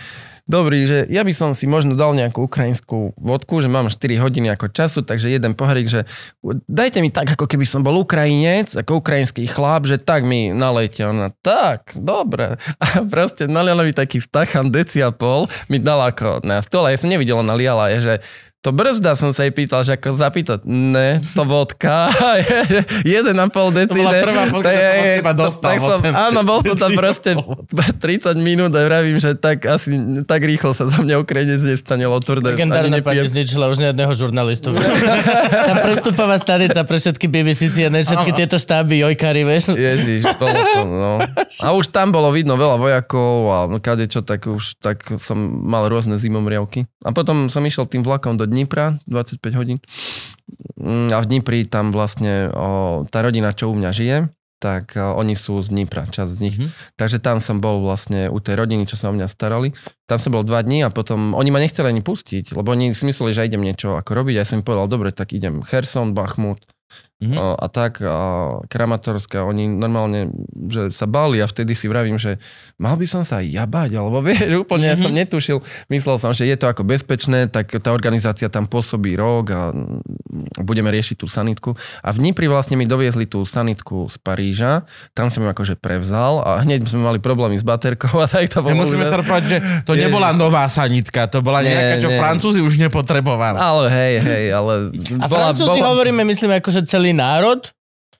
dobrý, že ja by som si možno dal nejakú ukrajinskú vodku, že mám 4 hodiny ako času, takže jeden pohárik, že dajte mi tak, ako keby som bol Ukrajinec, ako ukrajinský chlap, že tak mi nalejte. Ona, tak, dobre. A proste naliala mi taký stachan deci a pol, mi dala ako na stole, ja som nevidela, naliala je, že to brzda som sa jej pýtal, že ako zapýtať. Ne, to vodka. Jeden pol deci. To bola prvá vodka, je, som teba dostal. Tak som, áno, bol to tam proste 30 minút a vravím, že tak asi tak tak rýchlo sa za mňa okrenec nestane, tvrdé. Legendárna pani zničila už nejedného žurnalistu. Tam prestupová stanica pre všetky BBC, CNN, všetky tieto štáby, jojkari, vieš. Ježiš, bolo to, no. A už tam bolo vidno veľa vojakov a kade čo, tak už tak som mal rôzne zimomriavky. A potom som išiel tým vlakom do Dnipra, 25 hodín. Mm, a v Dnipri tam vlastne o, tá rodina, čo u mňa žije, tak e, oni sú z Dnipra, časť z nich. Mm-hmm. Takže tam som bol vlastne u tej rodiny, čo sa o mňa starali. Tam som bol dva dní a potom oni ma nechceli ani pustiť, lebo oni si mysleli, že idem niečo ako robiť. ja som im povedal, dobre, tak idem Herson, Bachmut, Mm-hmm. O, a tak a kramatorská, oni normálne, že sa bali a vtedy si vravím, že mal by som sa ja bať, alebo vieš, úplne mm-hmm. ja som mhm. netušil. Myslel som, že je to ako bezpečné, tak tá organizácia tam pôsobí rok a budeme riešiť tú sanitku. A v Dnipri vlastne mi doviezli tú sanitku z Paríža, tam som ju akože prevzal a hneď sme mali problémy s baterkou a tak to bolo. Ja musíme sa že to Ježiš. nebola nová sanitka, to bola nejaká, čo nie. Francúzi už nepotrebovali. Ale hej, hej, ale... A bola, Francúzi bola... hovoríme, myslím, akože celý celý národ?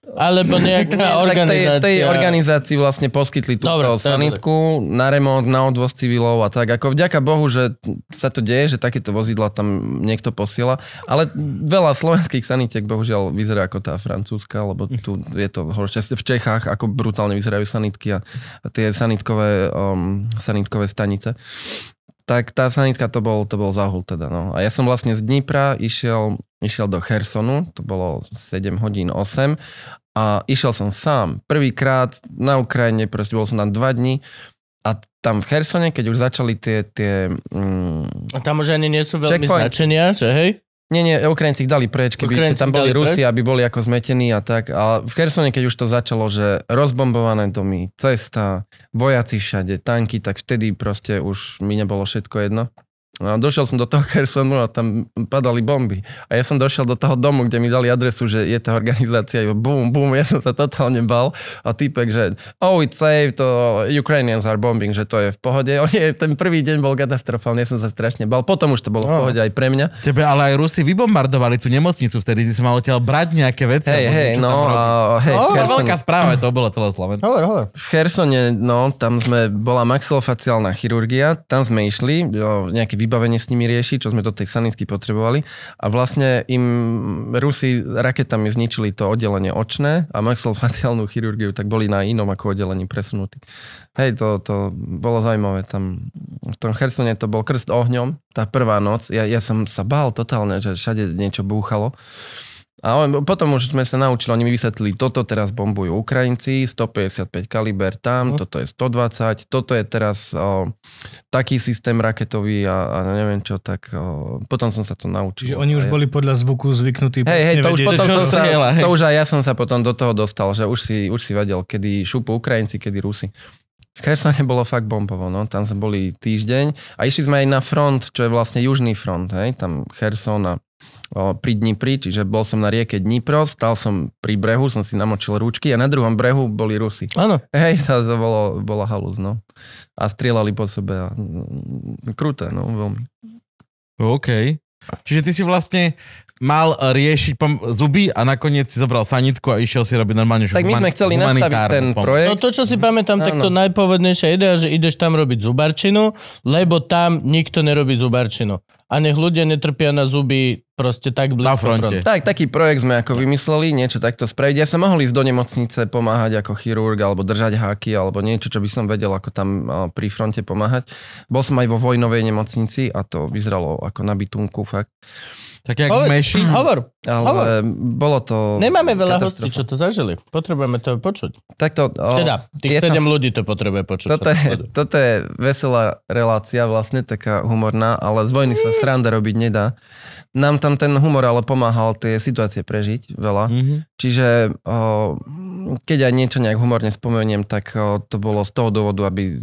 Alebo nejaká Nie, organizácia. Tak tej, tej organizácii vlastne poskytli tú Dobre, sanitku na remont, na odvoz civilov a tak. Ako vďaka Bohu, že sa to deje, že takéto vozidla tam niekto posiela. Ale veľa slovenských sanitiek bohužiaľ vyzerá ako tá francúzska, lebo tu je to horšie. V Čechách ako brutálne vyzerajú sanitky a tie sanitkové, um, sanitkové stanice tak tá sanitka to bol, to bol zahul teda. No. A ja som vlastne z Dnipra išiel, išiel do Hersonu, to bolo 7 hodín 8 a išiel som sám. Prvýkrát na Ukrajine, proste bol som tam 2 dní a tam v Hersone, keď už začali tie... tie mm, a tam už ani nie sú veľmi checkpoint. značenia, že hej? Nie, nie, Ukrajinci ich dali preč, keby Ukrajinci tam boli Rusi, aby boli ako zmetení a tak. A v Hersone, keď už to začalo, že rozbombované domy, cesta, vojaci všade, tanky, tak vtedy proste už mi nebolo všetko jedno. No, došiel som do toho kersonu a tam padali bomby. A ja som došiel do toho domu, kde mi dali adresu, že je tá organizácia, iba bum, bum, ja som sa totálne bal. A týpek, že oh, it's safe, to Ukrainians are bombing, že to je v pohode. On ten prvý deň bol katastrofálny, ja som sa strašne bal. Potom už to bolo v no. pohode aj pre mňa. Tebe ale aj Rusi vybombardovali tú nemocnicu, vtedy si mal odtiaľ brať nejaké veci. Hej, hej, no, a, hej, no, Hersone... veľká správa, to bolo celé Slovensko. Hovor, hovor. V Hersone, no, tam sme, bola maxilofaciálna chirurgia, tam sme išli, jo, nejaký vybavenie s nimi rieši, čo sme do tej sanitky potrebovali. A vlastne im Rusi raketami zničili to oddelenie očné a maxilofatiálnu chirurgiu, tak boli na inom ako oddelení presunutí. Hej, to, to bolo zaujímavé. Tam, v tom Hersone to bol krst ohňom, tá prvá noc. Ja, ja som sa bál totálne, že všade niečo búchalo. A on, potom už sme sa naučili, oni mi vysvetlili, toto teraz bombujú Ukrajinci, 155 kaliber tam, no. toto je 120, toto je teraz o, taký systém raketový a, a neviem čo, tak o, potom som sa to naučil. Čiže oni už boli podľa zvuku zvyknutí. Hej, hej, to už, potom som sa, hej. to už aj ja som sa potom do toho dostal, že už si, už si vedel, kedy šupu Ukrajinci, kedy Rusi. V Kersane bolo fakt bombovo, no. Tam sme boli týždeň a išli sme aj na front, čo je vlastne južný front, hej, tam Kherson a pri Dnipri, čiže bol som na rieke Dnipro, stal som pri brehu, som si namočil rúčky, a na druhom brehu boli Rusi. Áno. Hej, to, to bolo, bola halúz, no. A strieľali po sebe. A, mm, kruté, no, veľmi. OK. Čiže ty si vlastne mal eh, riešiť pom- zuby a nakoniec si zobral sanitku a išiel si robiť normálne Tak my sme chceli nastaviť ten pom- projekt. No to, čo si pamätám, tak to najpovednejšia idea, že ideš tam robiť zubarčinu, lebo tam nikto nerobí zubarčinu. A nech ľudia netrpia na zuby proste tak blízko na fronte. Front. Tak, taký projekt sme ako vymysleli, niečo takto spraviť. Ja som mohol ísť do nemocnice pomáhať ako chirurg, alebo držať háky, alebo niečo, čo by som vedel ako tam eh, pri fronte pomáhať. Bol som aj vo vojnovej nemocnici a to vyzeralo ako na bitunku, fakt. Tak jak hovor, v Meši? Hovor, Ale hovor. bolo to Nemáme veľa katastrofa. hostí, čo to zažili. Potrebujeme to počuť. to, o, teda, tých je 7 ľudí to potrebuje počuť. Toto je, toto je veselá relácia, vlastne taká humorná, ale z vojny sa mm. sranda robiť nedá nám tam ten humor ale pomáhal tie situácie prežiť veľa. Mm-hmm. Čiže o, keď aj niečo nejak humorne spomeniem, tak o, to bolo z toho dôvodu, aby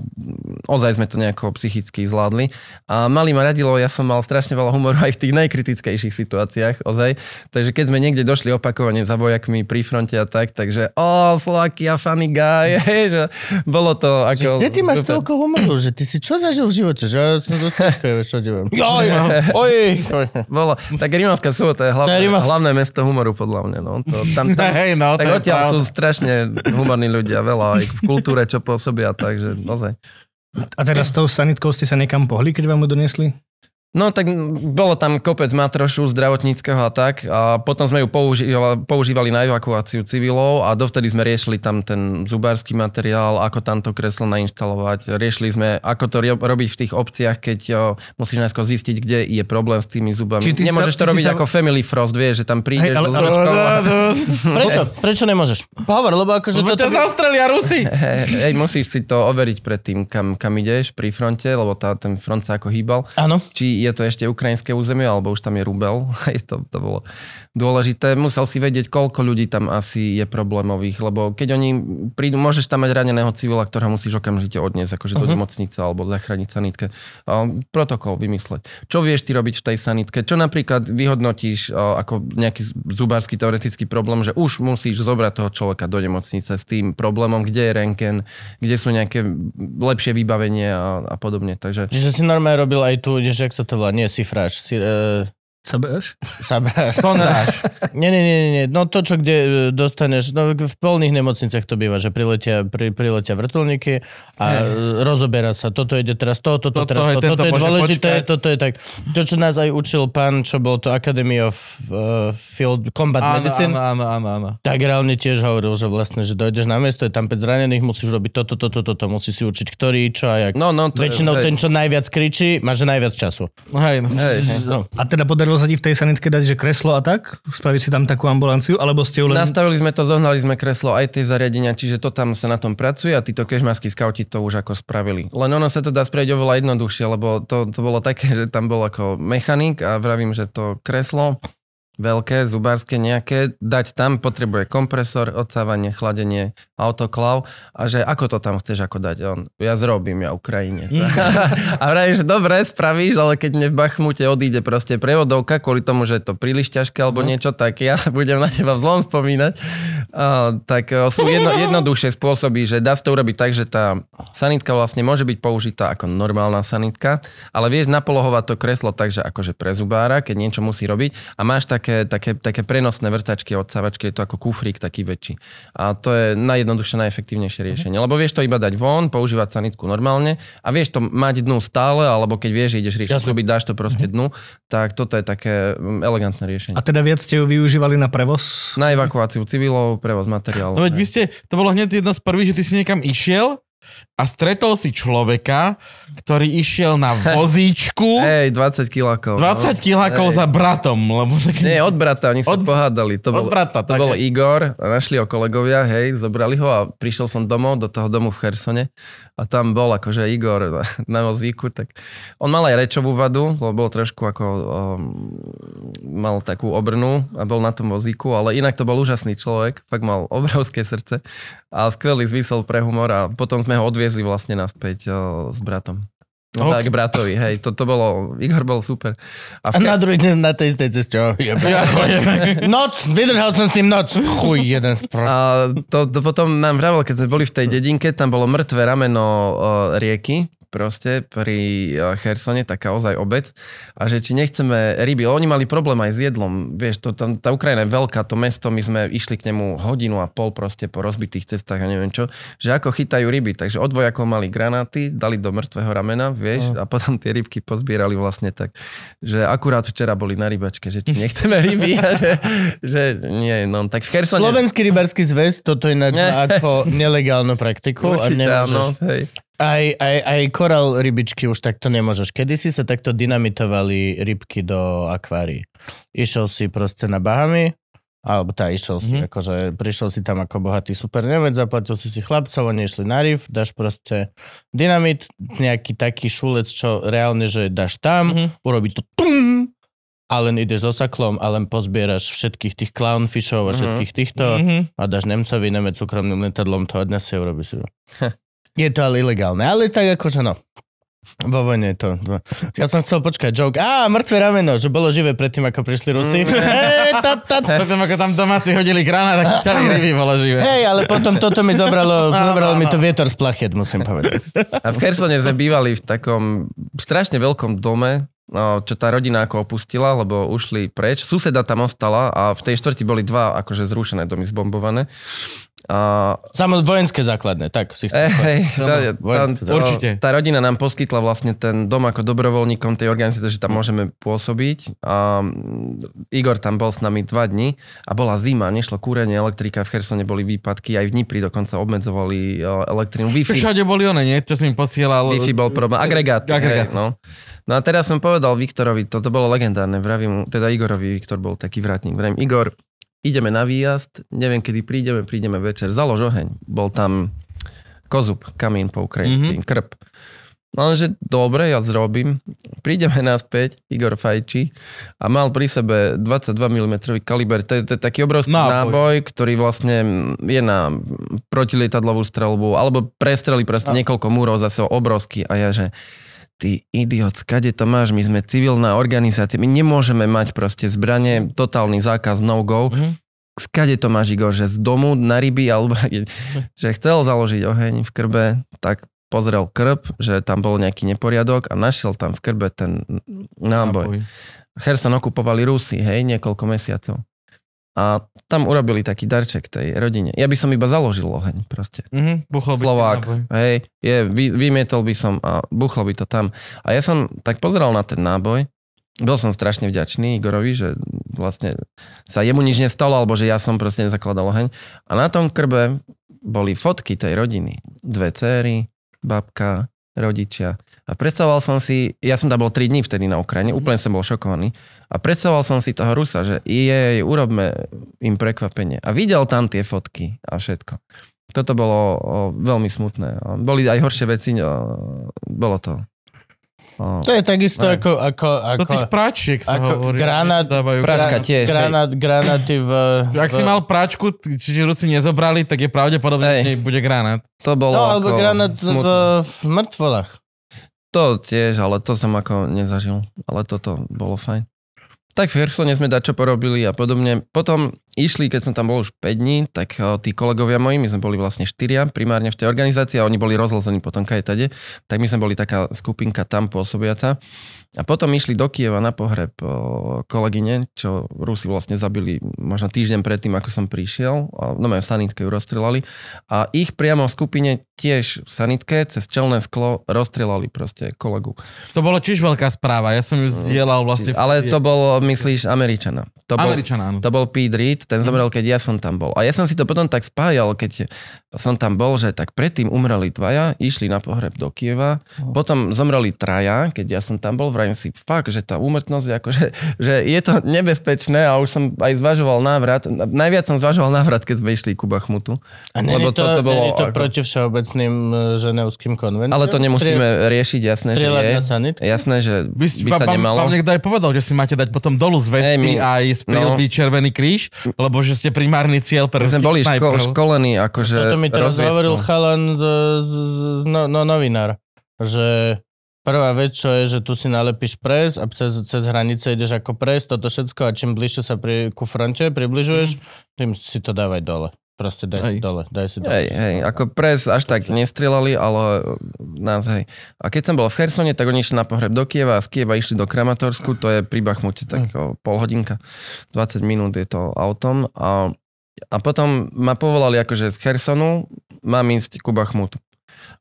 ozaj sme to nejako psychicky zvládli. A mali ma radilo, ja som mal strašne veľa humoru aj v tých najkritickejších situáciách, ozaj. Takže keď sme niekde došli opakovane za bojakmi pri fronte a tak, takže o, oh, a funny guy, hej, že bolo to ako... Že kde ty máš toľko humoru, že ty si čo zažil v živote, že ja som zo čo divám. Joj, oj, oj. Bolo, No, tak Rimavská sobota je hlavné, Rímavská... hlavné mesto humoru, podľa mňa. No. To, tam, tam, hey, no, tak odtiaľ sú strašne humorní ľudia, veľa aj v kultúre, čo pôsobia, takže naozaj. A teraz s tou sanitkou ste sa niekam pohli, keď vám ju donesli? No tak bolo tam kopec matrošu zdravotníckého a tak a potom sme ju používali, používali na evakuáciu civilov a dovtedy sme riešili tam ten zubársky materiál, ako tam to kreslo nainštalovať. Riešili sme, ako to robiť v tých obciach, keď jo, musíš najskôr zistiť, kde je problém s tými zubami. Či ty nemôžeš sa, to robiť sa... ako Family Frost, vieš, že tam prídeš hey, ale, ale, ale, Prečo? Prečo nemôžeš? Hovor, lebo akože lebo ťa zastrelia Rusi! Hej, musíš si to overiť pred tým, kam, kam ideš pri fronte, lebo tá, ten front sa ako hýbal. Áno. Či je to ešte ukrajinské územie, alebo už tam je rubel. to, to bolo dôležité. Musel si vedieť, koľko ľudí tam asi je problémových, lebo keď oni prídu, môžeš tam mať raneného civila, ktorého musíš okamžite odniesť, akože uh-huh. do mhm. nemocnice alebo zachrániť sanitke. Ehm, protokol vymysleť. Čo vieš ty robiť v tej sanitke? Čo napríklad vyhodnotíš e, ako nejaký zubársky teoretický problém, že už musíš zobrať toho človeka do nemocnice s tým problémom, kde je renken, kde sú nejaké lepšie vybavenie a, a podobne. Takže... Čiže si normálne robil aj tu, že ak sa catalão, é cifrage. Uh, eh, Saberáš? Saberáš. Konráš. Nie, nie, nie, nie. No to, čo kde e, dostaneš, no v polných nemocniciach to býva, že priletia, pri, priletia vrtulníky a hey. rozoberá sa. Toto ide teraz, toto, toto, toto teraz, je, toto je dôležité, počkať. toto je tak. To, čo nás aj učil pán, čo bol to Academy of uh, Field Combat áno, Medicine. Áno, áno, áno, áno. Tak reálne tiež hovoril, že vlastne, že dojdeš na miesto, je tam 5 zranených, musíš robiť toto, toto, toto, toto, musíš si učiť, ktorý, čo a jak. No, no, to Väčšinou je, ten, čo najviac kričí, máš najviac času. No, no. Hej, hej, hej. No. A teda podarilo rozhodí v tej sanitke dať, že kreslo a tak? Spraviť si tam takú ambulanciu? Alebo ste ju len... Nastavili sme to, zohnali sme kreslo aj tie zariadenia, čiže to tam sa na tom pracuje a títo kežmarskí skauti to už ako spravili. Len ono sa to dá spraviť oveľa jednoduchšie, lebo to, to bolo také, že tam bol ako mechanik a vravím, že to kreslo veľké, zubárske nejaké, dať tam, potrebuje kompresor, odsávanie, chladenie, autoklav a že ako to tam chceš ako dať on. Ja zrobím, ja Ukrajine. a vrajím, že dobre, spravíš, ale keď mne v Bachmute odíde proste prevodovka kvôli tomu, že je to príliš ťažké alebo no. niečo, tak ja budem na teba zlom spomínať. Uh, tak uh, sú jedno, jednoduchšie spôsoby, že dá sa to urobiť tak, že tá sanitka vlastne môže byť použitá ako normálna sanitka, ale vieš napolohovať to kreslo tak, že akože pre zubára, keď niečo musí robiť a máš tak také, také, také prenosné vrtačky od odsávačky, je to ako kufrík taký väčší. A to je najjednoduchšie, najefektívnejšie riešenie. Lebo vieš to iba dať von, používať sanitku normálne a vieš to mať dnu stále, alebo keď vieš, ideš riešiť, robiť, dáš to proste mhm. dnu, tak toto je také mm, elegantné riešenie. A teda viac ste ju využívali na prevoz? Na evakuáciu civilov, prevoz materiálu. No veď vy ste, to bolo hneď jedna z prvých, že ty si niekam išiel a stretol si človeka, ktorý išiel na vozíčku. Hej, 20 kilákov. 20 no. kilákov za bratom. Lebo tak... Nie, od brata, oni sa od, pohádali. To bol, od brata, to také. bol Igor, našli ho kolegovia, hej, zobrali ho a prišiel som domov, do toho domu v Chersone a tam bol akože Igor na, na vozíku, tak on mal aj rečovú vadu, lebo bol trošku ako um, mal takú obrnu a bol na tom vozíku, ale inak to bol úžasný človek, fakt mal obrovské srdce a skvelý zmysel pre humor a potom sme ho odviezli vlastne naspäť o, s bratom. No okay. tak, bratovi, hej, to, to bolo, Igor bol super. A, v... a na druhý deň na tej istej ceste, oh, Noc, vydržal som s tým noc, chuj, jeden z A to, to potom nám vravel, keď sme boli v tej dedinke, tam bolo mŕtve rameno uh, rieky proste pri eh, Hersone, taká ozaj obec. A že či nechceme ryby. Oni mali problém aj s jedlom. Vieš, to, tam, tá Ukrajina je veľká, to mesto, my sme išli k nemu hodinu a pol proste po rozbitých cestách a neviem čo. Že ako chytajú ryby. Takže od vojakov mali granáty, dali do mŕtvého ramena, vieš, no. a potom tie rybky pozbierali vlastne tak. Že akurát včera boli na rybačke, že či nechceme ryby a že, že nie, no tak v Hersone... Slovenský rybársky zväz toto ináč ako nelegálnu praktiku. Určite, a nemôžeš... áno, hej. Aj, aj, aj koral rybičky už takto nemôžeš. Kedy si sa takto dynamitovali rybky do akvárií. Išiel si proste na Bahamy, alebo tá išiel si, mm-hmm. akože prišiel si tam ako bohatý super nevec, zaplatil si si chlapcov, oni išli na rif, dáš proste dynamit, nejaký taký šulec, čo reálne, že dáš tam, mm-hmm. urobí to tum, a len ideš so saklom a len pozbieraš všetkých tých clownfishov a mhm. všetkých týchto mm-hmm. a dáš Nemcovi, Nemec súkromným letadlom to odnesie a urobí si to. Je to ale ilegálne, ale tak akože no. Vo vojne to. Ja som chcel počkať joke. Á, mŕtve rameno, že bolo živé predtým, ako prišli Rusi. Mm. Hey, ta, ta. Potom, ako tam domáci hodili grána, tak tam ryby bolo živé. Hej, ale potom toto mi zobralo, zobralo mi to vietor z plachet, musím povedať. A v Hersone sme bývali v takom strašne veľkom dome, No, čo tá rodina ako opustila, lebo ušli preč. Suseda tam ostala a v tej štvrti boli dva akože zrušené domy zbombované. Uh, Samo vojenské základné, tak si chcem. Eh, hej, tá, tá, Určite. Tá rodina nám poskytla vlastne ten dom ako dobrovoľníkom tej organizácie, že tam môžeme pôsobiť. Um, Igor tam bol s nami dva dni a bola zima, nešlo kúrenie, elektrika, v Hersone boli výpadky, aj v Dnipri dokonca obmedzovali e, elektrínu. Wi-Fi. Všade boli one, nie? Čo som im posielal. Wi-Fi bol problém. Agregát. Agregát. Hey, no. no a teraz som povedal Viktorovi, toto bolo legendárne, vravím, teda Igorovi, Viktor bol taký vratník. vravím, Igor, ideme na výjazd, neviem kedy prídeme, prídeme večer, založ oheň. Bol tam kozub, kamín po ukrajinsky, mm-hmm. krp. No že dobre, ja zrobím. Prídeme naspäť, Igor Fajči, a mal pri sebe 22 mm kaliber. To je, taký obrovský náboj. náboj, ktorý vlastne je na protilietadlovú strelbu, alebo prestreli proste niekoľko múrov zase obrovský a ja, že ty idiot, kade to máš, my sme civilná organizácia, my nemôžeme mať proste zbranie, totálny zákaz, no go. Mm-hmm. Skade to máš, Igor, že z domu na ryby, alebo že chcel založiť oheň v krbe, tak pozrel krb, že tam bol nejaký neporiadok a našiel tam v krbe ten náboj. náboj. Herson okupovali Rusy, hej, niekoľko mesiacov. A tam urobili taký darček tej rodine. Ja by som iba založil oheň proste. Mm-hmm, buchol by Slovák, hej, je, vy, vymietol by som a buchlo by to tam. A ja som tak pozeral na ten náboj, bol som strašne vďačný Igorovi, že vlastne sa jemu nič nestalo, alebo že ja som proste nezakladal oheň. A na tom krbe boli fotky tej rodiny. Dve céry, babka, rodičia. A predstavoval som si, ja som tam bol 3 dní vtedy na Ukrajine, mhm. úplne som bol šokovaný. A predstavoval som si toho Rusa, že jej, urobme im prekvapenie. A videl tam tie fotky a všetko. Toto bolo veľmi smutné. Boli aj horšie veci, bolo to O, To je takisto ako... ako, ako Do tých práčiek sa ako hovorí. Granát, Práčka tiež. Granát, granaty v, v... Ak si mal práčku, čiže Rusi nezobrali, tak je pravdepodobne, že bude granát. To bolo No, alebo granát v, v mŕtvolách. To tiež, ale to som ako nezažil. Ale toto bolo fajn. Tak v Herchlone sme dačo porobili a podobne. Potom išli, keď som tam bol už 5 dní, tak eh, tí kolegovia moji, my sme boli vlastne štyria primárne v tej organizácii a oni boli rozlezení potom tade, tak my sme boli taká skupinka tam pôsobiaca. A potom išli do Kieva na pohreb eh, kolegyne, čo Rusi vlastne zabili možno týždeň predtým, ako som prišiel. No majú sanitke ju rozstrelali. A ich priamo v skupine tiež v sanitke cez čelné sklo rozstrelali proste kolegu. To bolo tiež veľká správa, ja som ju zdieľal mm. vlastne. Ale to bol, myslíš, Američana. To bol, Američana, áno. To bol Pete Reed, ten zomrel, keď ja som tam bol. A ja som si to potom tak spájal, keď som tam bol, že tak predtým umreli dvaja, išli na pohreb do Kieva, oh. potom zomreli traja, keď ja som tam bol, vrajím si, fakt, že tá úmrtnosť, akože, že je to nebezpečné a už som aj zvažoval návrat. Najviac som zvažoval návrat, keď sme išli ku Bachmutu. A nie lebo to, to, to bolo, nie to ako... proti všeobecným e, ženevským konvenciám? Ale to nemusíme Tri... riešiť, jasné, že je. Jasné, že by, by sa nemalo. Vám niekto aj povedal, že si máte dať potom dolu z vesty hey, my... a ísť no. červený kríž lebo že ste primárny cieľ pre sme boli ško- školení, akože... Toto mi teraz hovoril chalan no, no, novinár, že prvá vec, čo je, že tu si nalepíš pres a cez, cez hranice ideš ako pres, toto všetko a čím bližšie sa pri, ku fronte približuješ, mm. tým si to dávaj dole. Proste daj hej. si dole, daj si dole. Hej, hej, ako pres až tak nestrelali, ale eh, nás, hej. A keď som bol v Hersone, tak oni išli na pohreb do Kieva a z Kieva išli do Kramatorsku, to je pri Bachmute tak hm. o pol hodinka, 20 minút je to autom a, a potom ma povolali akože z Hersonu, mám ísť ku Bachmutu.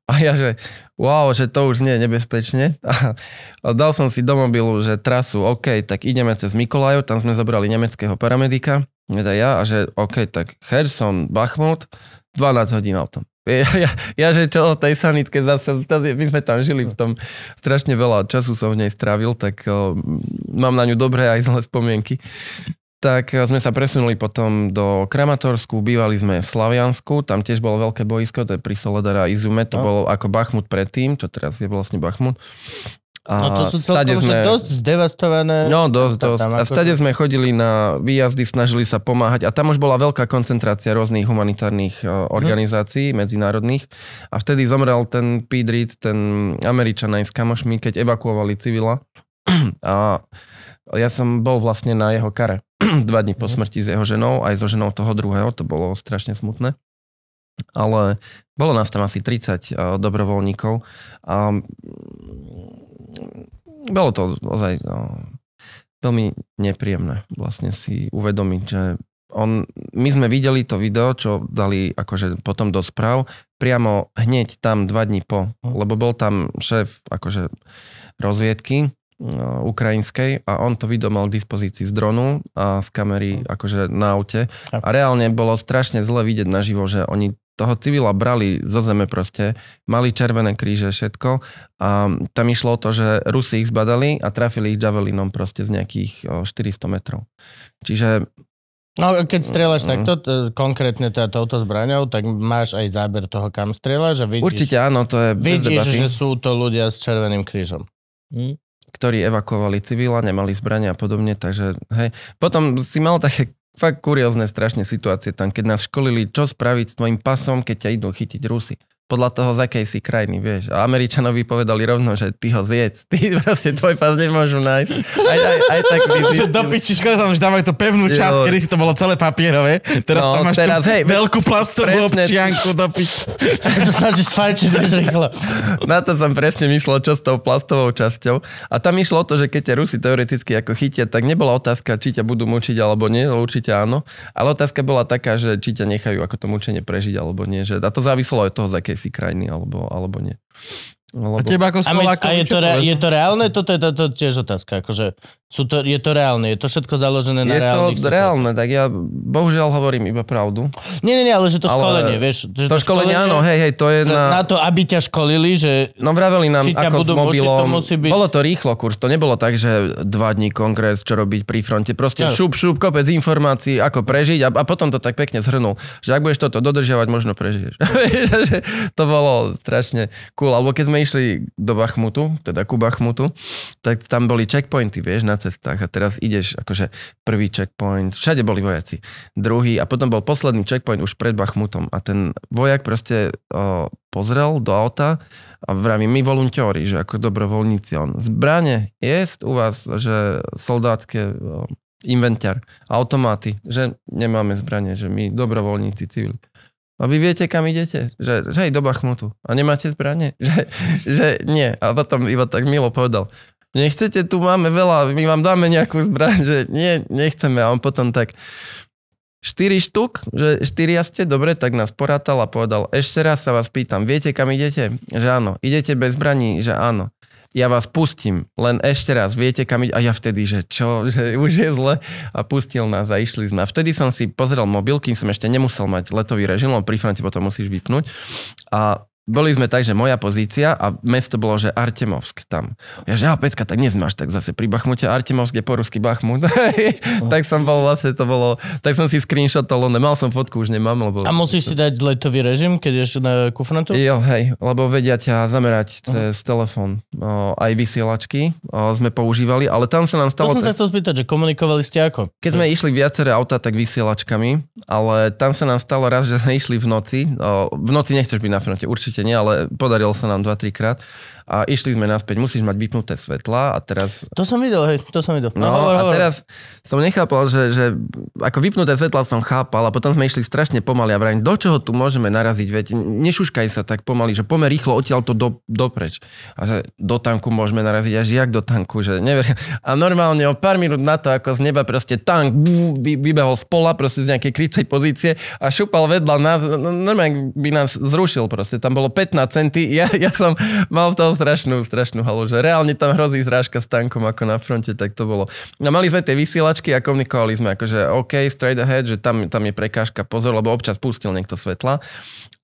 A ja, že wow, že to už nie je nebezpečne. A, a dal som si do mobilu, že trasu, OK, tak ideme cez Mikolajov, tam sme zobrali nemeckého paramedika teda ja, a že OK, tak Herson, Bachmut, 12 hodín autom. Ja, ja, ja že čo o tej sanitke zase, my sme tam žili v tom, strašne veľa času som v nej strávil, tak o, mám na ňu dobré aj zlé spomienky. Tak e, sme sa presunuli potom do Kramatorsku, bývali sme v Slaviansku, tam tiež bolo veľké boisko, to je pri Soledara Izume, to no. bolo ako Bachmut predtým, čo teraz je vlastne Bachmut. A no to sú celkom sme, dosť zdevastované. No dosť, dosť. a vtade akože- sme chodili na výjazdy, snažili sa pomáhať a tam už bola veľká koncentrácia rôznych humanitárnych e, mhm. organizácií mm. medzinárodných a vtedy zomrel ten Pete Reed, ten Američan aj s kamošmi, keď evakuovali civila a ja som bol vlastne na jeho kare dva dní po mhm. smrti s jeho ženou, aj so ženou toho druhého, to bolo strašne smutné ale bolo nás tam asi 30 e, dobrovoľníkov a bolo to ozaj no, veľmi nepríjemné vlastne si uvedomiť, že on, my sme videli to video, čo dali akože potom do správ, priamo hneď tam dva dní po, lebo bol tam šéf akože rozviedky no, ukrajinskej a on to video mal k dispozícii z dronu a z kamery mhm. akože na aute a reálne bolo strašne zle vidieť naživo, že oni toho civila brali zo zeme proste, mali červené kríže, všetko a tam išlo o to, že Rusi ich zbadali a trafili ich javelinom proste z nejakých 400 metrov. Čiže No keď strieľaš mm. takto, t- konkrétne teda touto zbraňou, tak máš aj záber toho, kam strieľaš a vidíš... Určite áno, to je Vidíš, že sú to ľudia s Červeným krížom. Hm? ktorí evakovali civila, nemali zbrania a podobne, takže hej. Potom si mal také fakt kuriózne strašne situácie tam, keď nás školili, čo spraviť s tvojim pasom, keď ťa idú chytiť Rusy podľa toho, z akej si krajiny, vieš. A Američanovi povedali rovno, že ty ho zjedz, ty proste tvoj pás nemôžu nájsť. Aj, aj, aj tak by do piči, škoda tam už dávajú to pevnú časť, kedy si to bolo celé papierové. Teraz no, tam máš teraz, tú hej, veľkú plastovú presne... občianku do piči. Tak to snažíš fajčiť, rýchlo. Na to som presne myslel, čo s tou plastovou časťou. A tam išlo o to, že keď ťa Rusi teoreticky ako chytia, tak nebola otázka, či ťa budú mučiť alebo nie, no, určite áno. Ale otázka bola taká, že či ťa nechajú ako to mučenie prežiť alebo nie. Že, a to záviselo od toho, z akej akejsi krajiny alebo, alebo nie. Lebo... A teba ako a, my, a je, to rea- je to reálne? Toto je to, to, tiež otázka. Akože sú to, je to reálne? Je to všetko založené na je reálnych Je to reálne, tak ja bohužiaľ hovorím iba pravdu. Nie, nie, nie ale že to ale... školenie, vieš. To, to, to školenie, školenie, áno, hej, hej, to je na... Na to, aby ťa školili, že... No vraveli nám, ako budú, s mobilom. To musí byť... Bolo to rýchlo kurz, to nebolo tak, že dva dní kongres, čo robiť pri fronte. Proste ja. šup, šup, kopec informácií, ako prežiť a, a potom to tak pekne zhrnul, že ak budeš toto dodržiavať, možno prežiješ. to bolo strašne cool. Alebo keď sme išli do Bachmutu, teda ku Bachmutu, tak tam boli checkpointy, vieš, na cestách a teraz ideš, akože prvý checkpoint, všade boli vojaci, druhý a potom bol posledný checkpoint už pred Bachmutom a ten vojak proste o, pozrel do auta a vraví, my volunteori, že ako dobrovoľníci, on zbranie jest u vás, že soldátske inventár, automáty, že nemáme zbranie, že my dobrovoľníci civili. A vy viete, kam idete. Že, že aj do Bachmutu. A nemáte zbranie. Že, že nie. A potom iba tak milo povedal. Nechcete, tu máme veľa, my vám dáme nejakú zbraň, že nie, nechceme. A on potom tak, 4 štuk, že štyria ste, dobre, tak nás porátal a povedal, ešte raz sa vás pýtam, viete kam idete? Že áno. Idete bez zbraní? Že áno ja vás pustím, len ešte raz, viete kam ide? A ja vtedy, že čo, že už je zle. A pustil nás a išli sme. A vtedy som si pozrel mobil, kým som ešte nemusel mať letový režim, lebo pri fronte potom musíš vypnúť. A boli sme tak, že moja pozícia a mesto bolo, že Artemovsk tam. Ja že, a Pecka, tak nie sme až tak zase pri Bachmute. Artemovsk je po rusky Bachmut. tak som bol vlastne, to bolo, tak som si screenshotol, nemal som fotku, už nemám, lebo... A musíš si dať letový režim, keď ješ na kufnatu? Jo, hej, lebo vedia ťa zamerať cez uh-huh. telefón. O, aj vysielačky o, sme používali, ale tam sa nám stalo... To som sa chcel spýtať, že komunikovali ste ako? Keď sme išli viaceré auta, tak vysielačkami, ale tam sa nám stalo raz, že sme išli v noci. O, v noci nechceš byť na fronte, určite určite nie, ale podarilo sa nám 2-3 krát a išli sme naspäť, musíš mať vypnuté svetla a teraz... To som videl, hej, to som videl. No, no hovor, hovor. a teraz som nechápal, že, že ako vypnuté svetla som chápal a potom sme išli strašne pomaly a vrajím, do čoho tu môžeme naraziť, veď nešuškaj sa tak pomaly, že pomer rýchlo odtiaľ to do, dopreč. A že do tanku môžeme naraziť až jak do tanku, že neveria. A normálne o pár minút na to, ako z neba proste tank bú, vy, vybehol z pola, proste z nejakej krycej pozície a šupal vedľa nás, no, normálne by nás zrušil proste. Tam bolo 15 centy, ja, ja som mal v tom strašnú, strašnú halu, že reálne tam hrozí zrážka s tankom ako na fronte, tak to bolo. A mali sme tie vysielačky a komunikovali sme akože OK, straight ahead, že tam, tam je prekážka, pozor, lebo občas pustil niekto svetla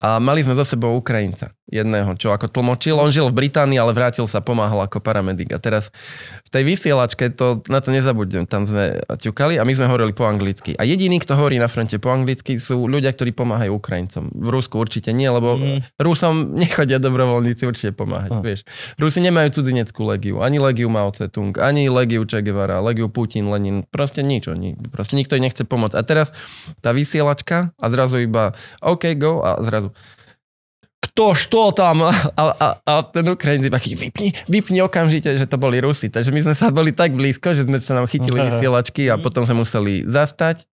a mali sme za sebou Ukrajinca jedného, čo ako tlmočil. On žil v Británii, ale vrátil sa, pomáhal ako paramedik. A teraz v tej vysielačke, to, na to nezabudnem, tam sme ťukali a my sme hovorili po anglicky. A jediní, kto hovorí na fronte po anglicky, sú ľudia, ktorí pomáhajú Ukrajincom. V Rusku určite nie, lebo mm. Rusom nechodia dobrovoľníci určite pomáhať. A. Vieš. Rusi nemajú cudzineckú legiu. Ani legiu Mao Tse-tung, ani legiu Che Guevara, legiu Putin, Lenin. Proste nič. Oni, proste nikto im nechce pomôcť. A teraz tá vysielačka a zrazu iba OK, go a zrazu kto, što tam a, a, a ten Ukrajinci iba vypni, vypni okamžite, že to boli Rusi. Takže my sme sa boli tak blízko, že sme sa nám chytili vysielačky a potom sme museli zastať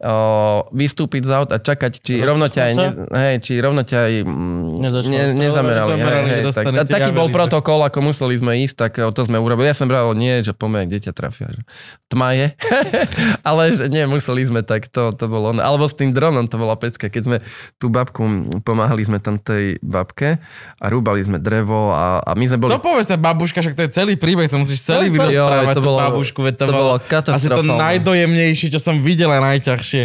o, vystúpiť z aut a čakať, či rovno ťa aj, ne, hej, či rovno ťa aj mm, ne, nezamerali. hej, hej, tak, a taký javeli. bol protokol, ako museli sme ísť, tak o, to sme urobili. Ja som bral, nie, že poďme, kde ťa trafia. Že tma je. Ale že nie, museli sme, tak to, to bolo ono. Alebo s tým dronom to bola pecka. Keď sme tú babku, pomáhali sme tam tej babke a rúbali sme drevo a, a my sme boli... No povedz sa babuška, však to je celý príbeh, to musíš celý vyrozprávať, to bolo, tú babušku, to, to bolo, bolo Asi to najdojemnejšie, čo som videl a najťažšie najlepšie.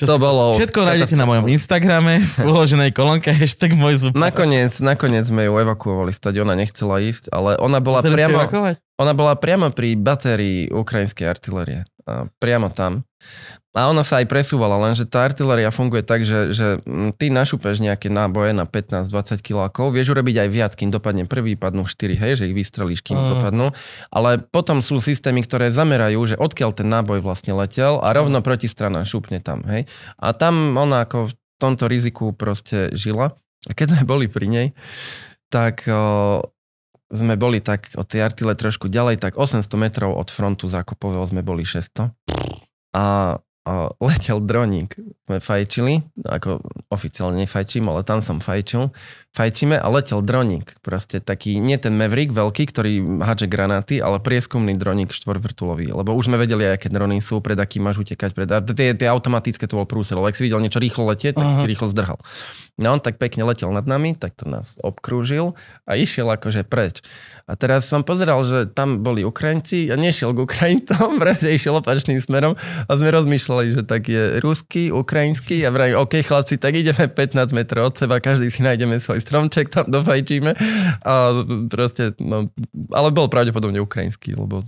Čo to bolo. Všetko nájdete na mojom Instagrame v uloženej kolónke hashtag môj zub. Nakoniec, nakoniec sme ju evakuovali stať, ona nechcela ísť, ale ona bola Chceli priamo... Evakuovať? Ona bola priamo pri batérii ukrajinskej artilérie. Priamo tam. A ona sa aj presúvala, lenže tá artiléria funguje tak, že, že mm, ty našupeš nejaké náboje na 15-20 kilákov, vieš urobiť aj viac, kým dopadne prvý, padnú 4, hej, že ich vystrelíš, kým mm. dopadnú. Ale potom sú systémy, ktoré zamerajú, že odkiaľ ten náboj vlastne letel a rovno protistrana šupne tam, hej. A tam ona ako v tomto riziku proste žila. A keď sme boli pri nej, tak sme boli tak od tej artile trošku ďalej, tak 800 metrov od frontu zákopového sme boli 600. A, a letel droník. Sme fajčili, ako oficiálne nefajčím, ale tam som fajčil fajčíme a letel droník. Proste taký, nie ten Maverick veľký, ktorý hádže granáty, ale prieskumný droník štvorvrtulový. Lebo už sme vedeli, aké drony sú, pred akým máš utekať. Pred... A tie, tie automatické to bol prúsel. Ak si videl niečo rýchlo letieť, tak uh si rýchlo zdrhal. No on tak pekne letel nad nami, tak to nás obkrúžil a išiel akože preč. A teraz som pozeral, že tam boli Ukrajinci a nešiel k Ukrajincom, pretože išiel opačným smerom a sme rozmýšľali, že tak je ruský, ukrajinský a vraj, OK chlapci, tak ideme 15 metrov od seba, každý si nájdeme svoj stromček tam dofajčíme. A proste, no, ale bol pravdepodobne ukrajinský, lebo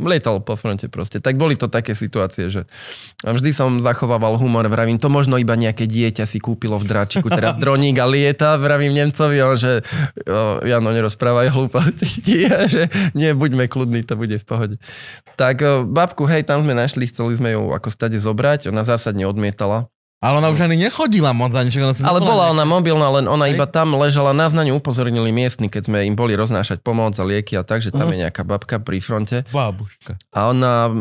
lietal po fronte proste. Tak boli to také situácie, že vždy som zachovával humor, vravím, to možno iba nejaké dieťa si kúpilo v dráčiku, teraz droník a lieta, vravím Nemcovi, on, že ja no nerozprávaj hlúposti, že nie, buďme kľudní, to bude v pohode. Tak e, babku, hej, tam sme našli, chceli sme ju ako stade zobrať, ona zásadne odmietala ale ona už ani nechodila moc za nič. Ona Ale bola ona mobilná, len ona iba tam ležala. Nás na ňu upozornili miestni, keď sme im boli roznášať pomoc a lieky a tak, že tam uh-huh. je nejaká babka pri fronte. Babuška. A ona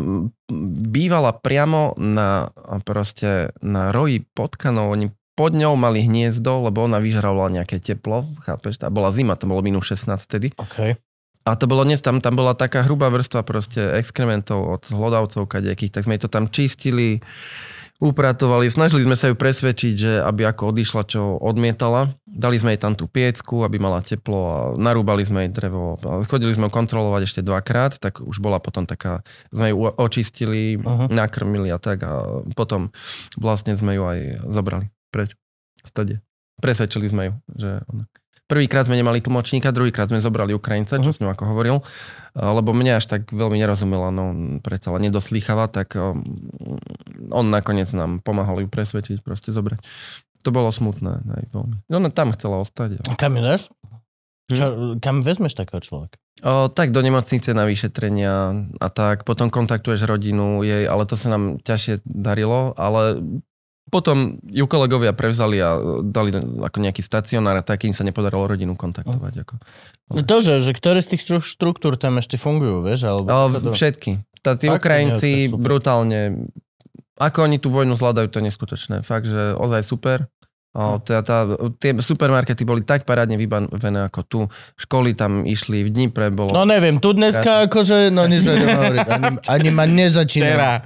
bývala priamo na proste na roji potkanov. Oni pod ňou mali hniezdo, lebo ona vyžrala nejaké teplo, chápeš? A bola zima, to bolo minus 16 tedy. Okay. A to bolo, dnes tam, tam bola taká hrubá vrstva proste exkrementov od hlodavcov kadejakých, tak sme to tam čistili upratovali, snažili sme sa ju presvedčiť, že aby ako odišla, čo odmietala. Dali sme jej tam tú piecku, aby mala teplo a narúbali sme jej drevo. Chodili sme ju kontrolovať ešte dvakrát, tak už bola potom taká, sme ju očistili, uh-huh. nakrmili a tak a potom vlastne sme ju aj zobrali preč. Stade. Presvedčili sme ju, že ona Prvýkrát sme nemali tlmočníka, druhýkrát sme zobrali Ukrajinca, čo uh-huh. s ňou ako hovoril, eh, lebo mňa až tak veľmi nerozumela, no predsa len nedoslýchava, tak eh, on nakoniec nám pomáhal ju presvedčiť, proste zobrať. To bolo smutné, aj veľmi. No ona tam chcela ostať. Ale... Kam ideš? Hm? Čo, kam vezmeš takého človeka? O, tak do nemocnice na vyšetrenia a tak. Potom kontaktuješ rodinu jej, ale to sa nám ťažšie darilo, ale potom ju kolegovia prevzali a e, dali ako nejaký stacionár a takým sa nepodarilo rodinu kontaktovať. No. Ako. Ale... No to, že, že ktoré z tých štruktúr tam ešte fungujú, vieš? Alebo Ale to... všetky. Tá, tí Fakt, Ukrajinci nie, brutálne... Ako oni tú vojnu zvládajú, to je neskutočné. Fakt, že ozaj super. O, hm. tá, teda tá, tie supermarkety boli tak parádne vybavené ako tu. Školy tam išli, v Dnipre bolo... No neviem, tu dneska akože, no nič ani, ani ma nezačína.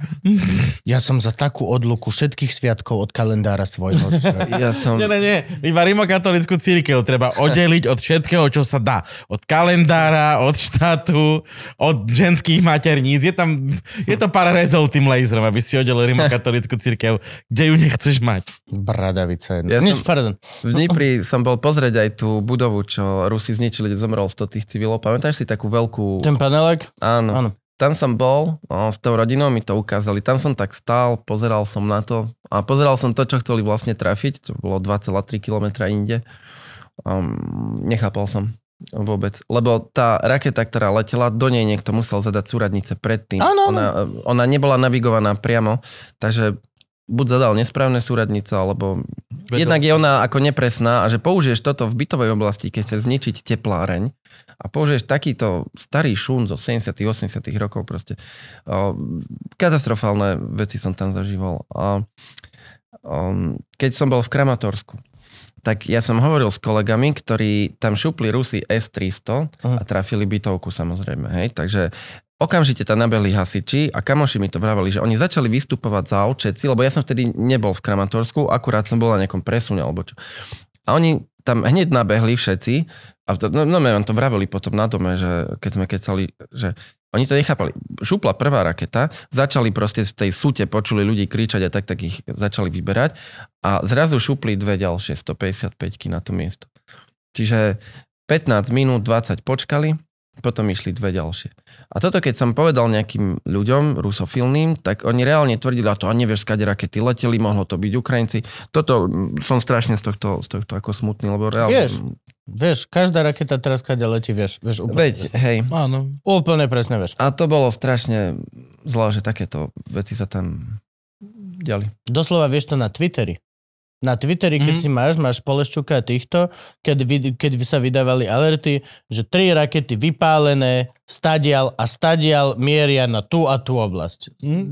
Ja som za takú odluku všetkých sviatkov od kalendára svojho. Ja som... Nie, nie, nie, iba rimokatolickú církev treba oddeliť od všetkého, čo sa dá. Od kalendára, od štátu, od ženských materníc. Je tam, je to pár rezov tým laserom, aby si oddelil rimokatolickú církev, kde ju nechceš mať. Bradavice. No. Ja Nič, som, pardon. V Dnipri som bol pozrieť aj tú budovu, čo Rusi zničili, zomrel 100 tých civilov. Pamätáš si takú veľkú... Ten panelek? Áno. Áno. Tam som bol o, no, s tou rodinou, mi to ukázali. Tam som tak stál, pozeral som na to a pozeral som to, čo chceli vlastne trafiť. To bolo 2,3 km inde. Um, nechápal som vôbec. Lebo tá raketa, ktorá letela, do nej niekto musel zadať súradnice predtým. Áno, áno. Ona, ona nebola navigovaná priamo, takže buď zadal nesprávne súradnice, alebo Vedom. jednak je ona ako nepresná a že použiješ toto v bytovej oblasti, keď chceš zničiť tepláreň a použiješ takýto starý šún zo 70 80 rokov proste. Katastrofálne veci som tam zažíval. A keď som bol v Kramatorsku, tak ja som hovoril s kolegami, ktorí tam šupli Rusy S-300 a trafili bytovku samozrejme, hej, takže Okamžite tam nabehli hasiči a kamoši mi to vravali, že oni začali vystupovať za očeci, lebo ja som vtedy nebol v Kramatorsku, akurát som bol na nejakom presune alebo čo. A oni tam hneď nabehli všetci a no, no to vravili potom na dome, že keď sme kecali, že oni to nechápali. Šupla prvá raketa, začali proste v tej súte, počuli ľudí kričať a tak, tak ich začali vyberať a zrazu šupli dve ďalšie 155 na to miesto. Čiže 15 minút, 20 počkali, potom išli dve ďalšie. A toto, keď som povedal nejakým ľuďom rusofilným, tak oni reálne tvrdili, a to a nevieš, skade rakety leteli, mohlo to byť Ukrajinci. Toto mm, som strašne z tohto, z tohto ako smutný, lebo reálne... Vieš, Vieš, každá raketa teraz kade letí, vieš, vieš úplne. Veď, hej. Áno. Úplne presne vieš. A to bolo strašne zlo, že takéto veci sa tam ďali. Doslova vieš to na Twitteri. Na Twitteri, keď mm. si máš, máš Poleščuka týchto, keď, vy, keď sa vydávali alerty, že tri rakety vypálené, stadial a stadial mieria na tú a tú oblasť. Mm.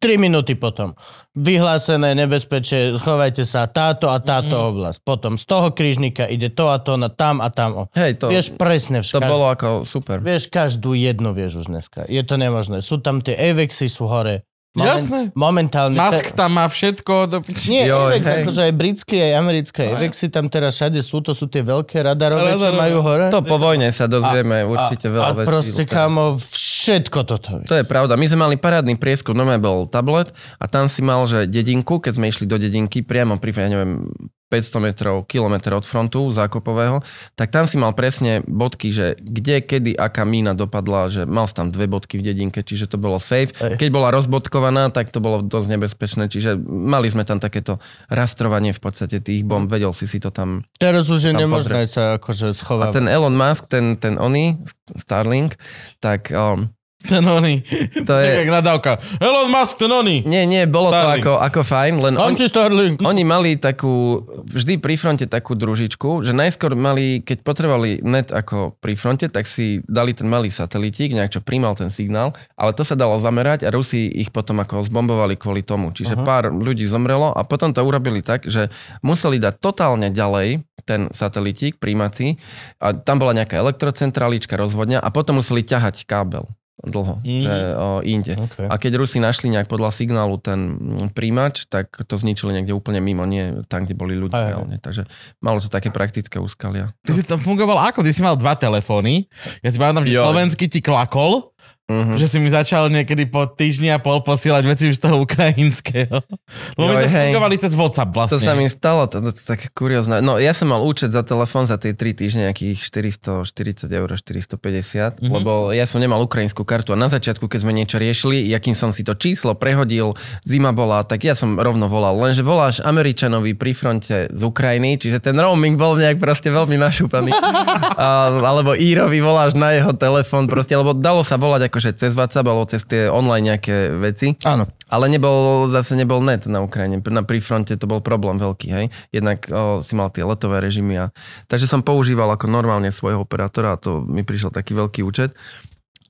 Tri minúty potom. Vyhlásené nebezpečie, schovajte sa táto a táto mm. oblasť. Potom z toho krížnika ide to a to na tam a tam. Hej, to, vieš presne všetko. To bolo ako super. Vieš každú jednu, vieš už dneska. Je to nemožné. Sú tam tie Avexy, sú hore. Moment, Jasné. Momentálne. Musk tam má všetko do Nie, jo, Evex, hej. akože aj britský, aj americké. Evex no, si tam teraz všade sú, to sú tie veľké radarové, čo majú hore. To po vojne sa dozvieme a, určite veľa vecí. A proste, kámo, kamo, všetko toto. Vie. To je pravda. My sme mali parádny prieskum, no bol tablet a tam si mal, že dedinku, keď sme išli do dedinky, priamo pri, ja neviem, 500 metrov, kilometr od frontu zákopového, tak tam si mal presne bodky, že kde, kedy, aká mína dopadla, že mal si tam dve bodky v dedinke, čiže to bolo safe. Ej. Keď bola rozbodkovaná, tak to bolo dosť nebezpečné, čiže mali sme tam takéto rastrovanie v podstate tých bomb, vedel si si to tam Teraz už je nemožné sa akože schovať. A ten Elon Musk, ten, ten oný, Starlink, tak um, ten oni. To je... Jak nadávka. Elon Musk, ten oni. Nie, nie, bolo Starling. to ako, ako fajn, len on, Starlink. oni mali takú, vždy pri fronte takú družičku, že najskôr mali, keď potrebovali net ako pri fronte, tak si dali ten malý satelitík, nejak čo príjmal ten signál, ale to sa dalo zamerať a Rusi ich potom ako zbombovali kvôli tomu. Čiže Aha. pár ľudí zomrelo a potom to urobili tak, že museli dať totálne ďalej ten satelitík príjmací a tam bola nejaká elektrocentralička, rozvodňa a potom museli ťahať kábel dlho, mm. že o, inde. Okay. A keď Rusi našli nejak podľa signálu ten príjimač, tak to zničili niekde úplne mimo, nie tam, kde boli ľudia. aj. Takže malo to také praktické úskalia. Ty si tam fungoval ako? Ty si mal dva telefóny. Ja si pamätám, že slovenský ti klakol Uh-huh. Že si mi začal niekedy po týždni a pol posielať veci už z toho ukrajinského. Lebo my sme fungovali cez WhatsApp vlastne. To sa mi stalo, to, to, to také kuriózne. No ja som mal účet za telefón za tie 3 týždne nejakých 440 eur, 450, uh-huh. Mhm. lebo ja som nemal ukrajinskú kartu a na začiatku, keď sme niečo riešili, jakým som si to číslo prehodil, zima bola, tak ja som rovno volal. Lenže voláš Američanovi pri fronte z Ukrajiny, čiže ten roaming bol nejak proste veľmi našúpaný. a, alebo Írovi voláš na jeho telefón proste, lebo dalo sa volať akože cez WhatsApp alebo cez tie online nejaké veci. Áno. Ale nebol, zase nebol net na Ukrajine. Na prífronte to bol problém veľký, hej. Jednak o, si mal tie letové režimy a... Takže som používal ako normálne svojho operátora a to mi prišiel taký veľký účet.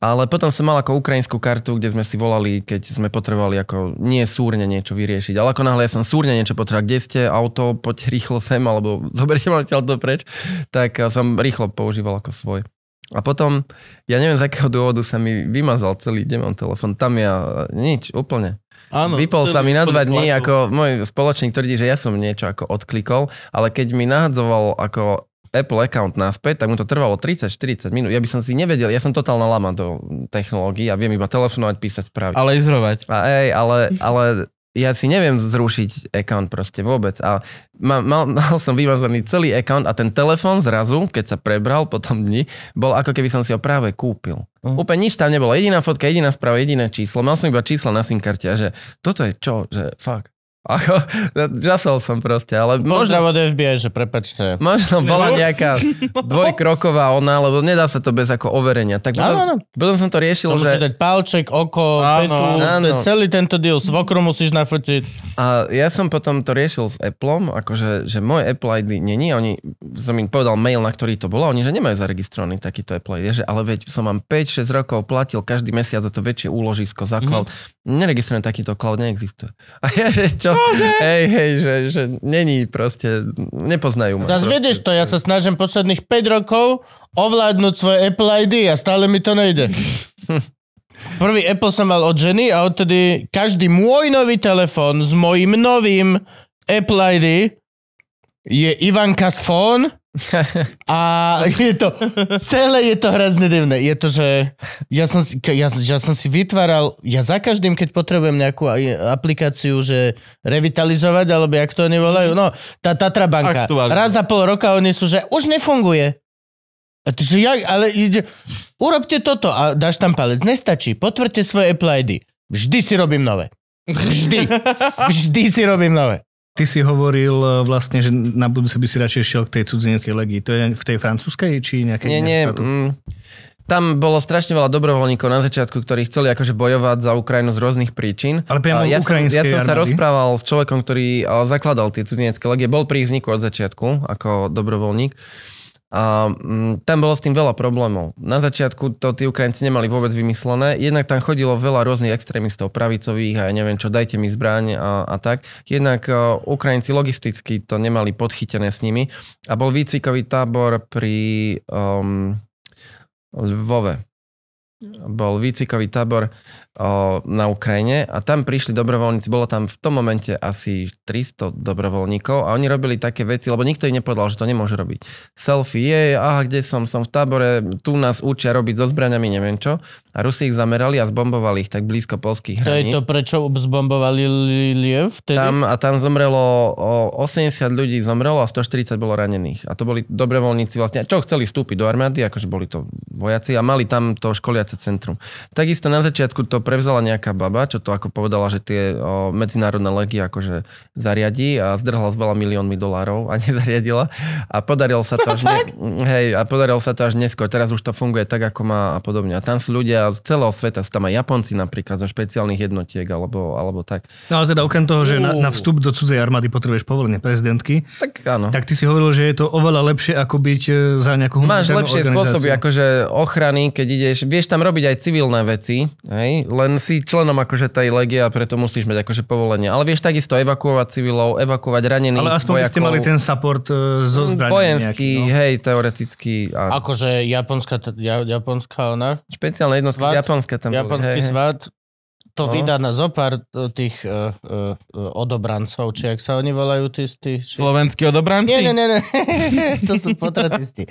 Ale potom som mal ako ukrajinskú kartu, kde sme si volali, keď sme potrebovali ako nie súrne niečo vyriešiť. Ale ako náhle ja som súrne niečo potreboval, kde ste, auto, poď rýchlo sem, alebo zoberte ma to preč, tak e, som rýchlo používal ako svoj. A potom, ja neviem z akého dôvodu sa mi vymazal celý demon telefon. Tam ja nič, úplne. Áno, Vypol sa mi na dva dní, ako môj spoločník tvrdí, že ja som niečo ako odklikol, ale keď mi nahadzoval ako Apple account naspäť, tak mu to trvalo 30-40 minút. Ja by som si nevedel, ja som totálna lama do technológií a viem iba telefonovať, písať správy. Ale izrovať. A ej, ale, ale ja si neviem zrušiť account proste vôbec. A mal, mal, mal som vymazaný celý account a ten telefón zrazu, keď sa prebral po tom dni, bol ako keby som si ho práve kúpil. Uh-huh. Úplne nič tam nebolo. Jediná fotka, jediná správa, jediné číslo. Mal som iba číslo na SIM karte a že toto je čo, že fakt. Ako, no, žasol som proste, ale... Možno, od FBI, že prepačte. Možno bola nejaká dvojkroková ona, lebo nedá sa to bez ako overenia. Tak áno, áno. potom som to riešil, to že... dať palček, oko, áno, petu, áno. celý tento deal, svokru musíš nafotiť. A ja som potom to riešil s Appleom, akože že môj Apple ID není, oni, som im povedal mail, na ktorý to bolo, oni, že nemajú zaregistrovaný takýto Apple ID, že ale veď som vám 5-6 rokov platil každý mesiac za to väčšie úložisko za cloud. Mm-hmm neregistrujem takýto cloud, neexistuje. A ja, že čo? Čože? Hej, hej, že, že není proste, nepoznajú ma. Zas vedieš to, ja sa snažím posledných 5 rokov ovládnuť svoje Apple ID a stále mi to nejde. Prvý Apple som mal od ženy a odtedy každý môj nový telefón s mojim novým Apple ID je Ivanka's phone A je to, celé je to hrazne divné. Je to, že ja som, si, ja, ja som si vytváral, ja za každým, keď potrebujem nejakú aplikáciu, že revitalizovať, alebo jak to oni volajú, no, tá Tatra banka. Aktuálne. Raz za pol roka oni sú, že už nefunguje. A ty, že ja, ale ide, urobte toto a dáš tam palec. Nestačí, potvrďte svoje Apple ID. Vždy si robím nové. Vždy. Vždy si robím nové. Ty si hovoril e, vlastne, že na budúce by si radšej šiel k tej cudzineckej legii. To je v tej francúzskej či nejakej? Nie, nie. Mm. tam bolo strašne veľa dobrovoľníkov na začiatku, ktorí chceli akože bojovať za Ukrajinu z rôznych príčin. Ale priamo ja, som, ja som sa rozprával s človekom, ktorý e, zakladal tie cudzinecké legie. Bol pri ich vzniku od začiatku ako dobrovoľník. A mm, tam bolo s tým veľa problémov. Na začiatku to tí Ukrajinci nemali vôbec vymyslené, jednak tam chodilo veľa rôznych extrémistov, pravicových a ja neviem čo, dajte mi zbraň a, a tak. Jednak e, Ukrajinci logisticky to nemali podchytené s nimi a bol výcvikový tábor pri um, Lvove. Mhm. Bol výcvikový tábor na Ukrajine a tam prišli dobrovoľníci, bolo tam v tom momente asi 300 dobrovoľníkov a oni robili také veci, lebo nikto im nepovedal, že to nemôže robiť. Selfie, je, aha, kde som, som v tábore, tu nás učia robiť so zbraniami, neviem čo. A Rusi ich zamerali a zbombovali ich tak blízko polských hraníc. To je to, prečo zbombovali Liev vtedy? Tam, a tam zomrelo, o 80 ľudí zomrelo a 140 bolo ranených. A to boli dobrovoľníci vlastne, čo chceli vstúpiť do armády, akože boli to vojaci a mali tam to školiace centrum. Takisto na začiatku to prevzala nejaká baba, čo to ako povedala, že tie o, medzinárodné legy akože zariadí a zdrhala s veľa miliónmi dolárov a nezariadila. A podarilo sa to až, ne, hej, a podarilo sa to až neskôr. Teraz už to funguje tak, ako má a podobne. A tam sú ľudia z celého sveta, sú tam aj Japonci napríklad zo špeciálnych jednotiek alebo, alebo tak. No ale teda okrem toho, že na, na vstup do cudzej armády potrebuješ povolenie prezidentky, tak, áno. tak ty si hovoril, že je to oveľa lepšie ako byť e, za nejakú Máš lepšie spôsoby akože ochrany, keď ideš, vieš tam robiť aj civilné veci, hej, len si členom akože tej legie a preto musíš mať akože povolenie. Ale vieš takisto evakuovať civilov, evakuovať ranených Ale aspoň vojakov, ste mali ten support e, zo mm, zbraní Vojenský, no. hej, teoreticky. Áno. Akože japonská, ja, japonská ona? Špeciálne jednotky, japonské japonská tam Japonský boli, hej, svát, to no. vydá na zopár e, tých uh, uh, odobrancov, či ak sa oni volajú, tí, tí či... Slovenskí odobranci? Nie, nie, nie, nie. to sú potratisti.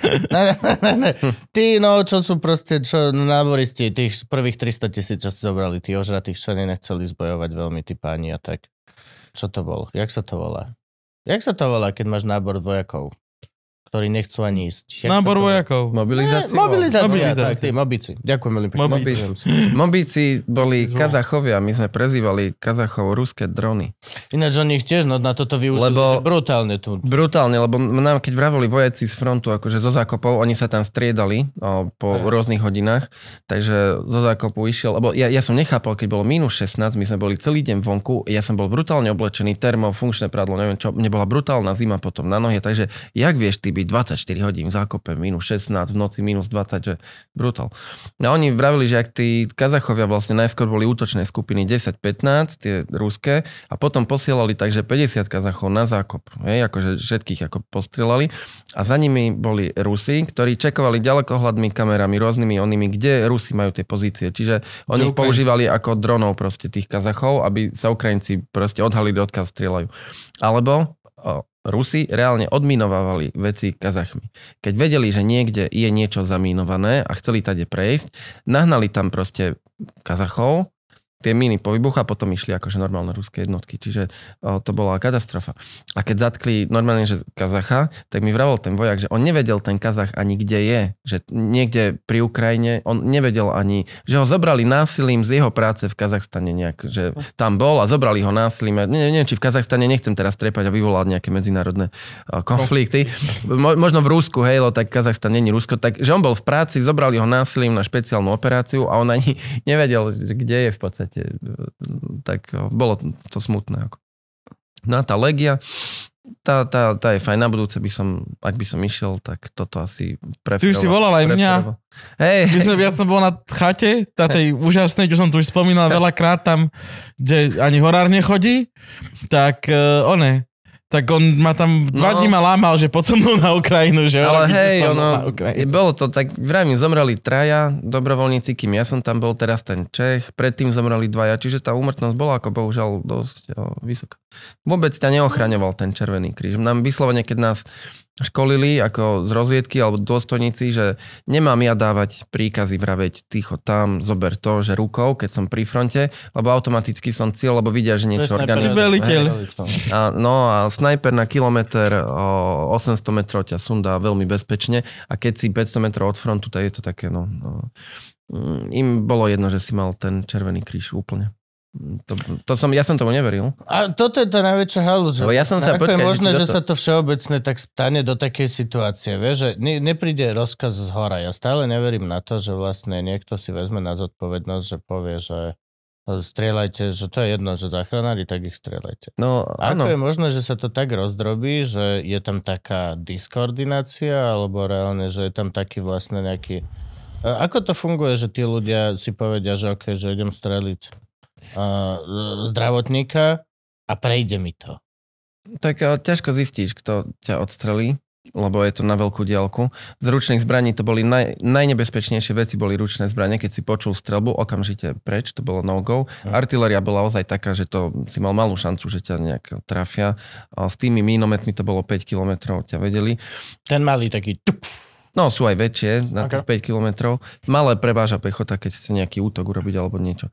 tí, no, čo sú proste čo, náboristi, tých prvých 300 tisíc, čo si zobrali, tí ožratých, čo nechceli zbojovať veľmi, tí páni a tak. Čo to bol? Jak sa to volá? Jak sa to volá, keď máš nábor vojakov? ktorí nechcú ani ísť. Nábor vojakov. Mobilizácia? Mobilizácia, Mobilizácia. mobici. Ďakujem veľmi pekne. Mobici. mobici boli Zvo. Kazachovia, my sme prezývali Kazachov ruské drony. Ináč oni ich tiež no, na toto využili lebo, brutálne tu. Brutálne, lebo nám keď vravili vojaci z frontu, akože zo zákopov, oni sa tam striedali o, po Aj. rôznych hodinách, takže zo zákopu išiel, lebo ja, ja som nechápal, keď bolo minus 16, my sme boli celý deň vonku, ja som bol brutálne oblečený, termo, funkčné prádlo, neviem čo, mne bola brutálna zima potom na nohe, takže jak vieš ty byť byť 24 hodín v zákope, minus 16, v noci minus 20, že brutál. A oni vravili, že ak tí Kazachovia vlastne najskôr boli útočné skupiny 10-15, tie ruské, a potom posielali takže 50 Kazachov na zákop, hej, akože všetkých ako postrelali. A za nimi boli Rusi, ktorí čekovali ďalekohľadmi, kamerami, rôznymi onými, kde Rusi majú tie pozície. Čiže oni no, ich používali ako dronov proste tých Kazachov, aby sa Ukrajinci proste odhalili, odkiaľ strieľajú. Alebo Rusi reálne odminovávali veci Kazachmi. Keď vedeli, že niekde je niečo zaminované a chceli tade prejsť, nahnali tam proste Kazachov tie miny po výbuchu a potom išli akože normálne ruské jednotky, čiže o, to bola katastrofa. A keď zatkli normálne, že Kazacha, tak mi vravol ten vojak, že on nevedel ten Kazach ani kde je, že niekde pri Ukrajine, on nevedel ani, že ho zobrali násilím z jeho práce v Kazachstane nejak, že tam bol a zobrali ho násilím. Ne, neviem, či v Kazachstane nechcem teraz trepať a vyvolať nejaké medzinárodné o, konflikty. Mo, možno v Rusku, hej, lo, tak Kazachstan není Rusko, tak že on bol v práci, zobrali ho násilím na špeciálnu operáciu a on ani nevedel, kde je v podstate proste, tak e, bolo to smutné. Ako. No a tá Legia, tá, tá, tá je fajn, na budúce by som, ak by som išiel, tak toto asi preferoval. Ty už si volal aj mňa. Hej. My som, ja som bol na chate, tá tej úžasnej, čo som tu už spomínal veľakrát tam, kde ani horár nechodí, tak uh, one, tak on ma tam dva no. dní ma lámal, že poď so mnou na Ukrajinu, že Ale hej, ono, bolo to tak, vrajme, zomreli traja dobrovoľníci, kým ja som tam bol, teraz ten Čech, predtým zomreli dvaja, čiže tá úmrtnosť bola ako bohužiaľ dosť o, vysoká. Vôbec ťa neochraňoval ten Červený kríž. Nám vyslovene, keď nás školili ako z rozviedky alebo dôstojníci, že nemám ja dávať príkazy vraveť ticho tam, zober to, že rukou, keď som pri fronte, lebo automaticky som cieľ, lebo vidia, že niečo organizuje. A, no a snajper na kilometr 800 metrov ťa sundá veľmi bezpečne a keď si 500 metrov od frontu, tak je to také, no, no mm, im bolo jedno, že si mal ten červený kríž úplne. To, to som, ja som tomu neveril. A toto je tá najväčšia halu, Že... ja som sa, ako počkaj, je možné, že sa to všeobecne tak stane do takej situácie, vieš, že ne, nepríde rozkaz z hora. Ja stále neverím na to, že vlastne niekto si vezme na zodpovednosť, že povie, že strieľajte, že to je jedno, že zachránali, tak ich strieľajte. No, Ako je možné, že sa to tak rozdrobí, že je tam taká diskoordinácia, alebo reálne, že je tam taký vlastne nejaký... Ako to funguje, že tí ľudia si povedia, že okay, že idem streliť uh, zdravotníka a prejde mi to. Tak uh, ťažko zistíš, kto ťa odstrelí, lebo je to na veľkú diálku. Z ručných zbraní to boli naj, najnebezpečnejšie veci, boli ručné zbranie. Keď si počul strelbu, okamžite preč, to bolo no-go. Hm. Artiléria bola ozaj taká, že to si mal malú šancu, že ťa nejak trafia. A s tými mínometmi to bolo 5 kilometrov, ťa vedeli. Ten malý taký No, sú aj väčšie, na okay. tých 5 kilometrov. Malé preváža pechota, keď chce nejaký útok urobiť alebo niečo.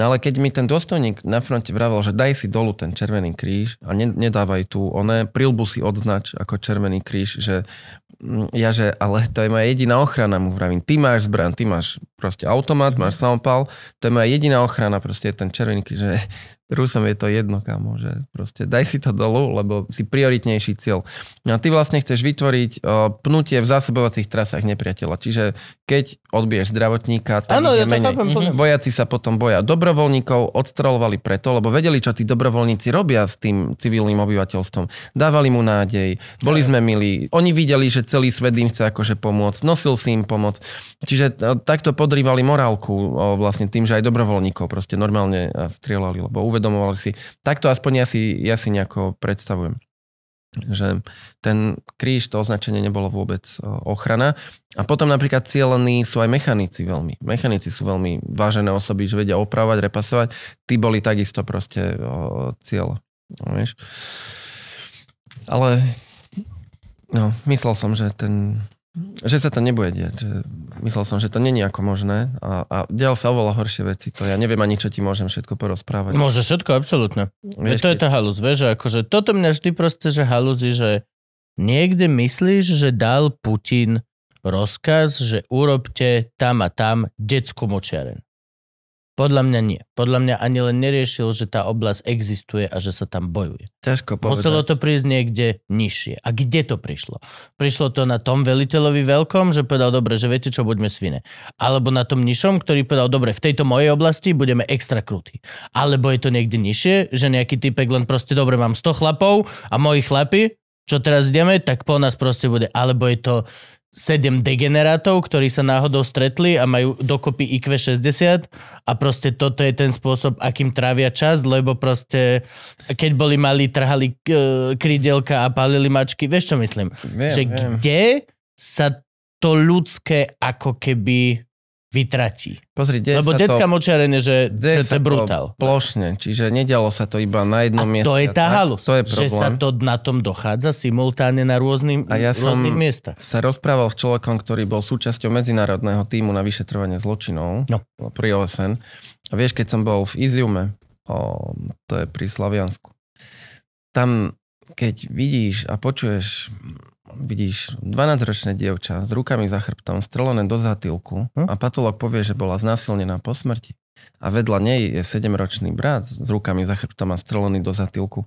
No ale keď mi ten dôstojník na fronte vravel, že daj si dolu ten červený kríž a ne, nedávaj tu oné, prilbu si odznač ako červený kríž, že mm, ja, že ale to je moja jediná ochrana, mu vravím. Ty máš zbran, ty máš proste automat, máš samopal, to je moja jediná ochrana, proste je ten červený kríž, že Rusom je to jedno, kamo, že proste daj si to dolu, lebo si prioritnejší cieľ. No a ty vlastne chceš vytvoriť eh, pnutie v zásobovacích trasách nepriateľa. Čiže keď odbiješ zdravotníka, tak ano, ja menej. Chápem, mm-hmm. Vojaci sa potom boja dobrovoľníkov, odstrelovali preto, lebo vedeli, čo tí dobrovoľníci robia s tým civilným obyvateľstvom. Dávali mu nádej, boli sme milí, oni videli, že celý svet im chce akože pomôcť, nosil si im pomoc. Čiže e, takto podrývali morálku vlastne tým, že aj dobrovoľníkov proste normálne e, strieľali, lebo uvedomovali si, takto aspoň ja si, ja si nejako predstavujem že ten kríž, to označenie nebolo vôbec e, ochrana. A potom napríklad cieľení sú aj mechanici veľmi. Mechanici sú veľmi vážené osoby, že vedia opravať, repasovať. Tí boli takisto proste e, cieľ. No, vieš? Ale no, myslel som, že ten že sa to nebude diať. Že myslel som, že to není ako možné a, a dial sa oveľa horšie veci. To ja neviem ani, čo ti môžem všetko porozprávať. Môže všetko, absolútne. Vieš, to je tá halus, vieš, akože toto mňa vždy proste, že halúzi, že niekde myslíš, že dal Putin rozkaz, že urobte tam a tam detskú močiareň. Podľa mňa nie. Podľa mňa ani len neriešil, že tá oblasť existuje a že sa tam bojuje. Ťažko povedať. Muselo to prísť niekde nižšie. A kde to prišlo? Prišlo to na tom veliteľovi veľkom, že povedal, dobre, že viete čo, buďme svine. Alebo na tom nižšom, ktorý povedal, dobre, v tejto mojej oblasti budeme extra krutí. Alebo je to niekde nižšie, že nejaký typek len proste, dobre, mám 100 chlapov a moji chlapi, čo teraz ideme, tak po nás proste bude. Alebo je to sedem degenerátov, ktorí sa náhodou stretli a majú dokopy IQ 60 a proste toto je ten spôsob, akým trávia čas, lebo proste keď boli mali, trhali eh, krídelka a palili mačky, vieš čo myslím? Viem, že viem. kde sa to ľudské ako keby vytratí. Pozri, Lebo decka to, močarené, že to, to je brutál. plošne, čiže nedialo sa to iba na jednom mieste. to je tá halus, to je problém. že sa to na tom dochádza simultáne na rôznym, a ja rôznych miestach. sa rozprával s človekom, ktorý bol súčasťou medzinárodného týmu na vyšetrovanie zločinov no. pri OSN. A vieš, keď som bol v Iziume, o, to je pri Slaviansku, tam keď vidíš a počuješ vidíš 12-ročné dievča s rukami za chrbtom, strelené do zátilku hm? a patolog povie, že bola znásilnená po smrti a vedľa nej je 7-ročný brat s rukami za chrbtom a strelený do zátilku,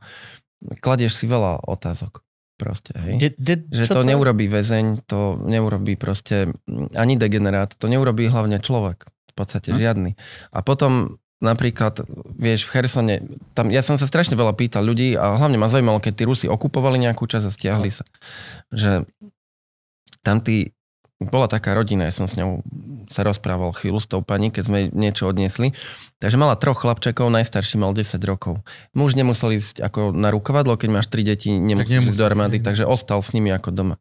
kladieš si veľa otázok. Proste, hej? De, de, že to, to neurobí väzeň, to neurobí proste ani degenerát, to neurobí hlavne človek. V podstate hm? žiadny. A potom napríklad, vieš, v Hersone, tam, ja som sa strašne veľa pýtal ľudí a hlavne ma zaujímalo, keď tí Rusi okupovali nejakú časť a stiahli sa, že tam tí, bola taká rodina, ja som s ňou sa rozprával chvíľu s tou pani, keď sme niečo odniesli, takže mala troch chlapčekov, najstarší mal 10 rokov. Muž nemusel ísť ako na rukavadlo, keď máš tri deti, nemusíš ísť do armády, takže ostal s nimi ako doma.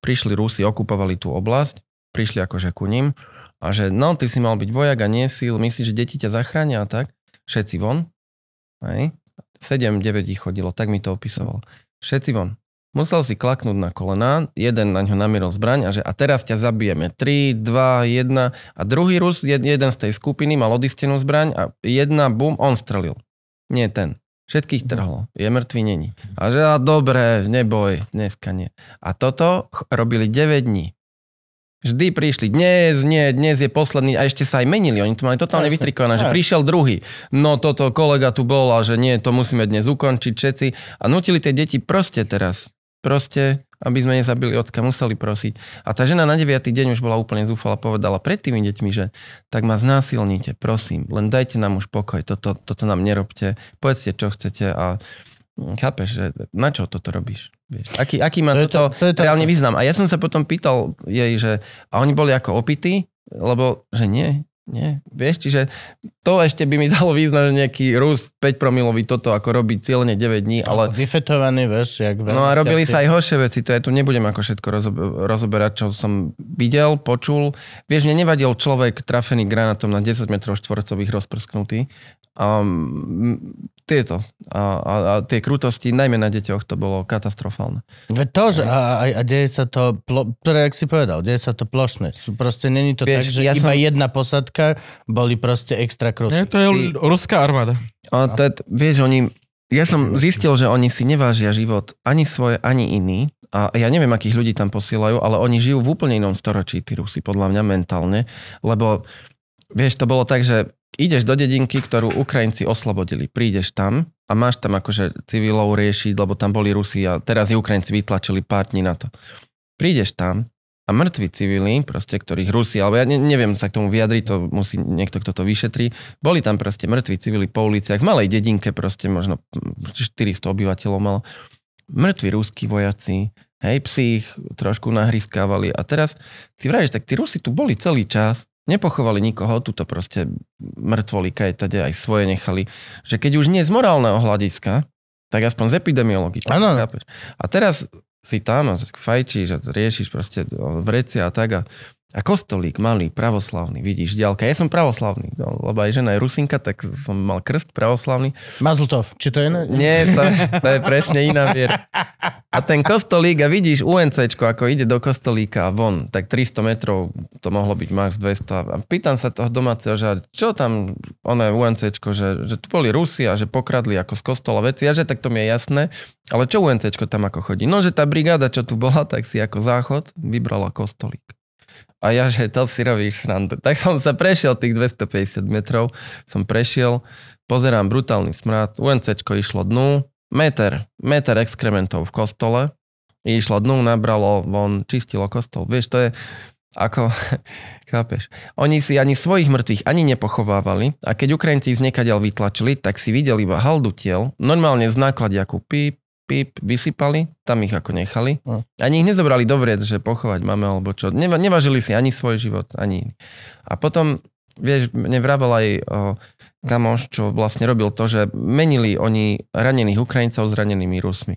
Prišli Rusi, okupovali tú oblasť, prišli akože ku ním a že no, ty si mal byť vojak a nie si, myslíš, že deti ťa zachránia a tak. Všetci von. Hej. 7, 9 ich chodilo, tak mi to opisoval. Všetci von. Musel si klaknúť na kolená, jeden na ňo namieril zbraň a že a teraz ťa zabijeme. 3, 2, 1 a druhý Rus, jeden z tej skupiny mal odistenú zbraň a jedna, bum, on strelil. Nie ten. Všetkých trhlo. Je mŕtvy není. A že a dobre, neboj, dneska nie. A toto robili 9 dní. Vždy prišli, dnes, nie, dnes je posledný a ešte sa aj menili, oni to mali totálne vytrikované, že prišiel druhý, no toto kolega tu bol a že nie, to musíme dnes ukončiť všetci a nutili tie deti proste teraz, proste, aby sme nezabili ocka, museli prosiť. A tá žena na 9. deň už bola úplne zúfala, povedala pred tými deťmi, že tak ma znásilnite, prosím, len dajte nám už pokoj, toto, toto nám nerobte, povedzte, čo chcete a hm, chápeš, že na čo toto robíš? aký, aký má to toto to, to to, reálne to. význam. A ja som sa potom pýtal jej, že a oni boli ako opití, lebo že nie, nie. Vieš, čiže to ešte by mi dalo význam, že nejaký Rus 5 promilový toto ako robí cieľne 9 dní, ale... Vyfetovaný, vieš, jak veľmi No a robili sa aj horšie veci, to ja tu nebudem ako všetko rozoberať, čo som videl, počul. Vieš, mne nevadil človek trafený granátom na 10 metrov štvorcových rozprsknutý. Um, tieto. A, a, a tie krutosti, najmä na deťoch, to bolo katastrofálne. To, že a, a deje sa to, plo, ktoré, jak si povedal, deje sa to plošne. Proste není to Vieš, tak, že ja iba som... jedna posadka boli proste extra krutí. Nie, to je Ty... ruská armáda. A to, je, vieš, oni, ja som zistil, že oni si nevážia život ani svoje, ani iný. A ja neviem, akých ľudí tam posielajú, ale oni žijú v úplne inom storočí, tí Rusi, podľa mňa mentálne. Lebo, vieš, to bolo tak, že ideš do dedinky, ktorú Ukrajinci oslobodili, prídeš tam a máš tam akože civilov riešiť, lebo tam boli Rusi a teraz ju Ukrajinci vytlačili pár dní na to. Prídeš tam a mŕtvi civili, proste, ktorých Rusi, alebo ja ne, neviem sa k tomu vyjadriť, to musí niekto, kto to vyšetrí, boli tam proste mŕtvi civili po uliciach, v malej dedinke proste možno 400 hm, obyvateľov malo, mŕtvi ruskí vojaci, hej, psi ich trošku nahriskávali a teraz si vravíš, tak tí Rusi tu boli celý čas, nepochovali nikoho, tuto proste mŕtvolika je tady aj svoje nechali, že keď už nie z morálneho hľadiska, tak aspoň z epidemiologického. Ano. A teraz si tam a fajčíš a riešiš proste vrecia a tak a a kostolík malý, pravoslavný, vidíš, ďalka. Ja som pravoslavný, no, lebo aj žena je Rusinka, tak som mal krst pravoslavný. Mazltov, či to je? Ne? Nie, to, to je presne iná viera. A ten kostolík, a vidíš UNCčko, ako ide do kostolíka von, tak 300 metrov, to mohlo byť max 200. A pýtam sa toho domáceho, že čo tam, ono je UNCčko, že, že tu boli Rusi a že pokradli ako z kostola veci, a že tak to mi je jasné, ale čo UNCčko tam ako chodí? No, že tá brigáda, čo tu bola, tak si ako záchod vybrala kostolík. A ja, že to si robíš srandu. Tak som sa prešiel tých 250 metrov, som prešiel, pozerám brutálny smrad, UNCčko išlo dnu, meter, meter exkrementov v kostole, išlo dnu, nabralo von, čistilo kostol. Vieš, to je ako, chápeš? Oni si ani svojich mŕtvych ani nepochovávali a keď Ukrajinci ich z vytlačili, tak si videli iba haldu tiel, normálne z nákladiaku píp, píp, vysypali, tam ich ako nechali. No. Ani ich nezobrali do vriec, že pochovať máme alebo čo. Neva, nevažili si ani svoj život, ani A potom, vieš, mne vravel aj o, kamoš, čo vlastne robil to, že menili oni ranených Ukrajincov s ranenými Rusmi.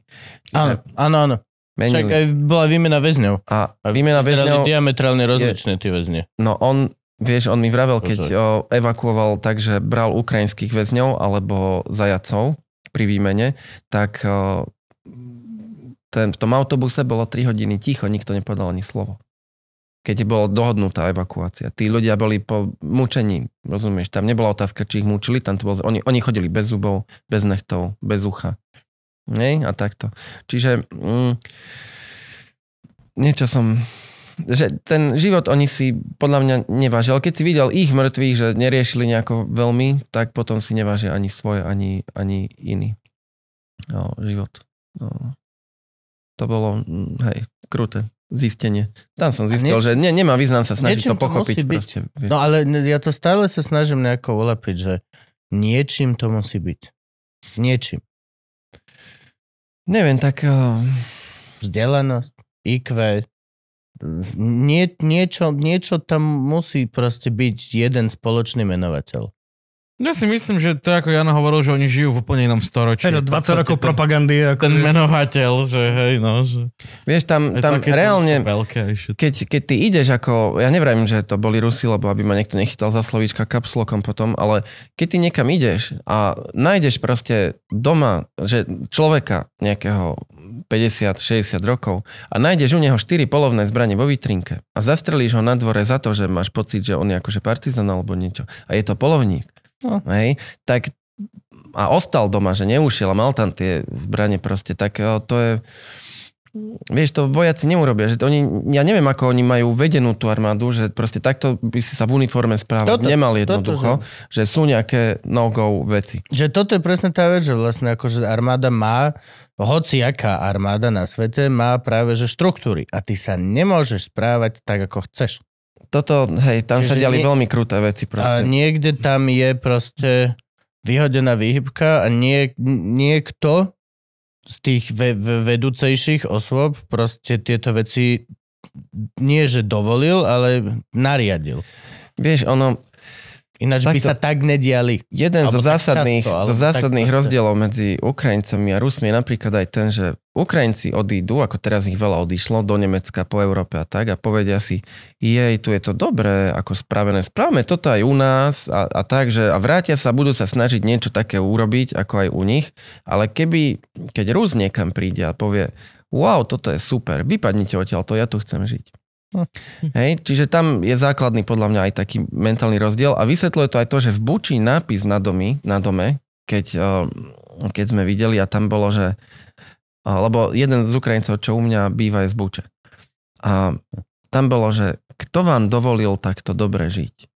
Áno, áno, áno. Menili. aj bola výmena väzňov. A výmena väzňov... diametrálne rozličné tie väzne. No on, vieš, on mi vravel, keď o, evakuoval tak, že bral ukrajinských väzňov alebo zajacov pri výmene, tak o, ten, v tom autobuse bolo 3 hodiny ticho, nikto nepovedal ani slovo. Keď bola dohodnutá evakuácia. Tí ľudia boli po mučení, rozumieš? Tam nebola otázka, či ich mučili, tam to bolo, oni, oni chodili bez zubov, bez nechtov, bez ucha. Nie? A takto. Čiže mm, niečo som že ten život oni si podľa mňa nevážia. Ale keď si videl ich mŕtvych, že neriešili nejako veľmi, tak potom si nevážia ani svoje, ani, ani iný no, život. No to bolo, mm, hej, kruté zistenie. Tam som zistil, nieč... že ne, nemá význam sa snažiť to pochopiť. To proste, No ale ja to stále sa snažím nejako ulepiť, že niečím to musí byť. Niečím. Neviem, tak... Uh... Vzdelanosť, IQ, nie, niečo, niečo tam musí proste byť jeden spoločný menovateľ. Ja si myslím, že to ako Jano hovoril, že oni žijú v úplne inom storočí. Hey, no, 20 rokov ten, propagandy. Ako ten že... menovateľ, že hej, no. Že... Vieš, tam, tam reálne, veľké, keď, keď ty ideš ako, ja nevrajím, že to boli Rusi, lebo aby ma niekto nechytal za slovíčka kapslokom potom, ale keď ty niekam ideš a nájdeš proste doma, že človeka nejakého 50-60 rokov a nájdeš u neho 4 polovné zbranie vo vitrinke a zastrelíš ho na dvore za to, že máš pocit, že on je akože partizan alebo niečo a je to polovník No. Hej, tak a ostal doma, že neušiel a mal tam tie zbranie proste, tak e, to je... Vieš, to vojaci neurobia, že to oni, ja neviem, ako oni majú vedenú tú armádu, že proste takto by si sa v uniforme správal. Toto, Nemal jednoducho, toto, že... že sú nejaké no-go veci. Že toto je presne tá vec, že vlastne akože armáda má, hoci aká armáda na svete má práve že štruktúry a ty sa nemôžeš správať tak, ako chceš toto, hej, tam Čiže sa diali nie, veľmi kruté veci. Proste. A niekde tam je proste vyhodená výhybka a nie, niekto z tých ve, ve, vedúcejších osôb proste tieto veci nie, že dovolil, ale nariadil. Vieš, ono, Ináč Takto, by sa tak nediali. Jeden zo zásadných, často, zo zásadných rozdielov medzi Ukrajincami a Rusmi je napríklad aj ten, že Ukrajinci odídu, ako teraz ich veľa odišlo, do Nemecka, po Európe a tak a povedia si, jej, tu je to dobré, ako spravené, správame toto aj u nás a, a tak, že a vrátia sa, budú sa snažiť niečo také urobiť, ako aj u nich, ale keby, keď Rus niekam príde a povie, wow, toto je super, vypadnite odtiaľto, to ja tu chcem žiť Hm. Hej, čiže tam je základný podľa mňa aj taký mentálny rozdiel a vysvetľuje to aj to, že v Buči nápis na, domy, na dome, keď, eh, keď sme videli a tam bolo, že eh, lebo jeden z Ukrajincov, čo u mňa býva, je z Buče. A tam bolo, že kto vám dovolil takto dobre žiť?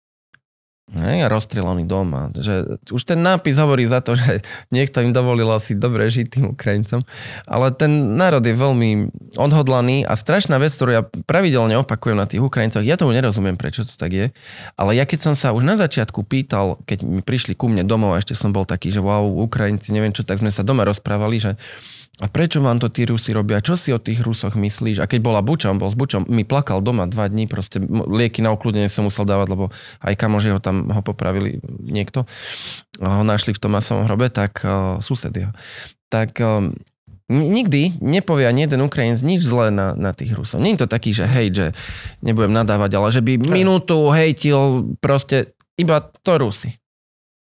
Hej, a rozstrelený dom. doma. Že už ten nápis hovorí za to, že niekto im dovolil asi dobre žiť tým Ukrajincom. Ale ten národ je veľmi odhodlaný a strašná vec, ktorú ja pravidelne opakujem na tých Ukrajincoch, ja tomu nerozumiem, prečo to tak je, ale ja keď som sa už na začiatku pýtal, keď mi prišli ku mne domov a ešte som bol taký, že wow, Ukrajinci, neviem čo, tak sme sa doma rozprávali, že uh, a prečo vám to tí Rusi robia, čo si o tých Rusoch myslíš? A keď bola Buča, on bol s Bučom, mi plakal doma dva dní, proste lieky na okľudenie som musel dávať, lebo aj kamože ho tam ho popravili niekto, ho našli v tom masovom hrobe, tak uh, sused jeho. Tak uh, nikdy nepovie ani jeden Ukrajinc nič zlé na, na tých Rusov. Nie je to taký, že hej, že nebudem nadávať, ale že by minútu hejtil proste iba to Rusy.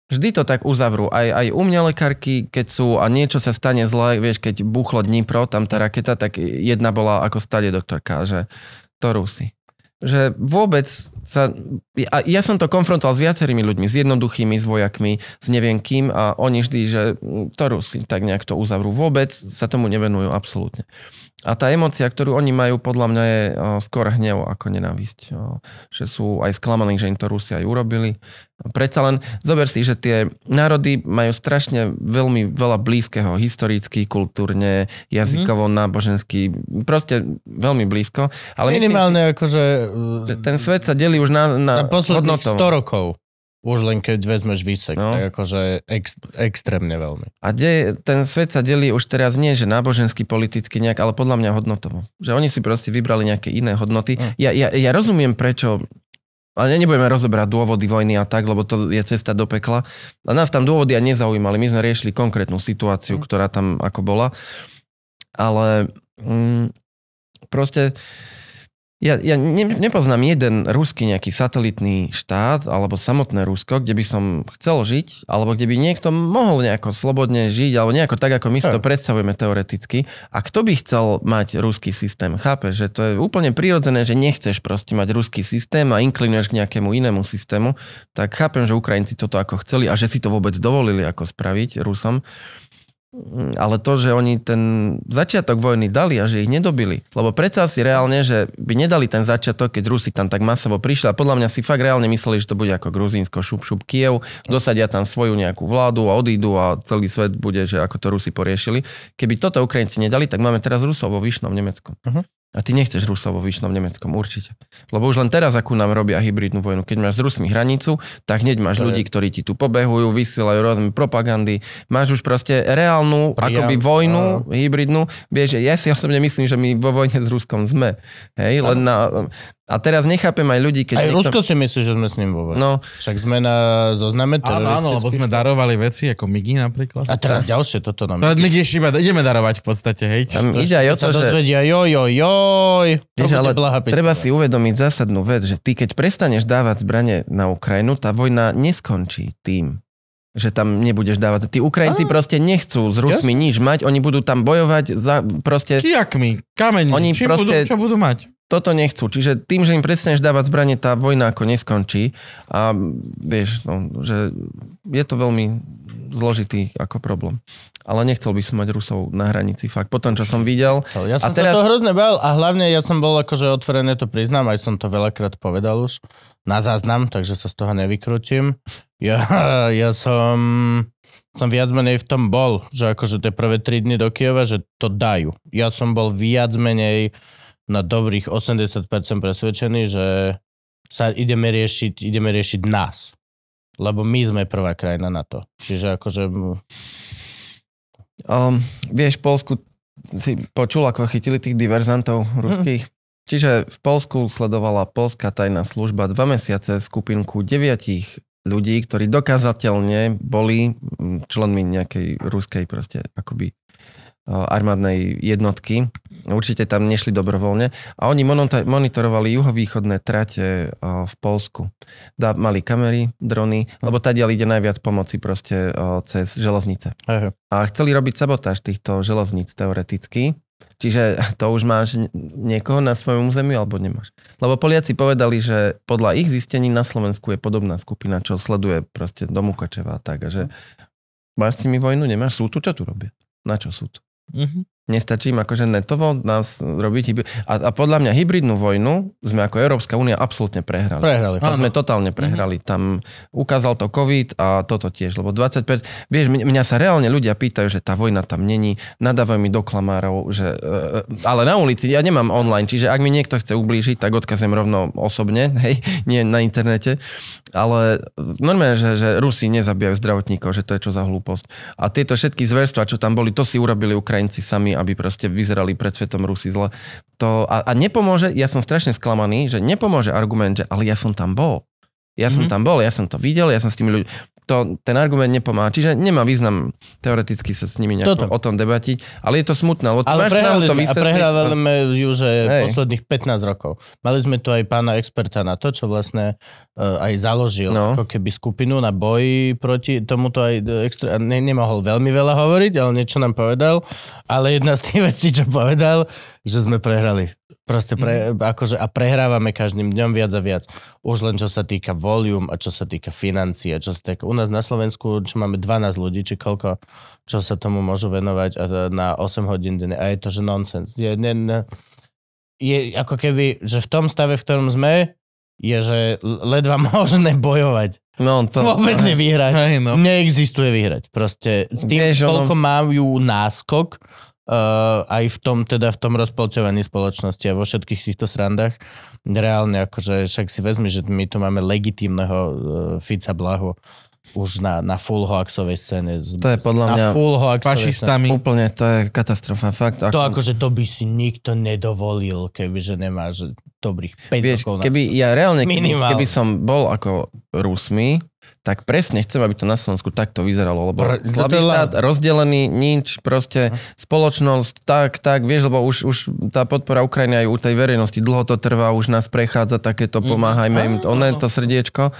Vždy to tak uzavrú. Aj, aj u mňa lekárky, keď sú a niečo sa stane zle, vieš, keď buchlo Dnipro, tam tá raketa, tak jedna bola ako stade doktorka, že to rúsi. Že vôbec sa... Ja, ja som to konfrontoval s viacerými ľuďmi, s jednoduchými, s vojakmi, s neviem kým a oni vždy, že to rúsi, tak nejak to uzavrú. Vôbec sa tomu nevenujú absolútne. A tá emocia, ktorú oni majú, podľa mňa je skôr hnev ako nenávisť. Že sú aj sklamaní, že im to Rusi aj urobili. Predsa len zober si, že tie národy majú strašne veľmi veľa blízkeho, historicky, kultúrne, jazykovo, mm-hmm. nábožensky, proste veľmi blízko. Ale Minimálne si, akože... E, ten svet sa delí už na, na, na posledných 100 rokov. Už len keď vezmeš výsek, no. tak akože ex, extrémne veľmi. A de, ten svet sa delí už teraz nie, že náboženský, politicky nejak, ale podľa mňa hodnotovo. Že oni si proste vybrali nejaké iné hodnoty. Mm. Ja, ja, ja rozumiem, prečo ale nebudeme rozoberať dôvody vojny a tak, lebo to je cesta do pekla. A nás tam dôvody a nezaujímali. My sme riešili konkrétnu situáciu, mm. ktorá tam ako bola. Ale mm, proste ja, ja ne, nepoznám jeden ruský nejaký satelitný štát alebo samotné Rusko, kde by som chcel žiť, alebo kde by niekto mohol nejako slobodne žiť, alebo nejako tak, ako my si to predstavujeme teoreticky. A kto by chcel mať ruský systém? Chápe, že to je úplne prirodzené, že nechceš proste mať ruský systém a inklinuješ k nejakému inému systému. Tak chápem, že Ukrajinci toto ako chceli a že si to vôbec dovolili ako spraviť Rusom ale to, že oni ten začiatok vojny dali a že ich nedobili. Lebo predsa si reálne, že by nedali ten začiatok, keď Rusi tam tak masovo prišli a podľa mňa si fakt reálne mysleli, že to bude ako Gruzínsko, šup, šup, Kiev, dosadia tam svoju nejakú vládu a odídu a celý svet bude, že ako to Rusi poriešili. Keby toto Ukrajinci nedali, tak máme teraz Rusov vo Vyšnom Nemecku. Uh-huh. A ty nechceš Rusov vo výšnom Nemeckom, určite. Lebo už len teraz, akú nám robia hybridnú vojnu. Keď máš s Rusmi hranicu, tak hneď máš to ľudí, je. ktorí ti tu pobehujú, vysielajú rôzne propagandy. Máš už proste reálnu Priam, akoby vojnu, a... hybridnú. Vieš, ja si osobne myslím, že my vo vojne s Ruskom sme. Hej, len na, a teraz nechápem aj ľudí, keď... Aj niekto... Rusko si myslí, že sme s ním vo No. Však sme na zozname Áno, áno, lebo sme darovali veci ako Migi napríklad. A teraz tak. ďalšie toto nám... Teraz Migi ešte iba ideme darovať v podstate, hej. Tam ide aj o to, že... Dozvedia, joj, joj, joj. Vieš, ale treba si uvedomiť zásadnú vec, že ty keď prestaneš dávať zbranie na Ukrajinu, tá vojna neskončí tým že tam nebudeš dávať. Tí Ukrajinci a, proste nechcú s Rusmi yes? nič mať, oni budú tam bojovať za proste... Kijakmi, kameň, čo budú mať? toto nechcú. Čiže tým, že im prestaneš dávať zbranie, tá vojna ako neskončí. A vieš, no, že je to veľmi zložitý ako problém. Ale nechcel by som mať Rusov na hranici, fakt. Po tom, čo som videl. Ja som a teraz... sa to hrozne bál a hlavne ja som bol akože otvorené, to priznám, aj som to veľakrát povedal už na záznam, takže sa z toho nevykrutím. Ja, ja som, som viac menej v tom bol, že akože tie prvé tri dny do Kieva, že to dajú. Ja som bol viac menej uh, na dobrých 80% presvedčený, že sa ideme riešiť, ideme riešiť nás. Lebo my sme prvá krajina na to. Čiže akože... Um, vieš, v Polsku si počul, ako chytili tých diverzantov mhm. ruských. Hm. Čiže v Polsku sledovala polská tajná služba dva mesiace skupinku deviatich ľudí, ktorí dokázateľne boli členmi nejakej ruskej proste akoby uh, armádnej jednotky určite tam nešli dobrovoľne. A oni monitorovali juhovýchodné trate e, v Polsku. Da, mali kamery, drony, lebo tá ide najviac pomoci proste e, cez železnice. Aha. A chceli robiť sabotáž týchto železníc teoreticky, Čiže to už máš niekoho na svojom území alebo nemáš. Lebo Poliaci povedali, že podľa ich zistení na Slovensku je podobná skupina, čo sleduje proste do Mukačeva a tak. A že máš s nimi vojnu, nemáš, sú tu, čo tu robia? Na čo sú tu? Mm-hmm. Nestačí im akože netovo nás robiť A, a podľa mňa hybridnú vojnu sme ako Európska únia absolútne prehrali. Prehrali. A sme totálne mhm. prehrali. Mm-hmm. Tam ukázal to COVID a toto tiež, lebo 25... Vieš, mňa sa reálne ľudia pýtajú, že tá vojna tam není, nadávajú mi do klamárov, že... E, e, ale na ulici, ja nemám online, čiže ak mi niekto chce ublížiť, tak odkazujem rovno osobne, hej, nie na internete. Ale normálne, že, že Rusi nezabíjajú zdravotníkov, že to je čo za hlúposť. A tieto všetky zverstva, čo tam boli, to si urobili Ukrajinci sami aby proste vyzerali pred svetom Rusy zle. To, a, a nepomôže, ja som strašne sklamaný, že nepomôže argument, že ale ja som tam bol. Ja mm-hmm. som mhm. tam bol, ja som to videl, ja som s tými ľuďmi to, ten argument nepomáha. Čiže nemá význam teoreticky sa s nimi nejako Toto. o tom debatiť, ale je to smutné. Lebo ale prehrali, to a no. sme ju, že hey. posledných 15 rokov. Mali sme tu aj pána experta na to, čo vlastne uh, aj založil no. ako keby skupinu na boji proti tomuto aj eh, extra, ne, nemohol veľmi veľa hovoriť, ale niečo nám povedal. Ale jedna z tých vecí, čo povedal, že sme prehrali. Proste pre, mhm. akože, a prehrávame každým dňom viac a viac. Už len čo sa týka volium a čo sa týka financie, a čo sa týka... U nás na Slovensku, čo máme 12 ľudí, či koľko, čo sa tomu môžu venovať na 8 hodín denne. A je to, že nonsens. Je, ne, ne, je ako keby, že v tom stave, v ktorom sme, je, že ledva možné bojovať. No, to... Vôbec nevyhrať. Hey, no. Neexistuje vyhrať. Proste tým, Vieš, koľko ono... majú náskok, uh, aj v tom, teda v tom rozpolťovaní spoločnosti a vo všetkých týchto srandách, reálne akože však si vezmi, že my tu máme legitímneho uh, Fica Blahu, už na, na full hoaxovej scéne. To je podľa na mňa full fašistami. Scéne. Úplne, to je katastrofa, fakt. Ako... To akože to by si nikto nedovolil, keby že nemáš dobrých 5 Vieš, rokov. Keby na ja reálne, Minimál. keby som bol ako Rusmi, tak presne chcem, aby to na Slovensku takto vyzeralo, lebo Pr- slabý štát, rozdelený, nič, proste uh spoločnosť, tak, tak, vieš, lebo už, už tá podpora Ukrajiny aj u tej verejnosti dlho to trvá, už nás prechádza takéto, mhm. pomáhajme im, ono to srdiečko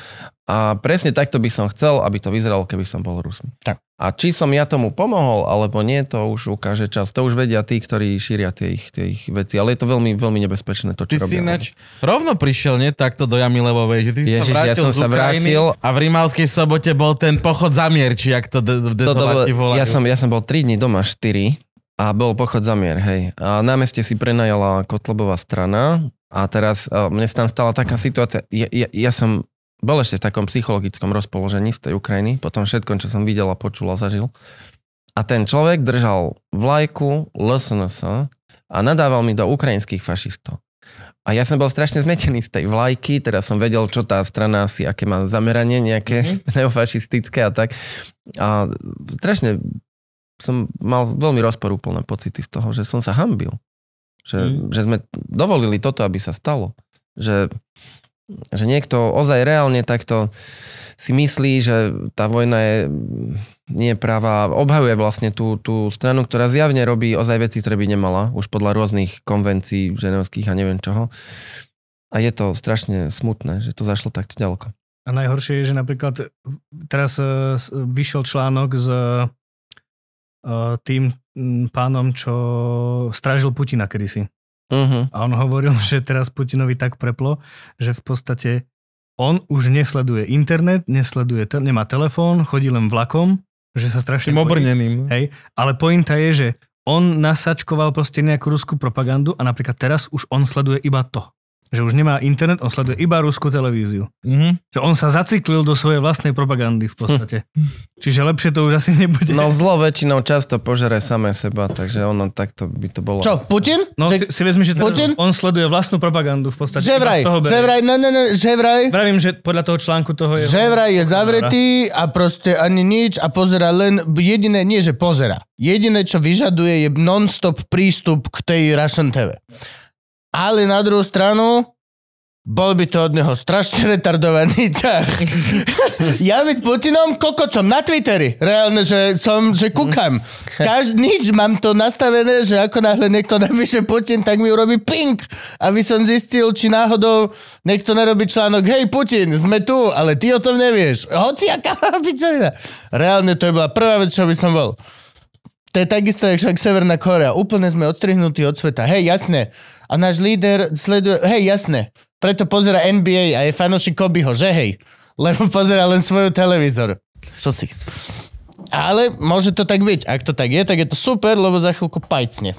a presne takto by som chcel, aby to vyzeralo, keby som bol Rus. Tak. A či som ja tomu pomohol, alebo nie, to už ukáže čas. To už vedia tí, ktorí šíria tie ich, tie ich veci. Ale je to veľmi, veľmi nebezpečné to, čo Ty robia. si ináč rovno prišiel, nie takto do Levovej, že ty Ježiš, si sa vrátil ja som sa vrátil. a v Rímavskej sobote bol ten pochod za mier, či ak to de- de- de- Ja som, ja som bol 3 dní doma, 4 a bol pochod za mier, hej. A meste si prenajala Kotlobová strana a teraz mne sa tam stala taká situácia, ja, ja, ja som bol ešte v takom psychologickom rozpoložení z tej Ukrajiny, potom všetko, čo som videl a počul a zažil. A ten človek držal vlajku LSNS a nadával mi do ukrajinských fašistov. A ja som bol strašne zmetený z tej vlajky, teda som vedel, čo tá strana si, aké má zameranie nejaké mm-hmm. neofašistické a tak. A strašne som mal veľmi rozporúplné pocity z toho, že som sa hambil. Že, mm. že sme dovolili toto, aby sa stalo. Že že niekto ozaj reálne takto si myslí, že tá vojna je nie práva, obhajuje vlastne tú, tú stranu, ktorá zjavne robí ozaj veci, ktoré by nemala, už podľa rôznych konvencií ženevských a neviem čoho. A je to strašne smutné, že to zašlo takto ďaleko. A najhoršie je, že napríklad teraz e, vyšiel článok s e, tým pánom, čo strážil Putina kedysi. Uh-huh. A on hovoril, že teraz Putinovi tak preplo, že v podstate on už nesleduje internet, nesleduje, te- nemá telefón, chodí len vlakom, že sa strašne... Tým obrneným. Hej, ale pointa je, že on nasačkoval proste nejakú ruskú propagandu a napríklad teraz už on sleduje iba to že už nemá internet, on sleduje iba ruskú televíziu. Mm-hmm. Že on sa zaciklil do svojej vlastnej propagandy v podstate. Hm. Čiže lepšie to už asi nebude. No zlo väčšinou často požere samé seba, takže ono takto by to bolo. Čo, Putin? No že... si, si vezmi, že Putin? on sleduje vlastnú propagandu v podstate. Že vraj, že vraj, ne, ne, ne, že vraj. Pravím, že podľa toho článku toho je... Že vraj je zavretý a proste ani nič a pozera len, jediné nie, že pozera. Jediné, čo vyžaduje je non-stop prístup k tej Russian TV ale na druhú stranu bol by to od neho strašne retardovaný tak. ja byť Putinom kokocom na Twitteri. Reálne, že som, že kúkam. Mm. Každý, nič, mám to nastavené, že ako náhle niekto napíše Putin, tak mi urobí ping. Aby som zistil, či náhodou niekto nerobí článok, hej Putin, sme tu, ale ty o tom nevieš. Hoci aká pičovina. Reálne to je bola prvá vec, čo by som bol. To je takisto, jak Severná Korea. Úplne sme odstrihnutí od sveta. Hej, jasné. A náš líder sleduje... Hej, jasné. Preto pozera NBA a je fanoši Kobeho, že hej? Lebo pozera len svoju televízor. Čo si? Ale môže to tak byť. Ak to tak je, tak je to super, lebo za chvíľku pajcne.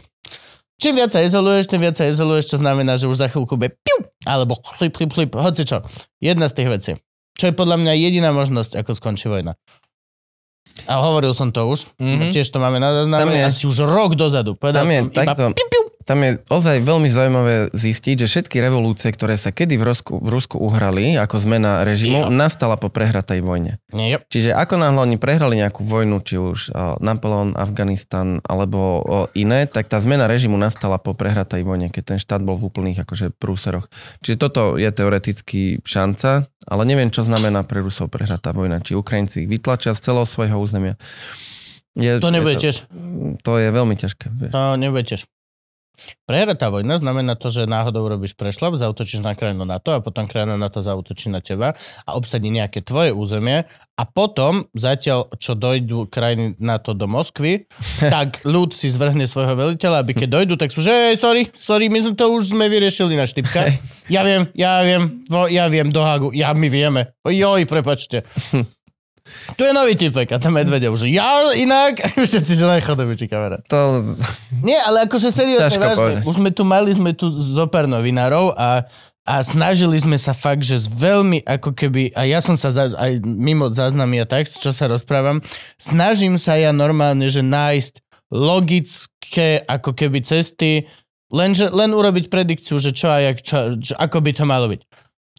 Čím viac sa izoluješ, tým viac sa izoluješ, čo znamená, že už za chvíľku bude piu, alebo chlip, chlip, chlip, hoci čo. Jedna z tých vecí. Čo je podľa mňa jediná možnosť, ako skončí vojna. A hovoril som to už, mm-hmm. tiež to máme na zázname, asi už rok dozadu. Povedal tam je som takto, iba piu, piu, tam je ozaj veľmi zaujímavé zistiť, že všetky revolúcie, ktoré sa kedy v Rusku, v Rusku uhrali, ako zmena režimu, yep. nastala po prehratej vojne. Yep. Čiže ako náhle oni prehrali nejakú vojnu, či už eh, Napoleon, Afganistan alebo eh, iné, tak tá zmena režimu nastala po prehratej vojne, keď ten štát bol v úplných akože prúseroch. Čiže toto je teoreticky šanca, ale neviem, čo znamená pre Rusov prehratá vojna. Či Ukrajinci ich vytlačia z celého svojho územia. Je, to nebude je To, to je veľmi ťažké. To nebude tiež. Prehratá vojna znamená to, že náhodou robíš prešlap, zautočíš na krajinu NATO a potom krajina NATO zautočí na teba a obsadí nejaké tvoje územie a potom, zatiaľ čo dojdú krajiny NATO do Moskvy, tak ľud si zvrhne svojho veliteľa, aby keď dojdu, tak sú, že hey, sorry, sorry, my sme to už sme vyriešili na štipka. Ja viem, ja viem, ja viem do Hagu, ja my vieme. Joj, prepačte. Tu je nový typek a ten medvedev, že ja inak, všetci, že najchodobíči kamera. To... Nie, ale akože seriózne, vážne. Povedať. Už sme tu mali, sme tu zopár novinárov a a snažili sme sa fakt, že veľmi ako keby, a ja som sa za, aj mimo záznamy a tak, čo sa rozprávam, snažím sa ja normálne, že nájsť logické ako keby cesty, len že len urobiť predikciu, že čo a jak, čo, čo, ako by to malo byť.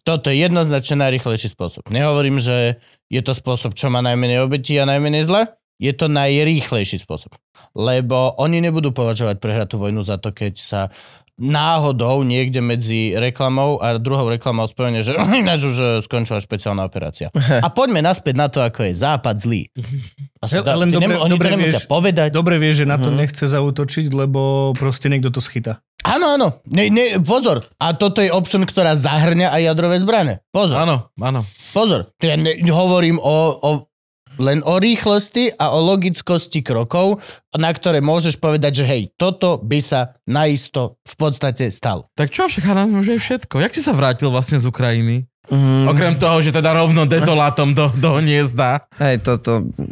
Toto je jednoznačne najrychlejší spôsob. Nehovorím, že je to spôsob, čo má najmenej obetí a najmenej zle. Je to najrýchlejší spôsob. Lebo oni nebudú považovať prehratú vojnu za to, keď sa náhodou niekde medzi reklamou a druhou reklamou spojene, že ináč už eh, skončila špeciálna operácia. A poďme naspäť na to, ako je Západ zlý. A Len dobre, nemu, dobre, to vieš, povedať. dobre vieš, že na to mhm. nechce zautočiť, lebo proste niekto to schytá. Áno, áno. Ne, ne, pozor. A toto je option, ktorá zahrňa aj jadrové zbrane. Pozor. Áno, áno. Pozor. Ja ne, hovorím o, o len o rýchlosti a o logickosti krokov, na ktoré môžeš povedať, že hej, toto by sa naisto v podstate stalo. Tak čo však nás môže všetko? Jak si sa vrátil vlastne z Ukrajiny? Mm. Okrem toho, že teda rovno dezolátom do, do hniezda. Hej, toto, to,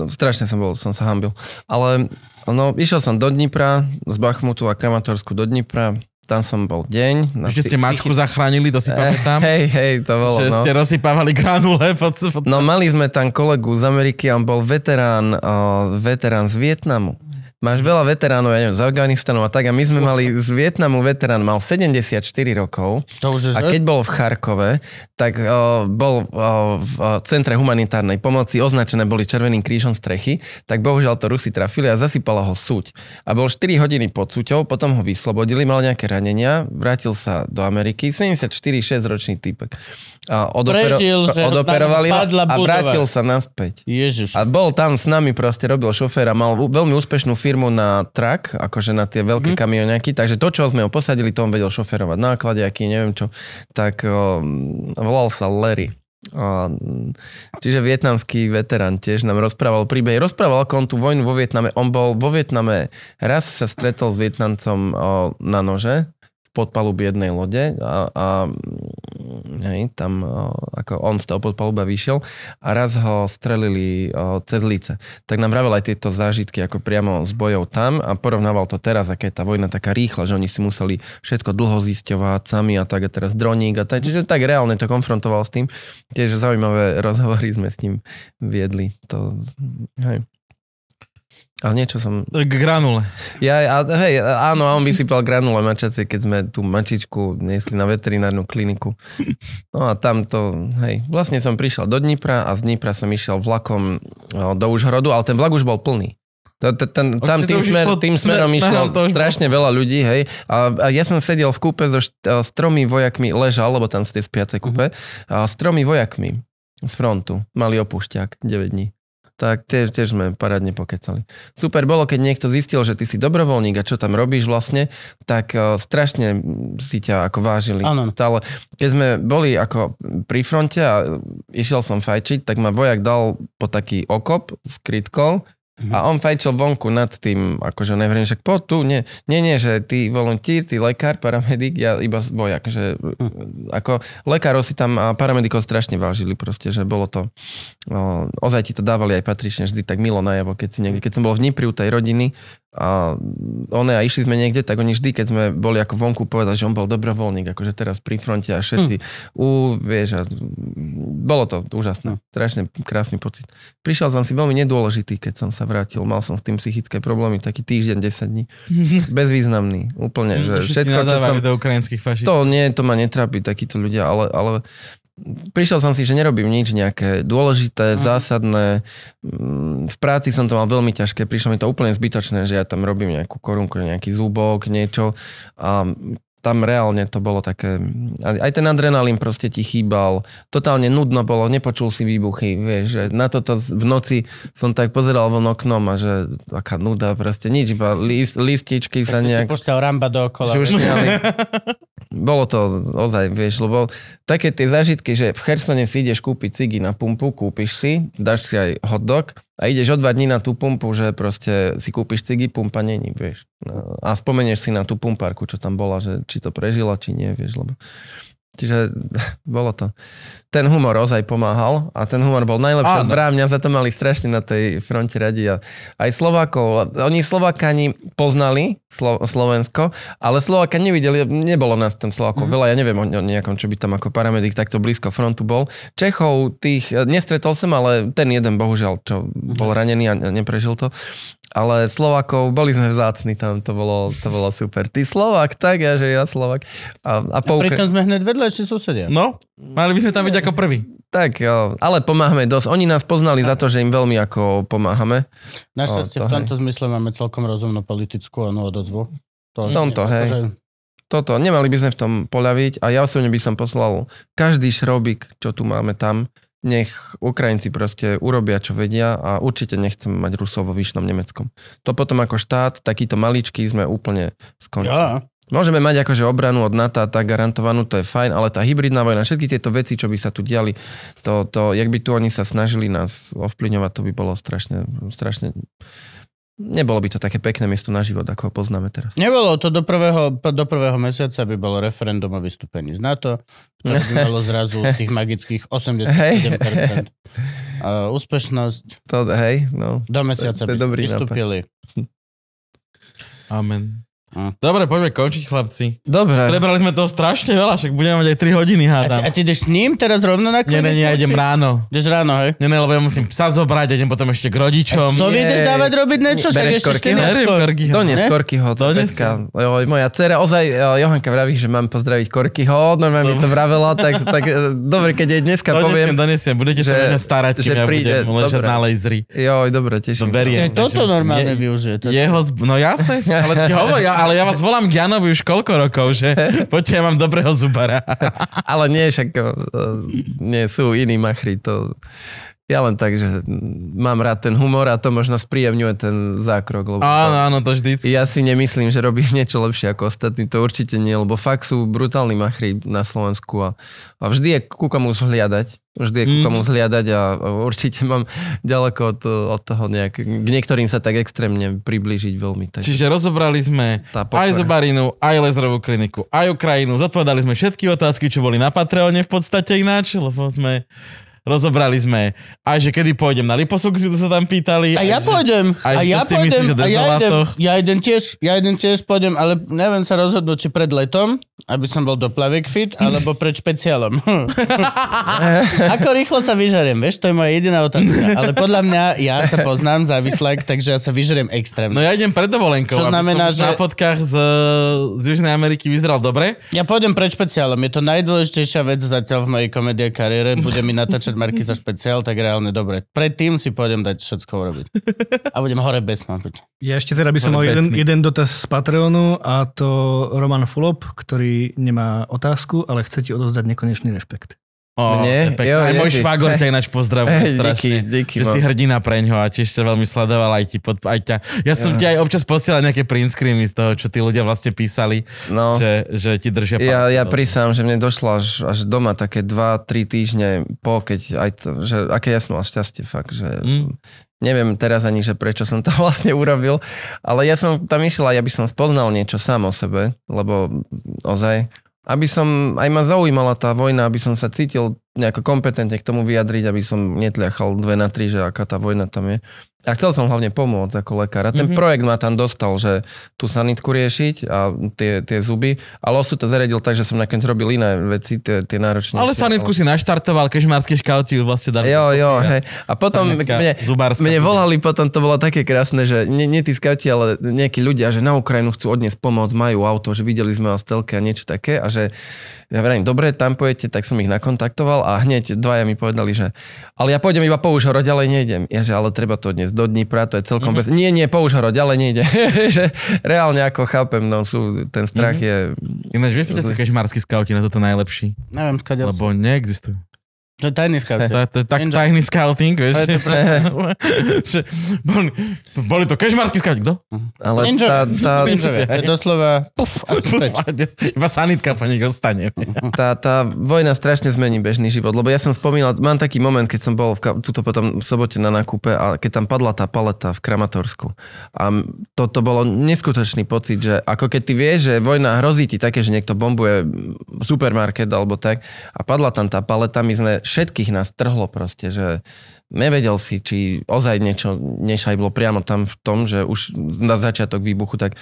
no, strašne som bol, som sa hambil. Ale no, išiel som do Dnipra, z Bachmutu a Kramatorsku do Dnipra, tam som bol deň. No, Ešte ste mačku zachránili, to si eh, pamätám. Hej, hej, to bolo. Že no. ste rozsypávali granule. Pod, pod... No mali sme tam kolegu z Ameriky, on bol veterán, uh, veterán z Vietnamu máš veľa veteránov, ja neviem, z Afganistanu a tak, a my sme mali z Vietnamu veterán, mal 74 rokov to už je a keď bol v Charkove, tak uh, bol uh, v centre humanitárnej pomoci, označené boli Červeným krížom strechy, tak bohužiaľ to Rusi trafili a zasypala ho súť. A bol 4 hodiny pod súťou, potom ho vyslobodili, mal nejaké ranenia, vrátil sa do Ameriky, 74-6 ročný typek. A odopero- Prežil, odoperovali ho a vrátil sa naspäť. Ježiš. A bol tam s nami, proste robil šoféra, mal veľmi úspešnú firmu firmu na trak, akože na tie veľké mm. kamionáky, takže to, čo sme ho posadili, to on vedel šoferovať náklade, aký neviem čo, tak o, volal sa Larry. O, čiže vietnamský veterán tiež nám rozprával príbeh. Rozprával, ako on tú vojnu vo Vietname, on bol vo Vietname, raz sa stretol s Vietnamcom o, na nože, Podpalub jednej lode a, a mm, hej, tam ako on z toho podpaluba vyšiel a raz ho strelili cez lice. Tak nám vravel aj tieto zážitky ako priamo s bojov tam a porovnával to teraz, aká je tá vojna taká rýchla, že oni si museli všetko dlho zisťovať sami a tak a teraz droník a tak, čiže tak reálne to konfrontoval s tým. Tiež zaujímavé rozhovory sme s ním viedli. To, hej. Ale niečo som... K granule. Ja, a, hej, áno, a on vysypal granule mačacie, keď sme tú mačičku niesli na veterinárnu kliniku. No a tam to, hej, vlastne som prišiel do Dnipra a z Dnipra som išiel vlakom do Užhrodu, ale ten vlak už bol plný. ten, tam tým, smer, tým smerom išlo strašne veľa ľudí, hej. A, a ja som sedel v kúpe so št- s tromi vojakmi, ležal, lebo tam sú tie spiace kúpe, uh-huh. a s tromi vojakmi z frontu. Mali opušťak 9 dní tak tiež, tiež sme parádne pokecali. Super bolo, keď niekto zistil, že ty si dobrovoľník a čo tam robíš vlastne, tak e, strašne si ťa ako vážili. Ano. Ale Keď sme boli ako pri fronte a išiel som fajčiť, tak ma vojak dal po taký okop s krytkou Mm-hmm. A on fajčil vonku nad tým, akože neviem, že po tu, nie, nie, nie, že ty volontír, ty lekár, paramedik, ja iba vojak, že mm. Hm. ako lekárov si tam a paramedikov strašne vážili proste, že bolo to, no, ozaj ti to dávali aj patrične vždy tak milo najavo, keď si niekde, keď som bol v Nipri u tej rodiny, a one a išli sme niekde, tak oni vždy, keď sme boli ako vonku povedali, že on bol dobrovoľník, akože teraz pri fronte a všetci, hm. u, vieš, a bolo to úžasné, no. strašne krásny pocit. Prišiel som si veľmi nedôležitý, keď som sa vrátil, mal som s tým psychické problémy, taký týždeň, 10 dní, bezvýznamný, úplne, že všetko, čo som... do ukrajinských fašistov. To nie, to ma netrápi, takíto ľudia, ale, ale prišiel som si, že nerobím nič nejaké dôležité, mhm. mm. zásadné. V práci som to mal veľmi ťažké, prišlo mi to úplne zbytočné, že ja tam robím nejakú korunku, nejaký zúbok, niečo. A tam reálne to bolo také, aj ten adrenalín proste ti chýbal, totálne nudno bolo, nepočul si výbuchy, vieš, že na toto v noci som tak pozeral von oknom a že aká nuda, proste nič, iba list, lističky tak sa si nejak... Si ramba dookola. Bolo to ozaj, vieš, lebo také tie zažitky, že v Chersone si ideš kúpiť cigy na pumpu, kúpiš si, dáš si aj dog a ideš o dva dní na tú pumpu, že proste si kúpiš cigy, pumpa není, vieš. A spomenieš si na tú pumpárku, čo tam bola, že či to prežila, či nie, vieš, lebo... Čiže bolo to. Ten humor ozaj pomáhal a ten humor bol najlepšia zbrá. Mňa za to mali strašne na tej fronte radi. A aj Slovákov. Oni Slovákani poznali Slo- Slovensko, ale Slováka nevideli. Nebolo nás tam Slovákov mm-hmm. veľa. Ja neviem o, o nejakom, čo by tam ako paramedik takto blízko frontu bol. Čechov tých e, nestretol som, ale ten jeden bohužiaľ, čo bol mhm. ranený a neprežil to ale Slovakov, boli sme vzácni tam, to bolo, to bolo super. Ty Slovak, tak ja, že ja Slovak. A, a, po a pritom sme hneď či susedia. No, mali by sme tam byť ako prvý. Tak, jo, ale pomáhame dosť. Oni nás poznali za to, že im veľmi ako pomáhame. Našťastie v tomto hej. zmysle máme celkom rozumnú politickú a odozvu. To, v tomto, hej. Akože... Toto, nemali by sme v tom poľaviť a ja osobne by som poslal každý šrobik, čo tu máme tam, nech Ukrajinci proste urobia, čo vedia a určite nechcem mať Rusov vo výšnom Nemeckom. To potom ako štát, takýto maličký sme úplne skončili. Ja. Môžeme mať akože obranu od NATO tak garantovanú, to je fajn, ale tá hybridná vojna, všetky tieto veci, čo by sa tu diali, to, to jak by tu oni sa snažili nás ovplyvňovať, to by bolo strašne, strašne nebolo by to také pekné miesto na život, ako ho poznáme teraz. Nebolo to do prvého, do prvého mesiaca by bolo referendum o vystúpení z NATO, ktoré by malo zrazu tých magických 87% Uh, úspešnosť. To, hej, no. Do mesiaca to, to by dobrý vystúpili. Nápad. Hm. Amen. Dobre, poďme končiť, chlapci. Dobre. Prebrali sme toho strašne veľa, však budeme mať aj 3 hodiny, hádam. A, ty ideš s ním teraz rovno na klinik? Nie, nie, ja idem ráno. Ideš ráno, hej? Nie, nie, lebo ja musím psa zobrať, idem potom ešte k rodičom. A co ideš dávať robiť niečo? Bereš Korkyho? Beriem nie z korkyho, to dneska. Moja dcera, ozaj, e, Johanka vraví, že mám pozdraviť korkyho, normálne mi to vravela, tak, tak e, dobre, keď jej dneska poviem. Donesiem, budete sa mňa starať, že ja budem ležať na lejzri. dobre, teším. Toto normálne využije. Jeho, teda. no jasné, ale ti hovorím, ale ja vás volám k Janovi už koľko rokov, že poďte, ja mám dobrého zubara. ale nie, však eh, nie, sú iní machri, to ja len tak, že mám rád ten humor a to možno spríjemňuje ten zákrok. Lebo áno, áno, to vždycky. Ja si nemyslím, že robím niečo lepšie ako ostatní, to určite nie, lebo fakt sú brutálni machry na Slovensku a, a vždy je ku komu zhliadať. Vždy je ku mhm. komu zhliadať a určite mám ďaleko od, od toho nejak, k niektorým sa tak extrémne priblížiť veľmi. Tak. Čiže rozobrali sme aj Zobarinu, aj Lezrovú kliniku, aj Ukrajinu, zodpovedali sme všetky otázky, čo boli na Patreone v podstate ináč, lebo sme rozobrali sme aj, že kedy pôjdem na liposukciu, to sa tam pýtali. A aj, ja pôjdem. Aj, a ja pôjdem. Myslíš, a ja idem, ja idem tiež, ja idem tiež pôjdem, ale neviem sa rozhodnúť, či pred letom, aby som bol do plavek fit, alebo pred špeciálom. Ako rýchlo sa vyžeriem, vieš, to je moja jediná otázka. Ale podľa mňa, ja sa poznám závislák, takže ja sa vyžeriem extrémne. No ja idem pred dovolenkou, Čo znamená, že... na fotkách z, z Južnej Ameriky vyzeral dobre. Ja pôjdem pred špeciálom, je to najdôležitejšia vec zatiaľ v mojej komedie kariére, bude mi natáčať Marky za Špeciál, tak reálne dobre. Predtým si pôjdem dať všetko urobiť. A budem hore bez mám. No, ja ešte teda by som hore mal jeden, jeden dotaz z Patreonu a to Roman Fulop, ktorý nemá otázku, ale chce ti odovzdať nekonečný rešpekt. O, Mne? Je jo, aj môj švagor ťa ináč pozdravuje hey, strašne. Díky, díky, že bo. si hrdina preňho a tiež ťa veľmi sledoval aj ti pod, aj ťa. Ja som jo. ti aj občas posielal nejaké print z toho, čo tí ľudia vlastne písali, no. že, že ti držia palce. Ja, ja no. prísam, že mne došlo až, až doma také 2-3 týždne po, keď aj to, že aké ja som mal šťastie fakt, že mm. Neviem teraz ani, že prečo som to vlastne urobil, ale ja som tam išiel aj, aby som spoznal niečo sám o sebe, lebo ozaj aby som, aj ma zaujímala tá vojna, aby som sa cítil nejako kompetentne k tomu vyjadriť, aby som netliachal dve na tri, že aká tá vojna tam je. A chcel som hlavne pomôcť ako lekár. A ten mm-hmm. projekt ma tam dostal, že tú sanitku riešiť a tie, tie zuby. Ale osud to zariadil tak, že som nakoniec robil iné veci, tie, tie náročné. Ale sanitku ale... si naštartoval, kežmarský škauti ju vlastne dali. Jo, jo, hej. A potom Sanitka, mne, mne volali, potom to bolo také krásne, že nie, nie tí skauti, ale nejakí ľudia, že na Ukrajinu chcú odniesť pomoc, majú auto, že videli sme vás v telke a niečo také. A že ja verím, dobre, tam pojete, tak som ich nakontaktoval a hneď dvaja mi povedali, že ale ja pôjdem iba po Užhoro, ďalej nejdem. Ja že ale treba to dnes do Dnipra, to je celkom mm-hmm. bez... Nie, nie, po Užhoro, ďalej nejdem. že reálne ako chápem, no sú, ten strach mm-hmm. je... Ináč, vieš, že sú kežmarskí skauti na toto najlepší? Neviem, skáďal. Lebo neexistujú. To je tajný scouting. to ta, tak tajný scouting, vieš. boli, boli to kežmarský scouting, kto? Ale tá, tá, je doslova puf, a preč. Iba sanitka po nich ostane. Tá, tá vojna strašne zmení bežný život, lebo ja som spomínal, mám taký moment, keď som bol v, tuto potom v sobote na nákupe a keď tam padla tá paleta v Kramatorsku. A to, to bolo neskutočný pocit, že ako keď ty vieš, že vojna hrozí ti také, že niekto bombuje supermarket alebo tak a padla tam tá paleta, my sme všetkých nás trhlo proste, že nevedel si, či ozaj niečo nešaj bolo priamo tam v tom, že už na začiatok výbuchu, tak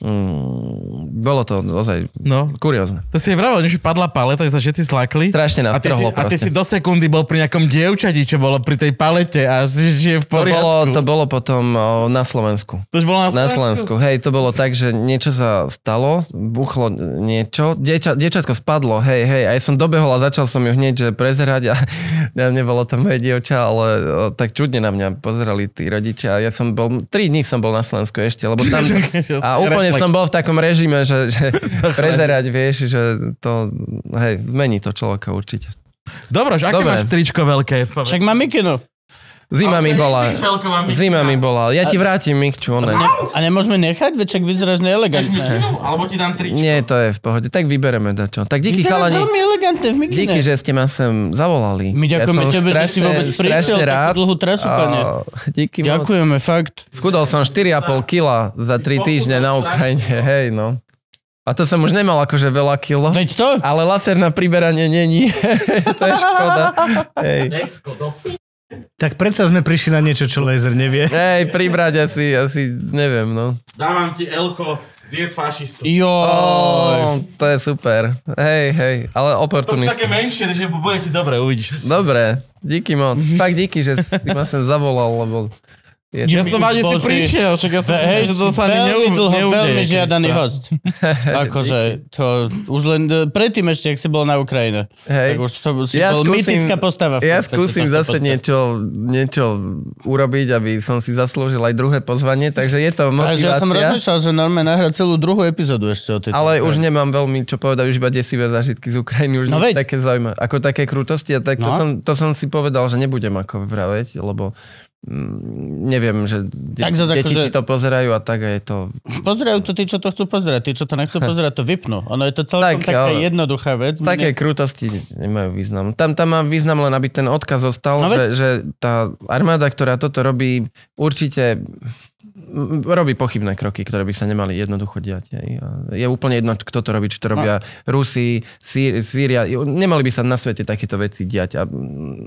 mm, bolo to ozaj no. kuriózne. To si je vravel, že padla paleta, že sa všetci slakli. Strašne nás a ty, si, a ty si do sekundy bol pri nejakom dievčati, čo bolo pri tej palete a si žije v poriadku. To bolo, to bolo potom o, na Slovensku. To už bolo na Slovensku? Na Slovensku, hej, to bolo tak, že niečo sa stalo, buchlo niečo, dieča, diečatko spadlo, hej, hej, a ja som dobehol a začal som ju hneď že prezerať a, ja, nebolo to moje dievča, ale Eh, tak čudne na mňa pozerali tí rodičia. Ja som bol, tri dní som bol na Slovensku ešte, lebo tam... A úplne som bol v takom režime, že, že prezerať, vieš, že to, hej, zmení to človeka určite. Dobro, že aké Dobre. máš tričko veľké? Však mám mikinu. Zima mi bola. Zima mi bola. Ja ti vrátim mikču, Ne. A nemôžeme nechať? večak vyzeráš neelegantne. Alebo ti dám tričko. Nie, to je v pohode. Tak vybereme dačo. Tak díky chalani. veľmi elegantne v mikine. Díky, že ste ma sem zavolali. My ďakujeme ja tebe, že si vôbec prišiel takú dlhú trasu, pane. Díky Ďakujeme, fakt. Schudol som 4,5 kila za 3 týždne na Ukrajine. Hej, no. A to som už nemal akože veľa kilo. Veď to? Ale laser na priberanie není. to je škoda. Hej. Tak predsa sme prišli na niečo, čo laser nevie. Hej, pribrať asi, asi neviem, no. Dávam ti Elko, zjedz fašistov. Jo, oh, to je super. Hej, hej, ale oportunista. To sú také menšie, takže bude ti dobre, uvidíš. Dobre, díky moc. Tak díky, že si ma sem zavolal, lebo je ja som ani si prišiel, však ja som si hej, to sa ani veľmi dlho, veľmi žiadaný to. No. host. Akože, to už len e, predtým ešte, ak si bol na Ukrajine. Hej. Tak už to si ja bol skúsim, postava. Ja ja skúsim zase niečo, niečo urobiť, aby som si zaslúžil aj druhé pozvanie, takže je to motivácia. Takže ja som rozmýšľal, že normálne nahrať celú druhú epizódu ešte o tejto. Ale už nemám veľmi čo povedať, už iba desivé zážitky z Ukrajiny, už no veď. také zaujímavé. Ako také krutosti, a tak no. to, som, to som si povedal, že nebudem ako vraveť, lebo Mm, neviem, že de- tak zase, deti že... Akože- to pozerajú a tak a je to... Pozerajú to tí, čo to chcú pozerať. Tí, čo to nechcú pozerať, to vypnú. Ono je to celkom tak, taká ale... jednoduchá vec. Také ne... krutosti nemajú význam. Tam, tam má význam len, aby ten odkaz zostal, no, že, ve... že tá armáda, ktorá toto robí, určite robí pochybné kroky, ktoré by sa nemali jednoducho diať. Je úplne jedno, kto to robí, či to robia no. Rusi, Sýria. Nemali by sa na svete takéto veci diať. A,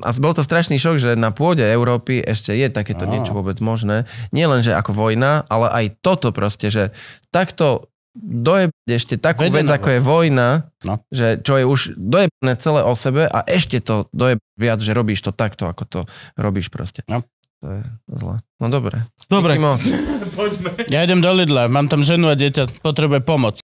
a bol to strašný šok, že na pôde Európy ešte je takéto no. niečo vôbec možné. Nie len, že ako vojna, ale aj toto proste, že takto dojeb ešte takú Vedená vec, ako je vojna, no. že čo je už dojebané celé o sebe a ešte to dojeb viac, že robíš to takto, ako to robíš proste. No. To je zle. No dobre. Dobre. Poďme. Ja idem do Lidla, mám tam ženu a dieťa, potrebuje pomoc.